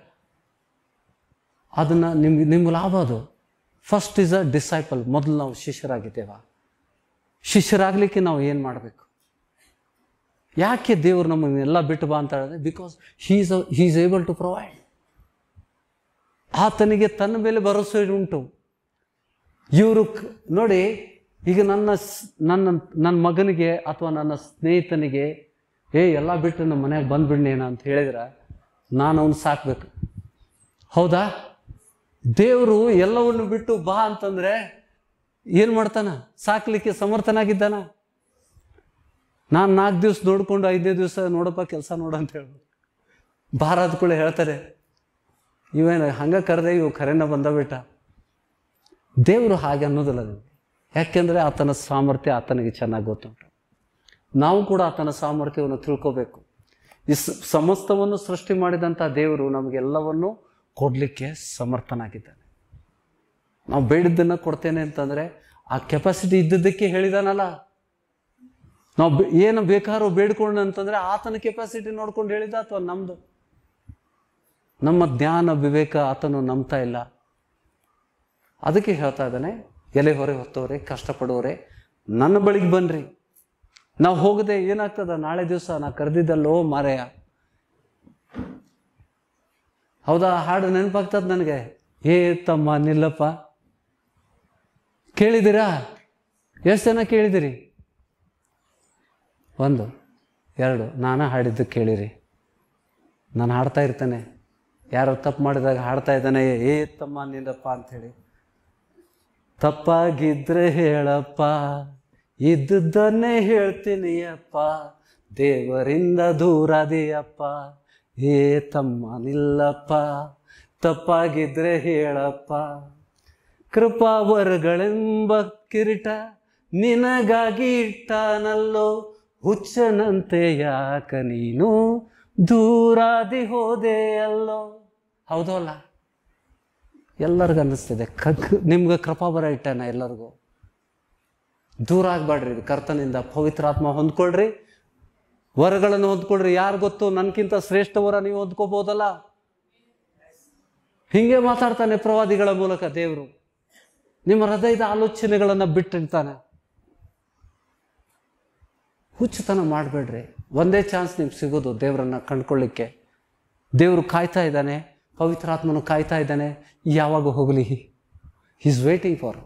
ಅದನ್ನು ನಿಮ್ಗೆ ನಿಮ್ಗೆ ಲಾಭ ಅದು ಫಸ್ಟ್ ಇಸ್ ಅ ಡಿಸೈಪಲ್ ಮೊದಲು ನಾವು ಶಿಷ್ಯರಾಗಿದ್ದೇವ ಶಿಷ್ಯರಾಗಲಿಕ್ಕೆ ನಾವು ಏನು ಮಾಡಬೇಕು ಯಾಕೆ ದೇವರು ನಮ್ಮನ್ನೆಲ್ಲ ಬಿಟ್ಟು ಬಾ ಅಂತ ಹೇಳಿದ್ರೆ because he is he is able to provide ಆತನಿಗೆ ತನ್ನ ಮೇಲೆ ಭರವಸೆ ಉಂಟು ಇವರು ನೋಡಿ ಈಗ ನನ್ನ ನನ್ನ ನನ್ನ ಮಗನಿಗೆ ಅಥವಾ ನನ್ನ ಸ್ನೇಹಿತನಿಗೆ ಏ ಎಲ್ಲ ಬಿಟ್ಟು ನಮ್ಮ ಮನೆಗೆ ಬಂದ್ಬಿಡ್ನೇನ ಅಂತ ಹೇಳಿದ್ರೆ ನಾನು ಅವನು ಸಾಕ್ಬೇಕು ಹೌದಾ ದೇವರು ಎಲ್ಲವನ್ನು ಬಿಟ್ಟು ಬಾ ಅಂತಂದರೆ ಏನು ಮಾಡ್ತಾನ ಸಾಕಲಿಕ್ಕೆ ಸಮರ್ಥನಾಗಿದ್ದಾನ ನಾನು ನಾಲ್ಕು ದಿವಸ ನೋಡಿಕೊಂಡು ಐದನೇ ದಿವಸ ನೋಡಪ್ಪ ಕೆಲಸ ನೋಡು ಅಂತ ಹೇಳ್ಬೋದು ಕೂಡ ಹೇಳ್ತಾರೆ ಇವೇನು ಹಂಗೆ ಕರೆದೇ ಇವು ಕರೆನ ಬಂದ ಬಿಟ್ಟ ದೇವರು ಹಾಗೆ ಅನ್ನೋದಿಲ್ಲ ನಿಮಗೆ ಯಾಕೆಂದರೆ ಆತನ ಸಾಮರ್ಥ್ಯ ಆತನಿಗೆ ಚೆನ್ನಾಗಿ ಗೊತ್ತುಂಟು ನಾವು ಕೂಡ ಆತನ ಸಾಮರ್ಥ್ಯವನ್ನು ತಿಳ್ಕೋಬೇಕು ಈ ಸಮಸ್ತವನ್ನು ಸೃಷ್ಟಿ ಮಾಡಿದಂಥ ದೇವರು ನಮಗೆಲ್ಲವನ್ನು ಕೊಡಲಿಕ್ಕೆ ಸಮರ್ಥನಾಗಿದ್ದಾನೆ ನಾವು ಬೇಡಿದ್ದನ್ನು ಕೊಡ್ತೇನೆ ಅಂತಂದರೆ ಆ ಕೆಪಾಸಿಟಿ ಇದ್ದದ್ದಕ್ಕೆ ಹೇಳಿದಾನಲ್ಲ ನಾವು ಏನು ಬೇಕಾದ್ರೂ ಬೇಡ್ಕೊಂಡು ಅಂತಂದರೆ ಆತನ ಕೆಪಾಸಿಟಿ ನೋಡ್ಕೊಂಡು ಹೇಳಿದ ಅಥವಾ ನಮ್ಮದು ನಮ್ಮ ಜ್ಞಾನ ವಿವೇಕ ಆತನು ನಂಬ್ತಾ ಇಲ್ಲ ಅದಕ್ಕೆ ಹೇಳ್ತಾ ಇದ್ದಾನೆ ಎಲೆ ಹೊರೆ ಹೊತ್ತವ್ರೆ ಕಷ್ಟಪಡೋರೆ ನನ್ನ ಬಳಿಗೆ ಬನ್ನಿರಿ ನಾವು ಹೋಗದೆ ಏನಾಗ್ತದ ನಾಳೆ ದಿವಸ ನಾ ಕರೆದಿದ್ದಲ್ಲೋ ಮಾರೆಯ ಹೌದಾ ಹಾಡು ನೆನಪಾಗ್ತದ ನನಗೆ ಏ ತಮ್ಮ ನಿಲ್ಲಪ್ಪ ಕೇಳಿದ್ದೀರಾ ಎಷ್ಟು ಜನ ಕೇಳಿದಿರಿ ಒಂದು ಎರಡು ನಾನು ಹಾಡಿದ್ದು ಕೇಳಿರಿ ನಾನು ಹಾಡ್ತಾ ಇರ್ತೇನೆ ಯಾರೋ ತಪ್ಪು ಮಾಡಿದಾಗ ಹಾಡ್ತಾ ಇದ್ದಾನೆ ಏ ತಮ್ಮ ನಿನ್ನಪ್ಪ ಅಂಥೇಳಿ ತಪ್ಪಾಗಿದ್ರೆ ಹೇಳಪ್ಪ ಇದ್ದದ್ದನ್ನೇ ಹೇಳ್ತೀನಿ ಅಪ್ಪ ದೇವರಿಂದ ದೂರದಿಯಪ್ಪ ಏ ತಮ್ಮ ನಿಲ್ಲಪ್ಪ ತಪ್ಪಾಗಿದ್ರೆ ಹೇಳಪ್ಪ ಕೃಪಾವರಗಳೆಂಬ ಕಿರೀಟ ನಿನಗಾಗಿ ಇಟ್ಟಾನಲ್ಲೋ ಹುಚ್ಚನಂತೆ ಯಾಕ ನೀನು ದೂರಾದಿ ಹೋದೆ ಅಲ್ಲೋ ಹೌದೋ ಅಲ್ಲ ಎಲ್ಲರಿಗೂ ಅನ್ನಿಸ್ತಿದೆ ಕಕ್ ನಿಮ್ಗೆ ಕೃಪಾ ಬರ ಇಟ್ಟಾನ ಎಲ್ಲರಿಗೂ ದೂರ ಆಗಬೇಡ್ರಿ ಕರ್ತನಿಂದ ಪವಿತ್ರಾತ್ಮ ಹೊಂದ್ಕೊಳ್ರಿ ವರಗಳನ್ನು ಹೊಂದ್ಕೊಳ್ರಿ ಯಾರು ಗೊತ್ತು ನನಗಿಂತ ಶ್ರೇಷ್ಠ ವರ ನೀವು ಹೊಂದ್ಕೋಬೋದಲ್ಲ ಹಿಂಗೆ ಮಾತಾಡ್ತಾನೆ ಪ್ರವಾದಿಗಳ ಮೂಲಕ ದೇವರು ನಿಮ್ಮ ಹೃದಯದ ಆಲೋಚನೆಗಳನ್ನು ಬಿಟ್ಟಿರ್ತಾನೆ ಹುಚ್ಚುತನ ಮಾಡಬೇಡ್ರಿ ಒಂದೇ ಚಾನ್ಸ್ ನಿಮ್ಗೆ ಸಿಗೋದು ದೇವರನ್ನ ಕಂಡ್ಕೊಳ್ಳಿಕ್ಕೆ ದೇವರು ಕಾಯ್ತಾ ಇದ್ದಾನೆ ಪವಿತ್ರಾತ್ಮನು ಕಾಯ್ತಾ ಇದ್ದಾನೆ ಯಾವಾಗ ಹೋಗಲಿ ಈಸ್ ವೇಟಿಂಗ್ ಫಾರ್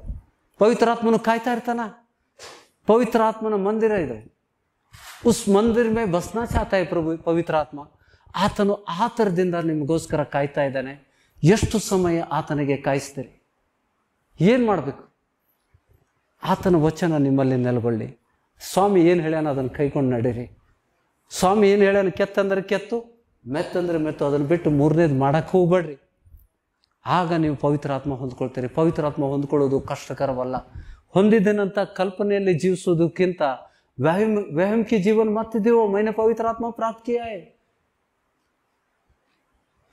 ಪವಿತ್ರಾತ್ಮನು ಕಾಯ್ತಾ ಇರ್ತಾನ ಪವಿತ್ರಾತ್ಮನ ಮಂದಿರ ಇದೆ ಉಸ್ ಮಂದಿರ ಮೇ ಬಸ್ನ ಚಾತಾಯ ಪ್ರಭು ಪವಿತ್ರಾತ್ಮ ಆತನು ಆತರದಿಂದ ನಿಮಗೋಸ್ಕರ ಕಾಯ್ತಾ ಇದ್ದಾನೆ ಎಷ್ಟು ಸಮಯ ಆತನಿಗೆ ಕಾಯಿಸ್ತೀರಿ ಏನು ಮಾಡಬೇಕು ಆತನ ವಚನ ನಿಮ್ಮಲ್ಲಿ ನೆಲಗೊಳ್ಳಿ ಸ್ವಾಮಿ ಏನು ಹೇಳ್ಯಾನ ಅದನ್ನು ಕೈಕೊಂಡು ನಡೀರಿ ಸ್ವಾಮಿ ಏನು ಹೇಳ್ಯಾನ ಕೆತ್ತಂದ್ರೆ ಕೆತ್ತು ಮೆತ್ತಂದ್ರೆ ಮೆತ್ತು ಅದನ್ನು ಬಿಟ್ಟು ಮೂರನೇದು ಮಾಡೋಕ್ಕೆ ಹೋಗ್ಬೇಡ್ರಿ ಆಗ ನೀವು ಪವಿತ್ರಾತ್ಮ ಹೊಂದ್ಕೊಳ್ತೀರಿ ಪವಿತ್ರಾತ್ಮ ಹೊಂದ್ಕೊಳ್ಳೋದು ಕಷ್ಟಕರವಲ್ಲ ಹೊಂದಿದ್ದೇನಂತ ಕಲ್ಪನೆಯಲ್ಲಿ ಜೀವಿಸೋದಕ್ಕಿಂತ ವ್ಯಾಹಿಮ್ ವ್ಯಾಯಾಮಕ್ಕೆ ಜೀವನ ಮತ್ತಿದೆಯೋ ಮೈನ ಪವಿತ್ರಾತ್ಮ ಆತ್ಮ किया है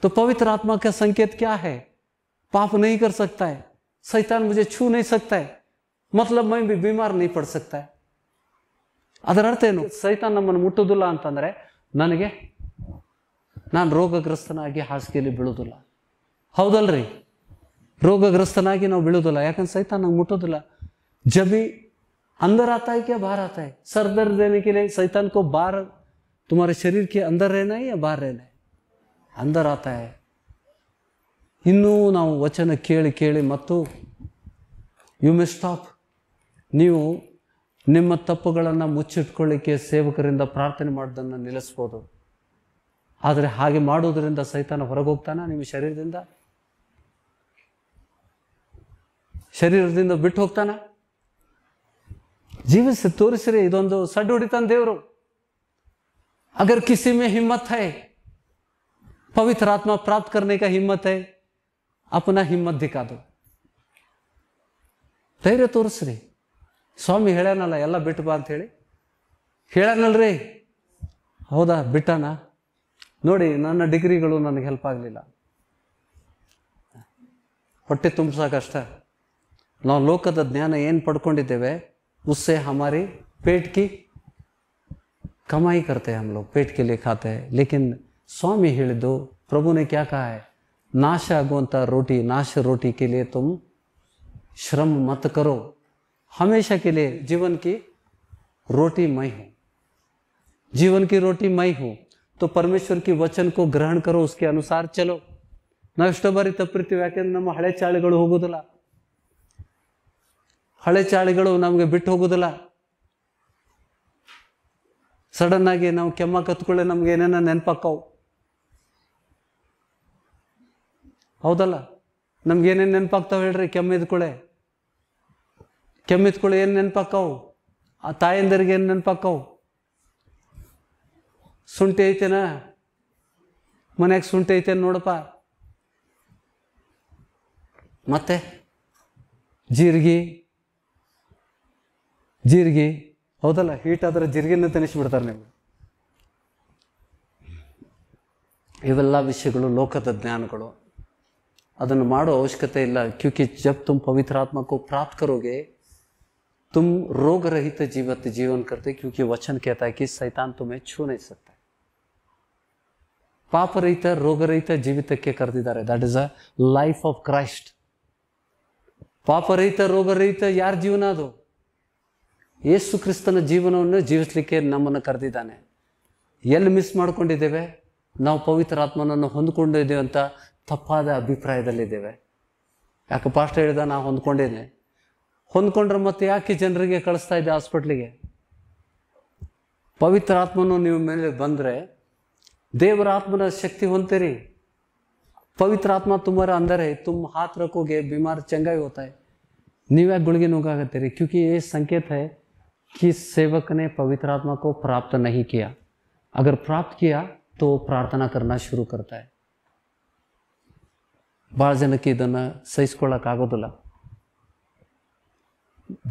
तो पवित्र आत्मा का संकेत क्या है पाप नहीं कर सकता है शैतान मुझे छू नहीं सकता है मतलब मैं भी बीमार नहीं पड़ सकता है ಅದರ ಅರ್ಥ ಏನು ಸೈತಾನ್ ನಮ್ಮನ್ನು ಮುಟ್ಟೋದಿಲ್ಲ ಅಂತಂದರೆ ನನಗೆ ನಾನು ರೋಗಗ್ರಸ್ತನಾಗಿ ಹಾಸಿಗೆಯಲ್ಲಿ ಬೀಳೋದಿಲ್ಲ ಹೌದಲ್ರಿ ರೋಗಗ್ರಸ್ತನಾಗಿ ನಾವು ಬೀಳುವುದಿಲ್ಲ ಯಾಕಂದ್ರೆ ಸಹಿತ ನಂಗೆ ಮುಟ್ಟೋದಿಲ್ಲ ಜಬಿ ಅಂದರ आता ಬಾರ क्या बाहर आता है सर दर्द देने के लिए शैतान को ಇನ್ನೂ ನಾವು ವಚನ ಕೇಳಿ ಕೇಳಿ ಮತ್ತು ಯು ಮೆ ಸ್ಟಾಪ್ ನೀವು ನಿಮ್ಮ ತಪ್ಪುಗಳನ್ನು ಮುಚ್ಚಿಟ್ಕೊಳ್ಳಿಕ್ಕೆ ಸೇವಕರಿಂದ ಪ್ರಾರ್ಥನೆ ಮಾಡೋದನ್ನು ನಿಲ್ಲಿಸ್ಬೋದು ಆದರೆ ಹಾಗೆ ಮಾಡೋದರಿಂದ ಸೈತಾನ ಹೊರಗೋಗ್ತಾನ ನಿಮ್ಮ ಶರೀರದಿಂದ ಶರೀರದಿಂದ ಬಿಟ್ಟು ಹೋಗ್ತಾನ ಜೀವಿಸಿ ತೋರಿಸ್ರಿ ಇದೊಂದು ಸಡ್ ಹೊಡಿತಾನೆ ದೇವರು ಅಗರ್ ಕಿಸಿ ಮೇ ಹಿಮ್ಮತ್ ಹೈ ಪವಿತ್ರ ಆತ್ಮ ಪ್ರಾಪ್ತ ಕರ್ನೆ ಹಿಮ್ಮತ್ ಹೈ ಅಪನ ಹಿಮ್ಮತ್ ದಿಕ್ಕಾದು ಧೈರ್ಯ ತೋರಿಸ್ರಿ ಸ್ವಾಮಿ ಹೇಳ್ಯಾನಲ್ಲ ಎಲ್ಲ ಬಿಟ್ಟು ಬಾ ಅಂತ ಹೇಳಿ ಹೇಳ್ಯಾನಲ್ರಿ ಹೌದಾ ಬಿಟ್ಟಾನ ನೋಡಿ ನನ್ನ ಡಿಗ್ರಿಗಳು ನನಗೆ ಹೆಲ್ಪ್ ಆಗಲಿಲ್ಲ ಹೊಟ್ಟೆ ತುಂಬಿಸೋಕಷ್ಟ ನಾವು ಲೋಕದ ಜ್ಞಾನ ಏನು ಪಡ್ಕೊಂಡಿದ್ದೇವೆ ಉಸ್ಸೆ ಹಮಾರಿ ಪೇಟ್ ಕಿ ಕಮಾಯಿ ಕರ್ತೆ हम लोग ಪೇಟ್ ಕೆ लिए खाते हैं लेकिन ಸ್ವಾಮಿ ಹೇಳಿದ್ದು ಪ್ರಭುನೇ ಕ್ಯಾ ಕಹಾ है ನಾಶ ಆಗುವಂಥ ರೋಟಿ ನಾಶ ರೋಟಿ ಕೆ लिए तुम श्रम मत करो हमेशा के लिए जीवन की रोटी मैं हूँ जीवन की रोटी मैं हूँ तो ಪರಮೇಶ್ವರ್ ಕಿ वचन को ಗ್ರಹಣ ಕರೋ उसके ಅನುಸಾರ ಚಲೋ ನಾವು ಎಷ್ಟೋ ಬಾರಿ ತಪ್ಪಿರ್ತೀವಿ ಯಾಕೆಂದ್ರೆ ನಮ್ಮ ಹಳೆ ಚಾಳಿಗಳು ಹೋಗೋದಿಲ್ಲ ಹಳೆ ಚಾಳಿಗಳು ನಮಗೆ ಬಿಟ್ಟು ಹೋಗೋದಿಲ್ಲ ಸಡನ್ ಆಗಿ ನಾವು ಕೆಮ್ಮ ಕತ್ಕೊಳ್ಳೆ ನಮ್ಗೆ ಏನೇನೋ ನೆನಪಾಕವು ಹೌದಲ್ಲ ನಮ್ಗೆ ಏನೇನು ನೆನಪಾಗ್ತಾವ ಹೇಳ್ರಿ ಕೆಮ್ಮಿದ್ಕೊಳೆ ಕೆಮ್ಮಿದ್ಕೊಳೆ ಏನು ನೆನಪಾಕ್ಕವು ಆ ತಾಯಂದಿರಿಗೆ ಏನು ನೆನಪಾಕ್ಕವು ಸುಂಟಿ ಐತೆನ ಮನ್ಯಾಗ ಸುಂಟೆ ಐತೆ ನೋಡಪ್ಪ ಮತ್ತೆ ಜೀರಿಗೆ ಜೀರಿಗೆ ಹೌದಲ್ಲ ಹೀಟ್ ಆದರೆ ಜೀರಿಗೆನ ತಿನ್ನಿಸ್ಬಿಡ್ತಾರೆ ನೀವು ಇವೆಲ್ಲ ವಿಷಯಗಳು ಲೋಕದ ಜ್ಞಾನಗಳು ಅದನ್ನು ಮಾಡೋ ಅವಶ್ಯಕತೆ ಇಲ್ಲ ಕ್ಯೂಕಿ ಜಪ್ ತುಂಬ ಪವಿತ್ರಾತ್ಮಕ್ಕೂ ಪ್ರಾಪ್ತ ತುಂಬ ರೋಗರಹಿತ रोगरहित ಜೀವನ ಕರ್ತೆ ಕ್ಯೂಕಿ क्योंकि वचन ಸೈತಾನ್ है कि शैतान ಪಾಪರಹಿತ ರೋಗರಹಿತ ಜೀವಿತಕ್ಕೆ ಕರೆದಿದ್ದಾರೆ that is a life of Christ ಪಾಪರಹಿತ ರೋಗರಹಿತ ಯಾರ ಜೀವನ ಅದು ಯೇಸು ಕ್ರಿಸ್ತನ ಜೀವನವನ್ನು ಜೀವಿಸಲಿಕ್ಕೆ ನಮ್ಮನ್ನು ಕರೆದಿದ್ದಾನೆ ಎಲ್ಲಿ ಮಿಸ್ ಮಾಡ್ಕೊಂಡಿದ್ದೇವೆ ನಾವು ಪವಿತ್ರ ಆತ್ಮನನ್ನು ಹೊಂದ್ಕೊಂಡಿದ್ದೇವೆ ಅಂತ ತಪ್ಪಾದ ಅಭಿಪ್ರಾಯದಲ್ಲಿದ್ದೇವೆ ಯಾಕೆ ಪಾಸ್ಟ್ ಹೇಳಿದ ನಾವು ಹೊಂದ್ಕೊಂಡೇನೆ ಹೊಂದ್ಕೊಂಡ್ರೆ ಮತ್ತೆ ಯಾಕೆ ಜನರಿಗೆ ಕಳಿಸ್ತಾ ಇದ್ದೆ ಹಾಸ್ಪಿಟ್ಲಿಗೆ ಪವಿತ್ರ ಆತ್ಮನು ನಿಮ್ಮ ಮೇಲೆ ಬಂದರೆ देवर आत्मा शक्ति होते पवित्र आत्मा तुम्हारा अंदर है तुम हाथ रखोगे बीमार चंगा ही होता है निव्या गुड़गे नौका करते रहे क्योंकि ये संकेत है कि सेवक ने पवित्र आत्मा को प्राप्त नहीं किया अगर प्राप्त किया तो प्रार्थना करना शुरू करता है ಭಾಳ ಜನಕ್ಕೆ ಇದನ್ನು ಸಹಿಸ್ಕೊಳ್ಳೋಕ್ಕಾಗೋದಿಲ್ಲ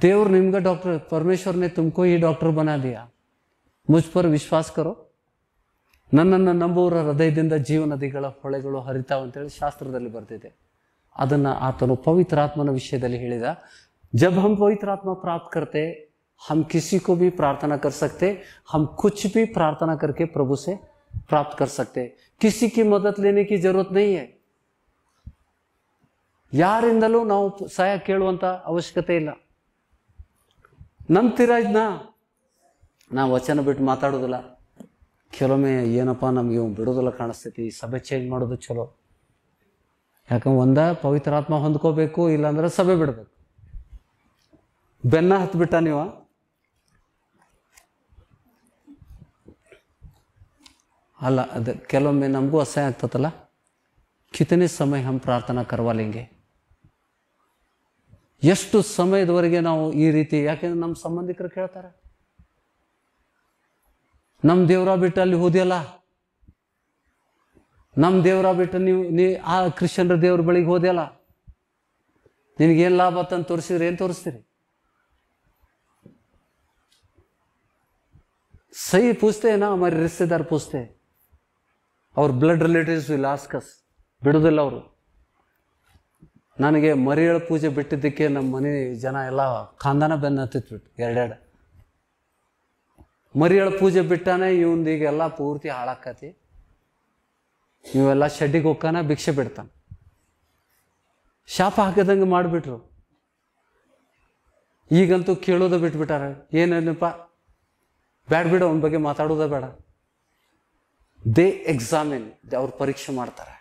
डॉक्टर ನಿಮ್ಗೆ ಡಾಕ್ಟರ್ ಪರಮೇಶ್ವರನೇ ತುಮಕೋ ಈ ಡಾಕ್ಟರ್ दिया मुझ पर ವಿಶ್ವಾಸ ಕರೋ ನನ್ನನ್ನು ನಂಬುವರ ಹೃದಯದಿಂದ ಜೀವನದಿಗಳ ಹೊಳೆಗಳು ಹರಿತಾವಂತೇಳಿ ಶಾಸ್ತ್ರದಲ್ಲಿ ಬರ್ತಿದೆ ಅದನ್ನು ಆತನು ಪವಿತ್ರಾತ್ಮನ ವಿಷಯದಲ್ಲಿ ಹೇಳಿದ ಜಬ್ ಹಮ್ ಪವಿತ್ರಾತ್ಮ ಪ್ರಾಪ್ತ ಕರ್ತೆ ಹಮ್ किसी को ಬಿ ಪ್ರಾರ್ಥನಾ कर सकते हम कुछ भी प्रार्थना करके प्रभु से प्राप्त कर सकते किसी की मदद लेने ಯಾರಿಂದಲೂ ನಾವು ಸಹಾಯ ಕೇಳುವಂಥ ಅವಶ್ಯಕತೆ ಇಲ್ಲ ನಂಬ್ತೀರಾ ಇದನ್ನ ನಾ ವಚನ ಬಿಟ್ಟು ಮಾತಾಡೋದಿಲ್ಲ ಕೆಲವೊಮ್ಮೆ ಏನಪ್ಪ ನಮಗೆ ಬಿಡೋದಲ್ಲ ಕಾಣಿಸ್ತೈತಿ ಸಭೆ ಚೇಂಜ್ ಮಾಡೋದು ಚಲೋ ಯಾಕಂದ್ರೆ ಒಂದ ಪವಿತ್ರಾತ್ಮ ಹೊಂದ್ಕೋಬೇಕು ಇಲ್ಲಾಂದ್ರೆ ಸಭೆ ಬಿಡಬೇಕು ಬೆನ್ನ ಹತ್ಬಿಟ್ಟ ನೀವ ಅಲ್ಲ ಅದು ಕೆಲವೊಮ್ಮೆ ನಮಗೂ ಅಸಹ್ಯ ಆಗ್ತತಲ್ಲ ಕಿತನೆ ಸಮಯ ಹಂ ಪ್ರಾರ್ಥನಾ ಕರ್ವಾಲಿಂಗೆ ಎಷ್ಟು ಸಮಯದವರೆಗೆ ನಾವು ಈ ರೀತಿ ಯಾಕೆಂದ್ರೆ ನಮ್ಮ ಸಂಬಂಧಿಕರು ಕೇಳ್ತಾರೆ ನಮ್ಮ ದೇವರ ಬಿಟ್ಟು ಅಲ್ಲಿ ಹೋದಿಯಲ್ಲ ನಮ್ಮ ದೇವರ ಬಿಟ್ಟು ನೀವು ನೀ ಆ ಕ್ರಿಶ್ಚನ್ರ ದೇವ್ರ ಬಳಿಗೆ ಹೋದ್ಯಲ್ಲ ನಿನಗೇನು ಲಾಭ ತಂದು ತೋರಿಸಿದ್ರೆ ಏನು ತೋರಿಸ್ತೀರಿ ಸಹಿ ಪೂಜ್ತೆ ನಾ ಮರಿ ರಿಶ್ತೆದಾರ್ ಪೂಜ್ತೆ ಅವ್ರ ಬ್ಲಡ್ ರಿಲೇಟಿವ್ಸ್ ಇಲ್ಲ ಆಸ್ಕಸ್ ಬಿಡೋದಿಲ್ಲ ಅವರು ನನಗೆ ಮರಿಯಳ ಪೂಜೆ ಬಿಟ್ಟಿದ್ದಕ್ಕೆ ನಮ್ಮ ಮನೆ ಜನ ಎಲ್ಲ ಖಾಂದಾನ ಬೆನ್ನ ಎರಡೆರಡು ಮರಿಯಳ ಪೂಜೆ ಬಿಟ್ಟಾನೆ ಇವಂದು ಈಗೆಲ್ಲ ಪೂರ್ತಿ ಹಾಳಾಕತಿ ಇವೆಲ್ಲ ಶಡ್ಡಿಗೆ ಹೋಗ್ಕಾನ ಭಿಕ್ಷೆ ಬಿಡ್ತಾನೆ ಶಾಪ ಹಾಕಿದಂಗೆ ಮಾಡಿಬಿಟ್ರು ಈಗಂತೂ ಕೇಳೋದು ಬಿಟ್ಬಿಟ್ಟಾರೆ ಏನೇನಪ್ಪ ಬ್ಯಾಡ್ ಬಿಡ ಅವನ ಬಗ್ಗೆ ಮಾತಾಡೋದ ಬೇಡ ದೇ ಎಕ್ಸಾಮಿನ್ ಅವ್ರು ಪರೀಕ್ಷೆ ಮಾಡ್ತಾರೆ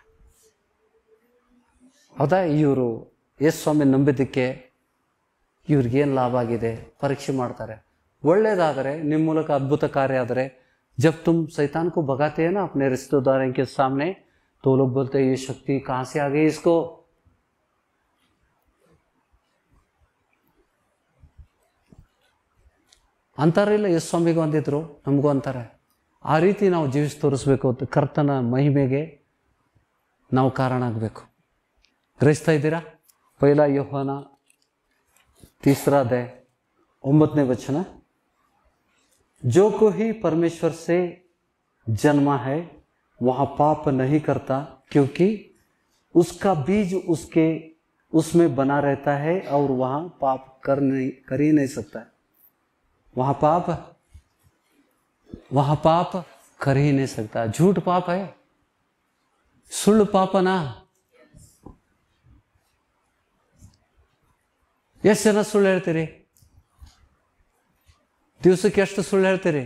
ಹೌದಾ ಇವರು ಎಸ್ ಸ್ವಾಮಿ ನಂಬಿದ್ದಕ್ಕೆ ಇವ್ರಿಗೇನು ಲಾಭ ಆಗಿದೆ ಪರೀಕ್ಷೆ ಮಾಡ್ತಾರೆ ಒಳ್ಳೆಯದಾದರೆ ನಿಮ್ಮ ಮೂಲಕ ಅದ್ಭುತ ಕಾರ್ಯ ಆದರೆ ಜಬ್ ತುಮ್ शैतान ಕೋ ಅಪ್ನೆ हैं ಸಾಮ್ನೆ ತೋಲು रिश्तेदारों ಈ ಶಕ್ತಿ ಕಾಸಿ लोग ಇಸ್ಕೋ ಅಂತಾರಿಲ್ಲ ಯೇಸು ಸ್ವಾಮಿಗೂ ಅಂದಿದ್ರು ನಮಗೂ ಅಂತಾರೆ ಆ ರೀತಿ ನಾವು ಜೀವಿಸಿ ತೋರಿಸ್ಬೇಕು ಕರ್ತನ ಮಹಿಮೆಗೆ ನಾವು ಕಾರಣ ಆಗಬೇಕು ಗ್ರಹಿಸ್ತಾ ಇದ್ದೀರಾ ಪೈಲ ಯೋಹನ ತೀಸ್ರಾದೆ ಒಂಬತ್ತನೇ ವಚನ जो कोई परमेश्वर से जन्मा है वह पाप नहीं करता क्योंकि उसका बीज उसके उसमें बना रहता है और वहां पाप कर नहीं कर ही नहीं सकता वहां पाप वहां पाप कर ही नहीं सकता झूठ पाप है सुल ना यश ना सुल तेरे ದಿವಸಕ್ಕೆ ಎಷ್ಟು ಸುಳ್ಳು ಹೇಳ್ತೀರಿ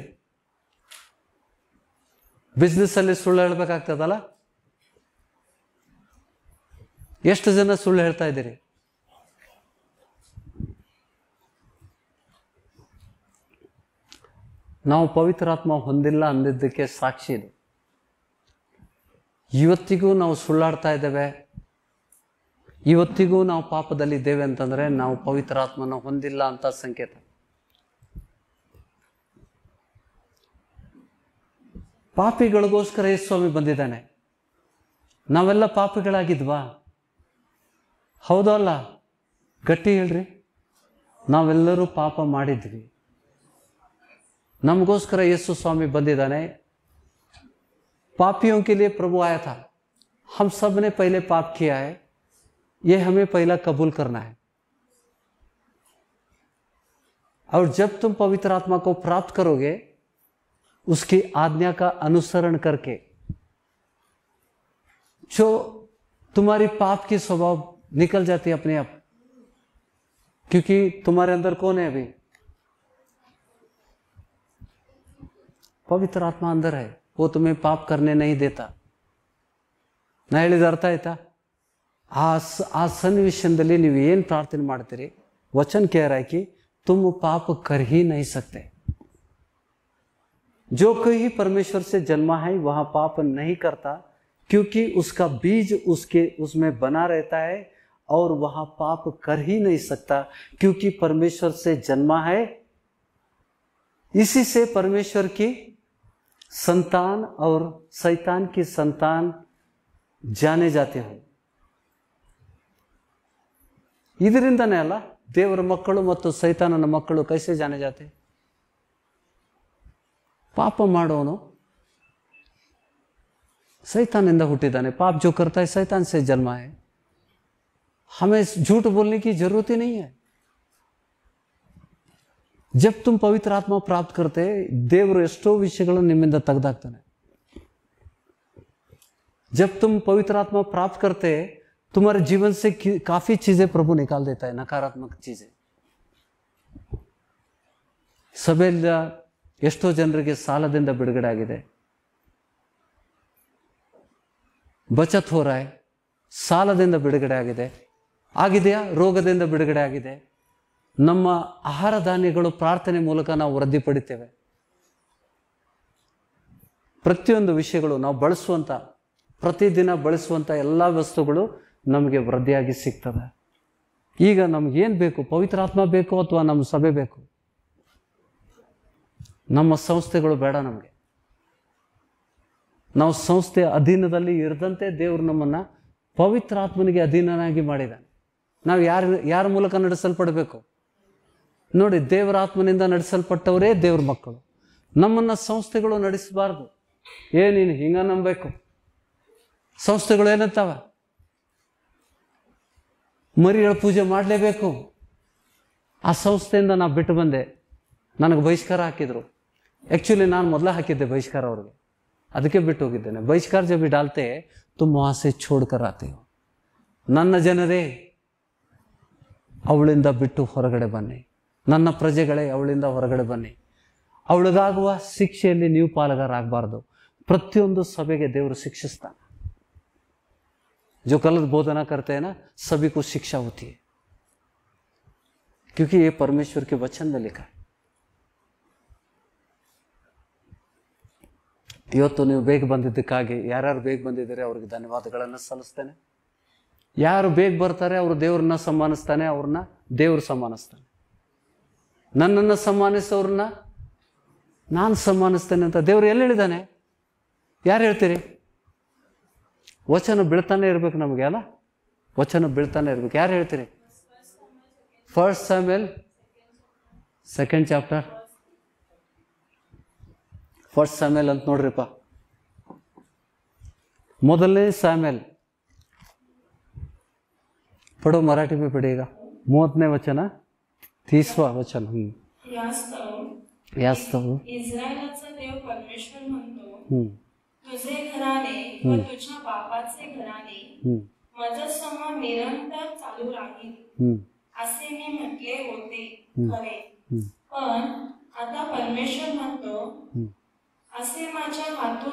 ಬಿಸ್ನೆಸ್ಸಲ್ಲಿ ಸುಳ್ಳು ಹೇಳಬೇಕಾಗ್ತದಲ್ಲ ಎಷ್ಟು ಜನ ಸುಳ್ಳು ಹೇಳ್ತಾ ಇದ್ದೀರಿ ನಾವು ಪವಿತ್ರಾತ್ಮ ಹೊಂದಿಲ್ಲ ಅಂದಿದ್ದಕ್ಕೆ ಸಾಕ್ಷಿ ಇದು ಇವತ್ತಿಗೂ ನಾವು ಸುಳ್ಳಾಡ್ತಾ ಇದ್ದೇವೆ ಇವತ್ತಿಗೂ ನಾವು ಪಾಪದಲ್ಲಿದ್ದೇವೆ ಅಂತಂದರೆ ನಾವು ಪವಿತ್ರಾತ್ಮನ ಹೊಂದಿಲ್ಲ ಅಂತ ಸಂಕೇತ पापीಗಳಿಗೋಸ್ಕರ ಯೇಸು ಸ್ವಾಮಿ ಬಂದಿದ್ದಾನೆ ನಾವೆಲ್ಲ ಪಾಪಿಗಳಾಗಿದ್ವಾ ಹೌದೋಲ್ಲ ಗಟ್ಟಿ ಹೇಳ್ರಿ ನಾವೆಲ್ಲರೂ ಪಾಪ ಮಾಡಿದ್ವಿ ನಮಗೋಸ್ಕರ ಯೇಸು ಸ್ವಾಮಿ ಬಂದಿದ್ದಾನೆ ಪಾಪಿಯೋಂ ಕೇಳಿ ಪ್ರಭು ಆಯಾತಾ हम सब ने पहले पाप किया है ये हमें पहला कबूल करना है और जब तुम पवित्र आत्मा को प्राप्त करोगे उसकी आज्ञा का अनुसरण करके जो तुम्हारी पाप के स्वभाव निकल जाती है अपने आप क्योंकि तुम्हारे अंदर कौन है अभी पवित्र आत्मा अंदर है वो तुम्हें पाप करने नहीं देता ನಾ ಹೇಳಿದ ಅರ್ಥ ಆಯ್ತಾ ಆ ಆ ಸನ್ನಿವೇಶದಲ್ಲಿ ನೀವು ಏನು वचन कह रहा है कि तुम पाप कर ही नहीं सकते जो कोई परमेश्वर से जन्मा है वह पाप नहीं करता क्योंकि उसका बीज उसके उसमें बना रहता है और वह पाप कर ही नहीं सकता क्योंकि परमेश्वर से जन्मा है इसी से परमेश्वर की संतान और शैतान की संतान जाने जाते हैं ಇದರಿಂದನೇ ಅಲ್ಲ ದೇವರ ಮಕ್ಕಳು ಮತ್ತು ಸೈತಾನನ ಮಕ್ಕಳು ಕೈಸೆ ಜಾನೆ ಜಾತೆ पाप ಮಾಡೋನು सैतान हुटिदाने पाप जो करता है सैतान से जन्मा है हमें झूठ बोलने की जरूरत ही नहीं है जब तुम पवित्र आत्मा प्राप्त करते देवर ಎಷ್ಟೋ विषय ನಿಮ್ಮಿಂದ जब तुम पवित्र आत्मा प्राप्त करते तुम्हारे जीवन से काफी चीजें प्रभु निकाल देता है नकारात्मक चीजें सबेल ಎಷ್ಟೋ ಜನರಿಗೆ ಸಾಲದಿಂದ ಬಿಡುಗಡೆ ಆಗಿದೆ ಬಚತ್ ಹೋರಾಯ್ ಸಾಲದಿಂದ ಬಿಡುಗಡೆ ಆಗಿದೆ ಆಗಿದೆಯಾ ರೋಗದಿಂದ ಬಿಡುಗಡೆ ಆಗಿದೆ ನಮ್ಮ ಆಹಾರ ಧಾನ್ಯಗಳು ಪ್ರಾರ್ಥನೆ ಮೂಲಕ ನಾವು ವೃದ್ಧಿ ಪಡಿತೇವೆ ಪ್ರತಿಯೊಂದು ವಿಷಯಗಳು ನಾವು ಬಳಸುವಂಥ ಪ್ರತಿದಿನ ಬಳಸುವಂಥ ಎಲ್ಲ ವಸ್ತುಗಳು ನಮಗೆ ವೃದ್ಧಿಯಾಗಿ ಸಿಗ್ತದೆ ಈಗ ನಮಗೇನು ಬೇಕು ಪವಿತ್ರಾತ್ಮ ಬೇಕು ಅಥವಾ ನಮ್ಮ ಸಭೆ ಬೇಕು ನಮ್ಮ ಸಂಸ್ಥೆಗಳು ಬೇಡ ನಮಗೆ ನಾವು ಸಂಸ್ಥೆ ಅಧೀನದಲ್ಲಿ ಇರದಂತೆ ದೇವರು ನಮ್ಮನ್ನು ಪವಿತ್ರಾತ್ಮನಿಗೆ ಅಧೀನನಾಗಿ ಮಾಡಿದ ನಾವು ಯಾರ ಯಾರ ಮೂಲಕ ನಡೆಸಲ್ಪಡಬೇಕು ನೋಡಿ ದೇವರ ಆತ್ಮನಿಂದ ನಡೆಸಲ್ಪಟ್ಟವರೇ ದೇವ್ರ ಮಕ್ಕಳು ನಮ್ಮನ್ನು ಸಂಸ್ಥೆಗಳು ನಡೆಸಬಾರ್ದು ಏನೇನು ನೀನು ನಂಬಬೇಕು ಸಂಸ್ಥೆಗಳು ಏನಂತಾವ ಮರಿಗಳ ಪೂಜೆ ಮಾಡಲೇಬೇಕು ಆ ಸಂಸ್ಥೆಯಿಂದ ನಾ ಬಿಟ್ಟು ಬಂದೆ ನನಗೆ ಬಹಿಷ್ಕಾರ ಹಾಕಿದರು ಆಕ್ಚುಲಿ ನಾನು ಮೊದಲ ಹಾಕಿದ್ದೆ ಬಹಿಷ್ಕಾರ ಅವ್ರಿಗೆ ಅದಕ್ಕೆ ಬಿಟ್ಟು ಹೋಗಿದ್ದೇನೆ ಬಹಿಷ್ಕಾರ ಜಬಿ ಡಾಲ್ತೆ ತುಂಬ ಆಸೆ ಕರ್ ನನ್ನ ಜನರೇ ಅವಳಿಂದ ಬಿಟ್ಟು ಹೊರಗಡೆ ಬನ್ನಿ ನನ್ನ ಪ್ರಜೆಗಳೇ ಅವಳಿಂದ ಹೊರಗಡೆ ಬನ್ನಿ ಅವಳಿಗಾಗುವ ಶಿಕ್ಷೆಯಲ್ಲಿ ನೀವು ಪಾಲುಗಾರಾಗಬಾರ್ದು ಪ್ರತಿಯೊಂದು ಸಭೆಗೆ ದೇವರು ಶಿಕ್ಷಿಸ್ತಾನೆ ಜೋ ಕಲದ ಬೋಧನಾ करते ಸಭೆಗೂ ना सभी को शिक्षा होती है क्योंकि ये ಇವತ್ತು ನೀವು ಬೇಗ ಬಂದಿದ್ದಕ್ಕಾಗಿ ಯಾರ್ಯಾರು ಬೇಗ ಬಂದಿದ್ದಾರೆ ಅವ್ರಿಗೆ ಧನ್ಯವಾದಗಳನ್ನು ಸಲ್ಲಿಸ್ತೇನೆ ಯಾರು ಬೇಗ ಬರ್ತಾರೆ ಅವರು ದೇವ್ರನ್ನ ಸಮ್ಮಾನಿಸ್ತಾನೆ ಅವ್ರನ್ನ ದೇವ್ರು ಸಮ್ಮಾನಿಸ್ತಾನೆ ನನ್ನನ್ನು ಸಮ್ಮಾನಿಸೋರನ್ನ ನಾನು ಸಮ್ಮಾನಿಸ್ತೇನೆ ಅಂತ ದೇವ್ರು ಎಲ್ಲಿ ಹೇಳಿದ್ದಾನೆ ಯಾರು ಹೇಳ್ತೀರಿ ವಚನ ಬೀಳ್ತಾನೆ ಇರಬೇಕು ನಮಗೆ ಅಲ್ಲ ವಚನ ಬೀಳ್ತಾನೆ ಇರ್ಬೇಕು ಯಾರು ಹೇಳ್ತೀರಿ ಫಸ್ಟ್ ಎಲ್ ಸೆಕೆಂಡ್ ಚಾಪ್ಟರ್ ಫಸ್ಟ್ ಸ್ಯಾಮೆಲ್ ಅಂತ ನೋಡ್ರಿಪ್ಪ ಮೊದಲನೇ ಸ್ಯಾಮೆಲ್ ಪಡು ಮರಾಠಿ ಪಡಿ ಈಗ ಮೂವತ್ತನೇ ವಚನ ತೀಸ್ವ ವಚನ ಹ್ಞೂ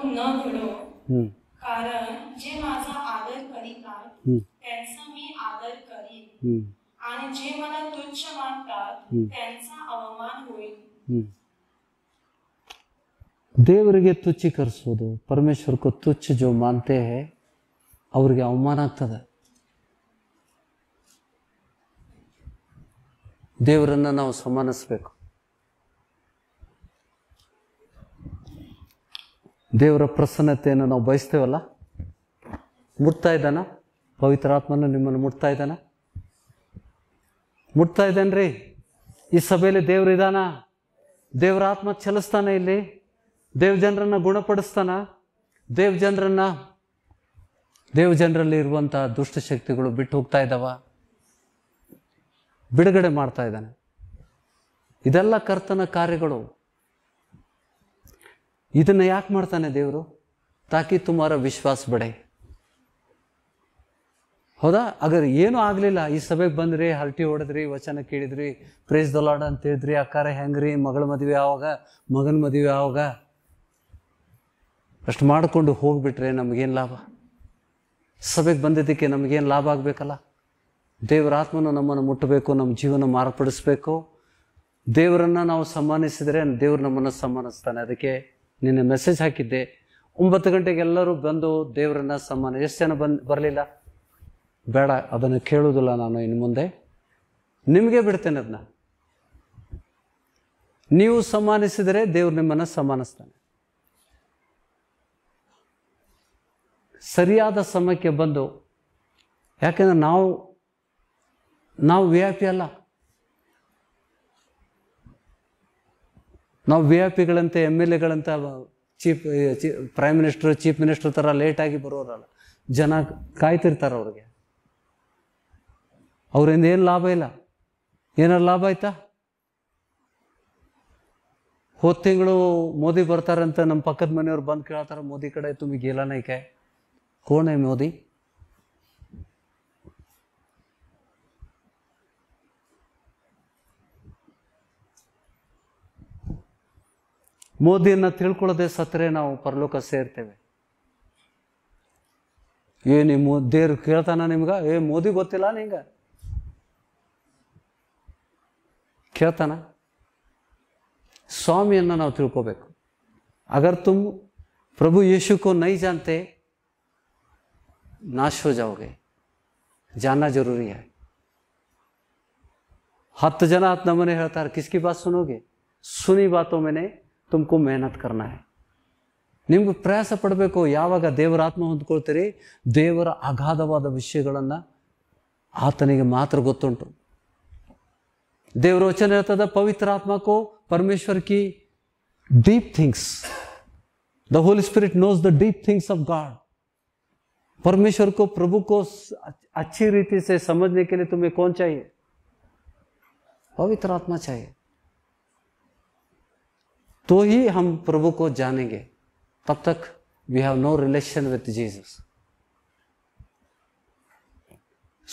न घडो कारण जे माझा आदर करीतात त्यांचा मी आदर ದೇವರಿಗೆ ಪರಮೇಶ್ವರಕ್ಕೂ ತುಚ್ಛ ಜೋ ಮಾನ್ತೆ ಅವ್ರಿಗೆ ಅವಮಾನ ಆಗ್ತದೆ ದೇವರನ್ನು ನಾವು ಸಮಾನಿಸ್ಬೇಕು ದೇವರ ಪ್ರಸನ್ನತೆಯನ್ನು ನಾವು ಬಯಸ್ತೇವಲ್ಲ ಮುಟ್ತಾ ಇದ್ದಾನ ಪವಿತ್ರಾತ್ಮನ ನಿಮ್ಮನ್ನು ಮುಟ್ತಾ ಇದ್ದಾನ ಮುಟ್ತಾ ಇದ್ದಾನ್ರಿ ಈ ಸಭೆಯಲ್ಲಿ ದೇವರಿದಾನ ದೇವರ ಆತ್ಮ ಚಲಿಸ್ತಾನೆ ಇಲ್ಲಿ ದೇವ್ ಜನರನ್ನು ಗುಣಪಡಿಸ್ತಾನ ದೇವ್ ಜನರನ್ನ ದೇವ್ ಜನರಲ್ಲಿ ಇರುವಂಥ ದುಷ್ಟಶಕ್ತಿಗಳು ಬಿಟ್ಟು ಹೋಗ್ತಾ ಇದ್ದಾವ ಬಿಡುಗಡೆ ಮಾಡ್ತಾ ಇದ್ದಾನೆ ಇದೆಲ್ಲ ಕರ್ತನ ಕಾರ್ಯಗಳು ಇದನ್ನು ಯಾಕೆ ಮಾಡ್ತಾನೆ ದೇವರು ತಾಕಿ ತುಮಾರ ವಿಶ್ವಾಸ ಬಡೆ ಹೌದಾ ಅಗರ್ ಏನೂ ಆಗಲಿಲ್ಲ ಈ ಸಭೆಗೆ ಬಂದ್ರಿ ಹರಟಿ ಹೊಡೆದ್ರಿ ವಚನ ಕೇಳಿದ್ರಿ ಪ್ರೇಸ್ ದೊಲಾಡ ಅಂತ ಹೇಳಿದ್ರಿ ಅಕ್ಕಾರ ಹೆಂಗ್ರಿ ಮಗಳ ಮದುವೆ ಆವಾಗ ಮಗನ ಮದುವೆ ಆವಾಗ ಅಷ್ಟು ಮಾಡಿಕೊಂಡು ಹೋಗ್ಬಿಟ್ರೆ ನಮಗೇನು ಲಾಭ ಸಭೆಗೆ ಬಂದಿದ್ದಕ್ಕೆ ನಮಗೇನು ಲಾಭ ಆಗಬೇಕಲ್ಲ ದೇವರ ಆತ್ಮನ ನಮ್ಮನ್ನು ಮುಟ್ಟಬೇಕು ನಮ್ಮ ಜೀವನ ಮಾರ್ಪಡಿಸ್ಬೇಕು ದೇವರನ್ನು ನಾವು ಸಮ್ಮಾನಿಸಿದ್ರೆ ದೇವರು ನಮ್ಮನ್ನು ಸಮ್ಮಾನಿಸ್ತಾನೆ ಅದಕ್ಕೆ ನಿನ್ನೆ ಮೆಸೇಜ್ ಹಾಕಿದ್ದೆ ಒಂಬತ್ತು ಗಂಟೆಗೆ ಎಲ್ಲರೂ ಬಂದು ದೇವರನ್ನ ಸಮಾನ ಎಷ್ಟು ಜನ ಬಂದು ಬರಲಿಲ್ಲ ಬೇಡ ಅದನ್ನು ಕೇಳುವುದಿಲ್ಲ ನಾನು ಇನ್ನು ಮುಂದೆ ನಿಮಗೆ ಬಿಡ್ತೇನೆ ಅದನ್ನ ನೀವು ಸಮಾನಿಸಿದರೆ ದೇವರು ನಿಮ್ಮನ್ನು ಸಮಾನಿಸ್ತಾನೆ ಸರಿಯಾದ ಸಮಯಕ್ಕೆ ಬಂದು ಯಾಕೆಂದ್ರೆ ನಾವು ನಾವು ವಿ ಐ ಪಿ ಅಲ್ಲ ನಾವು ವಿ ಐ ಪಿಗಳಂತೆ ಎಮ್ ಎಲ್ ಎಗಳಂತ chief prime minister chief minister ಥರ ಲೇಟಾಗಿ ಬರೋರಲ್ಲ ಜನ ಕಾಯ್ತಿರ್ತಾರೆ ಅವ್ರಿಗೆ ಅವರಿಂದ ಏನು ಲಾಭ ಇಲ್ಲ ಏನಾರು ಲಾಭ ಆಯ್ತಾ ಹೋದ ತಿಂಗಳು ಮೋದಿ ಬರ್ತಾರಂತ ನಮ್ಮ ಪಕ್ಕದ ಮನೆಯವ್ರು ಬಂದು ಕೇಳ್ತಾರೆ ಮೋದಿ ಕಡೆ ತುಂಬ ಗೇಲಾನೈಕೆ ಕೋಣೆ ಮೋದಿ ಮೋದಿಯನ್ನು ತಿಳ್ಕೊಳ್ಳದೆ ಸತ್ತರೆ ನಾವು ಪರಲೋಕ ಸೇರ್ತೇವೆ ಏ ನಿಮ್ಮ ದೇವ್ರು ಕೇಳ್ತಾನ ನಿಮ್ಗೆ ಏ ಮೋದಿ ಗೊತ್ತಿಲ್ಲ ನಿಂಗೆ ಕೇಳ್ತಾನ ಸ್ವಾಮಿಯನ್ನು ನಾವು ತಿಳ್ಕೋಬೇಕು ಅಗರ್ ತುಮ್ ಪ್ರಭು ಯೇಶು ಕೋ ನೈ ಜಾನ್ತೆ ನಾಶ ಹೋ ಜಾವೋಗೆ ಜಾನ ಜರೂರಿ ಹೈ ಹತ್ತು ಜನ ಹತ್ತು ನಮನೆ ಹೇಳ್ತಾರೆ ಕಿಸ್ಕಿ ಬಾತ್ ಸುನೋಗೆ ಸುನಿ ಬಾತೋ ಮೇಲೆ ತುಮಕು ಮೆಹನತ್ ಕರ್ನಾ ಹೈ ನಿಮಗೂ ಪ್ರಯಾಸ ಪಡಬೇಕು ಯಾವಾಗ ದೇವರ ಆತ್ಮ ಹೊಂದ್ಕೊಳ್ತೀರಿ ದೇವರ ಅಗಾಧವಾದ ವಿಷಯಗಳನ್ನು ಆತನಿಗೆ ಮಾತ್ರ ಗೊತ್ತುಂಟು ದೇವರ ವಚನ ಇರ್ತದ ಪವಿತ್ರ ಆತ್ಮಕ್ಕೂ ಪರಮೇಶ್ವರ್ ಕಿ deep things the Holy Spirit knows the deep things of God परमेश्वर को प्रभु को अच्छी रीति से समझने के लिए तुम्हें कौन चाहिए पवित्र आत्मा चाहिए तो ही हम प्रभु को जानेंगे तब तक we have no relation with Jesus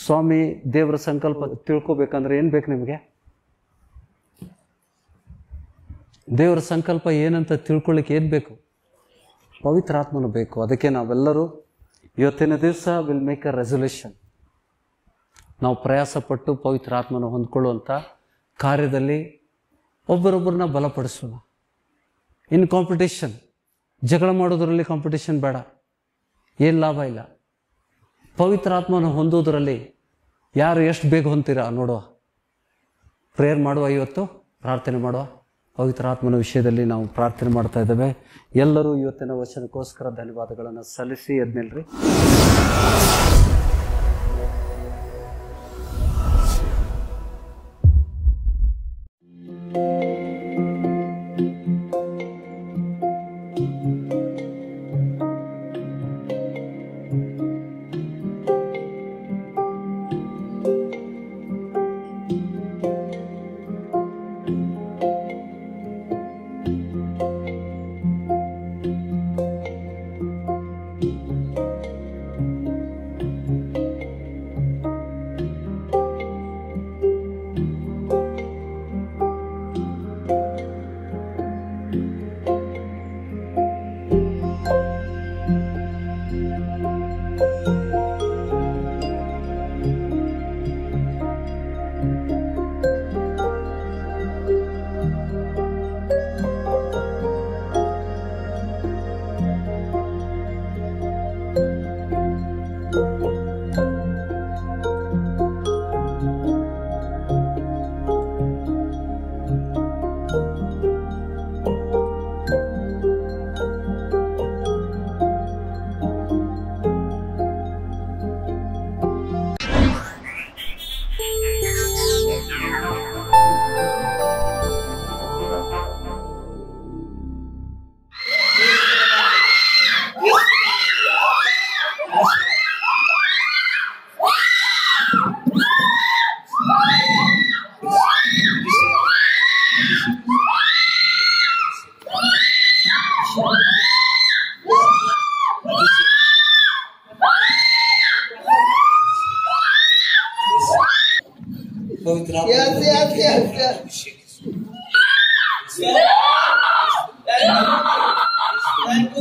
ಸ್ವಾಮಿ ದೇವರ ಸಂಕಲ್ಪ ತಿಳ್ಕೊಬೇಕಂದ್ರೆ ಏನು ಬೇಕು ನಿಮಗೆ ದೇವರ ಸಂಕಲ್ಪ ಏನಂತ ತಿಳ್ಕೊಳ್ಳಿಕ್ಕೆ ಏನು ಬೇಕು ಪವಿತ್ರಾತ್ಮನು ಬೇಕು ಅದಕ್ಕೆ ನಾವೆಲ್ಲರೂ ಇವತ್ತಿನ ದಿವಸ ವಿಲ್ ಮೇಕ್ ಅ ರೆಸೊಲ್ಯೂಷನ್ ನಾವು ಪ್ರಯಾಸಪಟ್ಟು ಪವಿತ್ರಾತ್ಮನ ಹೊಂದ್ಕೊಳ್ಳುವಂಥ ಕಾರ್ಯದಲ್ಲಿ ಒಬ್ಬರೊಬ್ಬರನ್ನ ಬಲಪಡಿಸೋಣ ಇನ್ ಕಾಂಪಿಟೇಷನ್ ಜಗಳ ಮಾಡೋದರಲ್ಲಿ ಕಾಂಪಿಟೇಷನ್ ಬೇಡ ಏನು ಲಾಭ ಇಲ್ಲ ಪವಿತ್ರಾತ್ಮನ ಹೊಂದೋದರಲ್ಲಿ ಯಾರು ಎಷ್ಟು ಬೇಗ ಹೊಂತೀರ ನೋಡುವ ಪ್ರೇಯರ್ ಮಾಡುವ ಇವತ್ತು ಪ್ರಾರ್ಥನೆ ಮಾಡುವ ಪವಿತ್ರಾತ್ಮನ ವಿಷಯದಲ್ಲಿ ನಾವು ಪ್ರಾರ್ಥನೆ ಮಾಡ್ತಾ ಇದ್ದೇವೆ ಎಲ್ಲರೂ ಇವತ್ತಿನ ವಚನಕ್ಕೋಸ್ಕರ ಧನ್ಯವಾದಗಳನ್ನು ಸಲ್ಲಿಸಿ ಎದ್ನಿಲ್ರಿ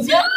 Yeah.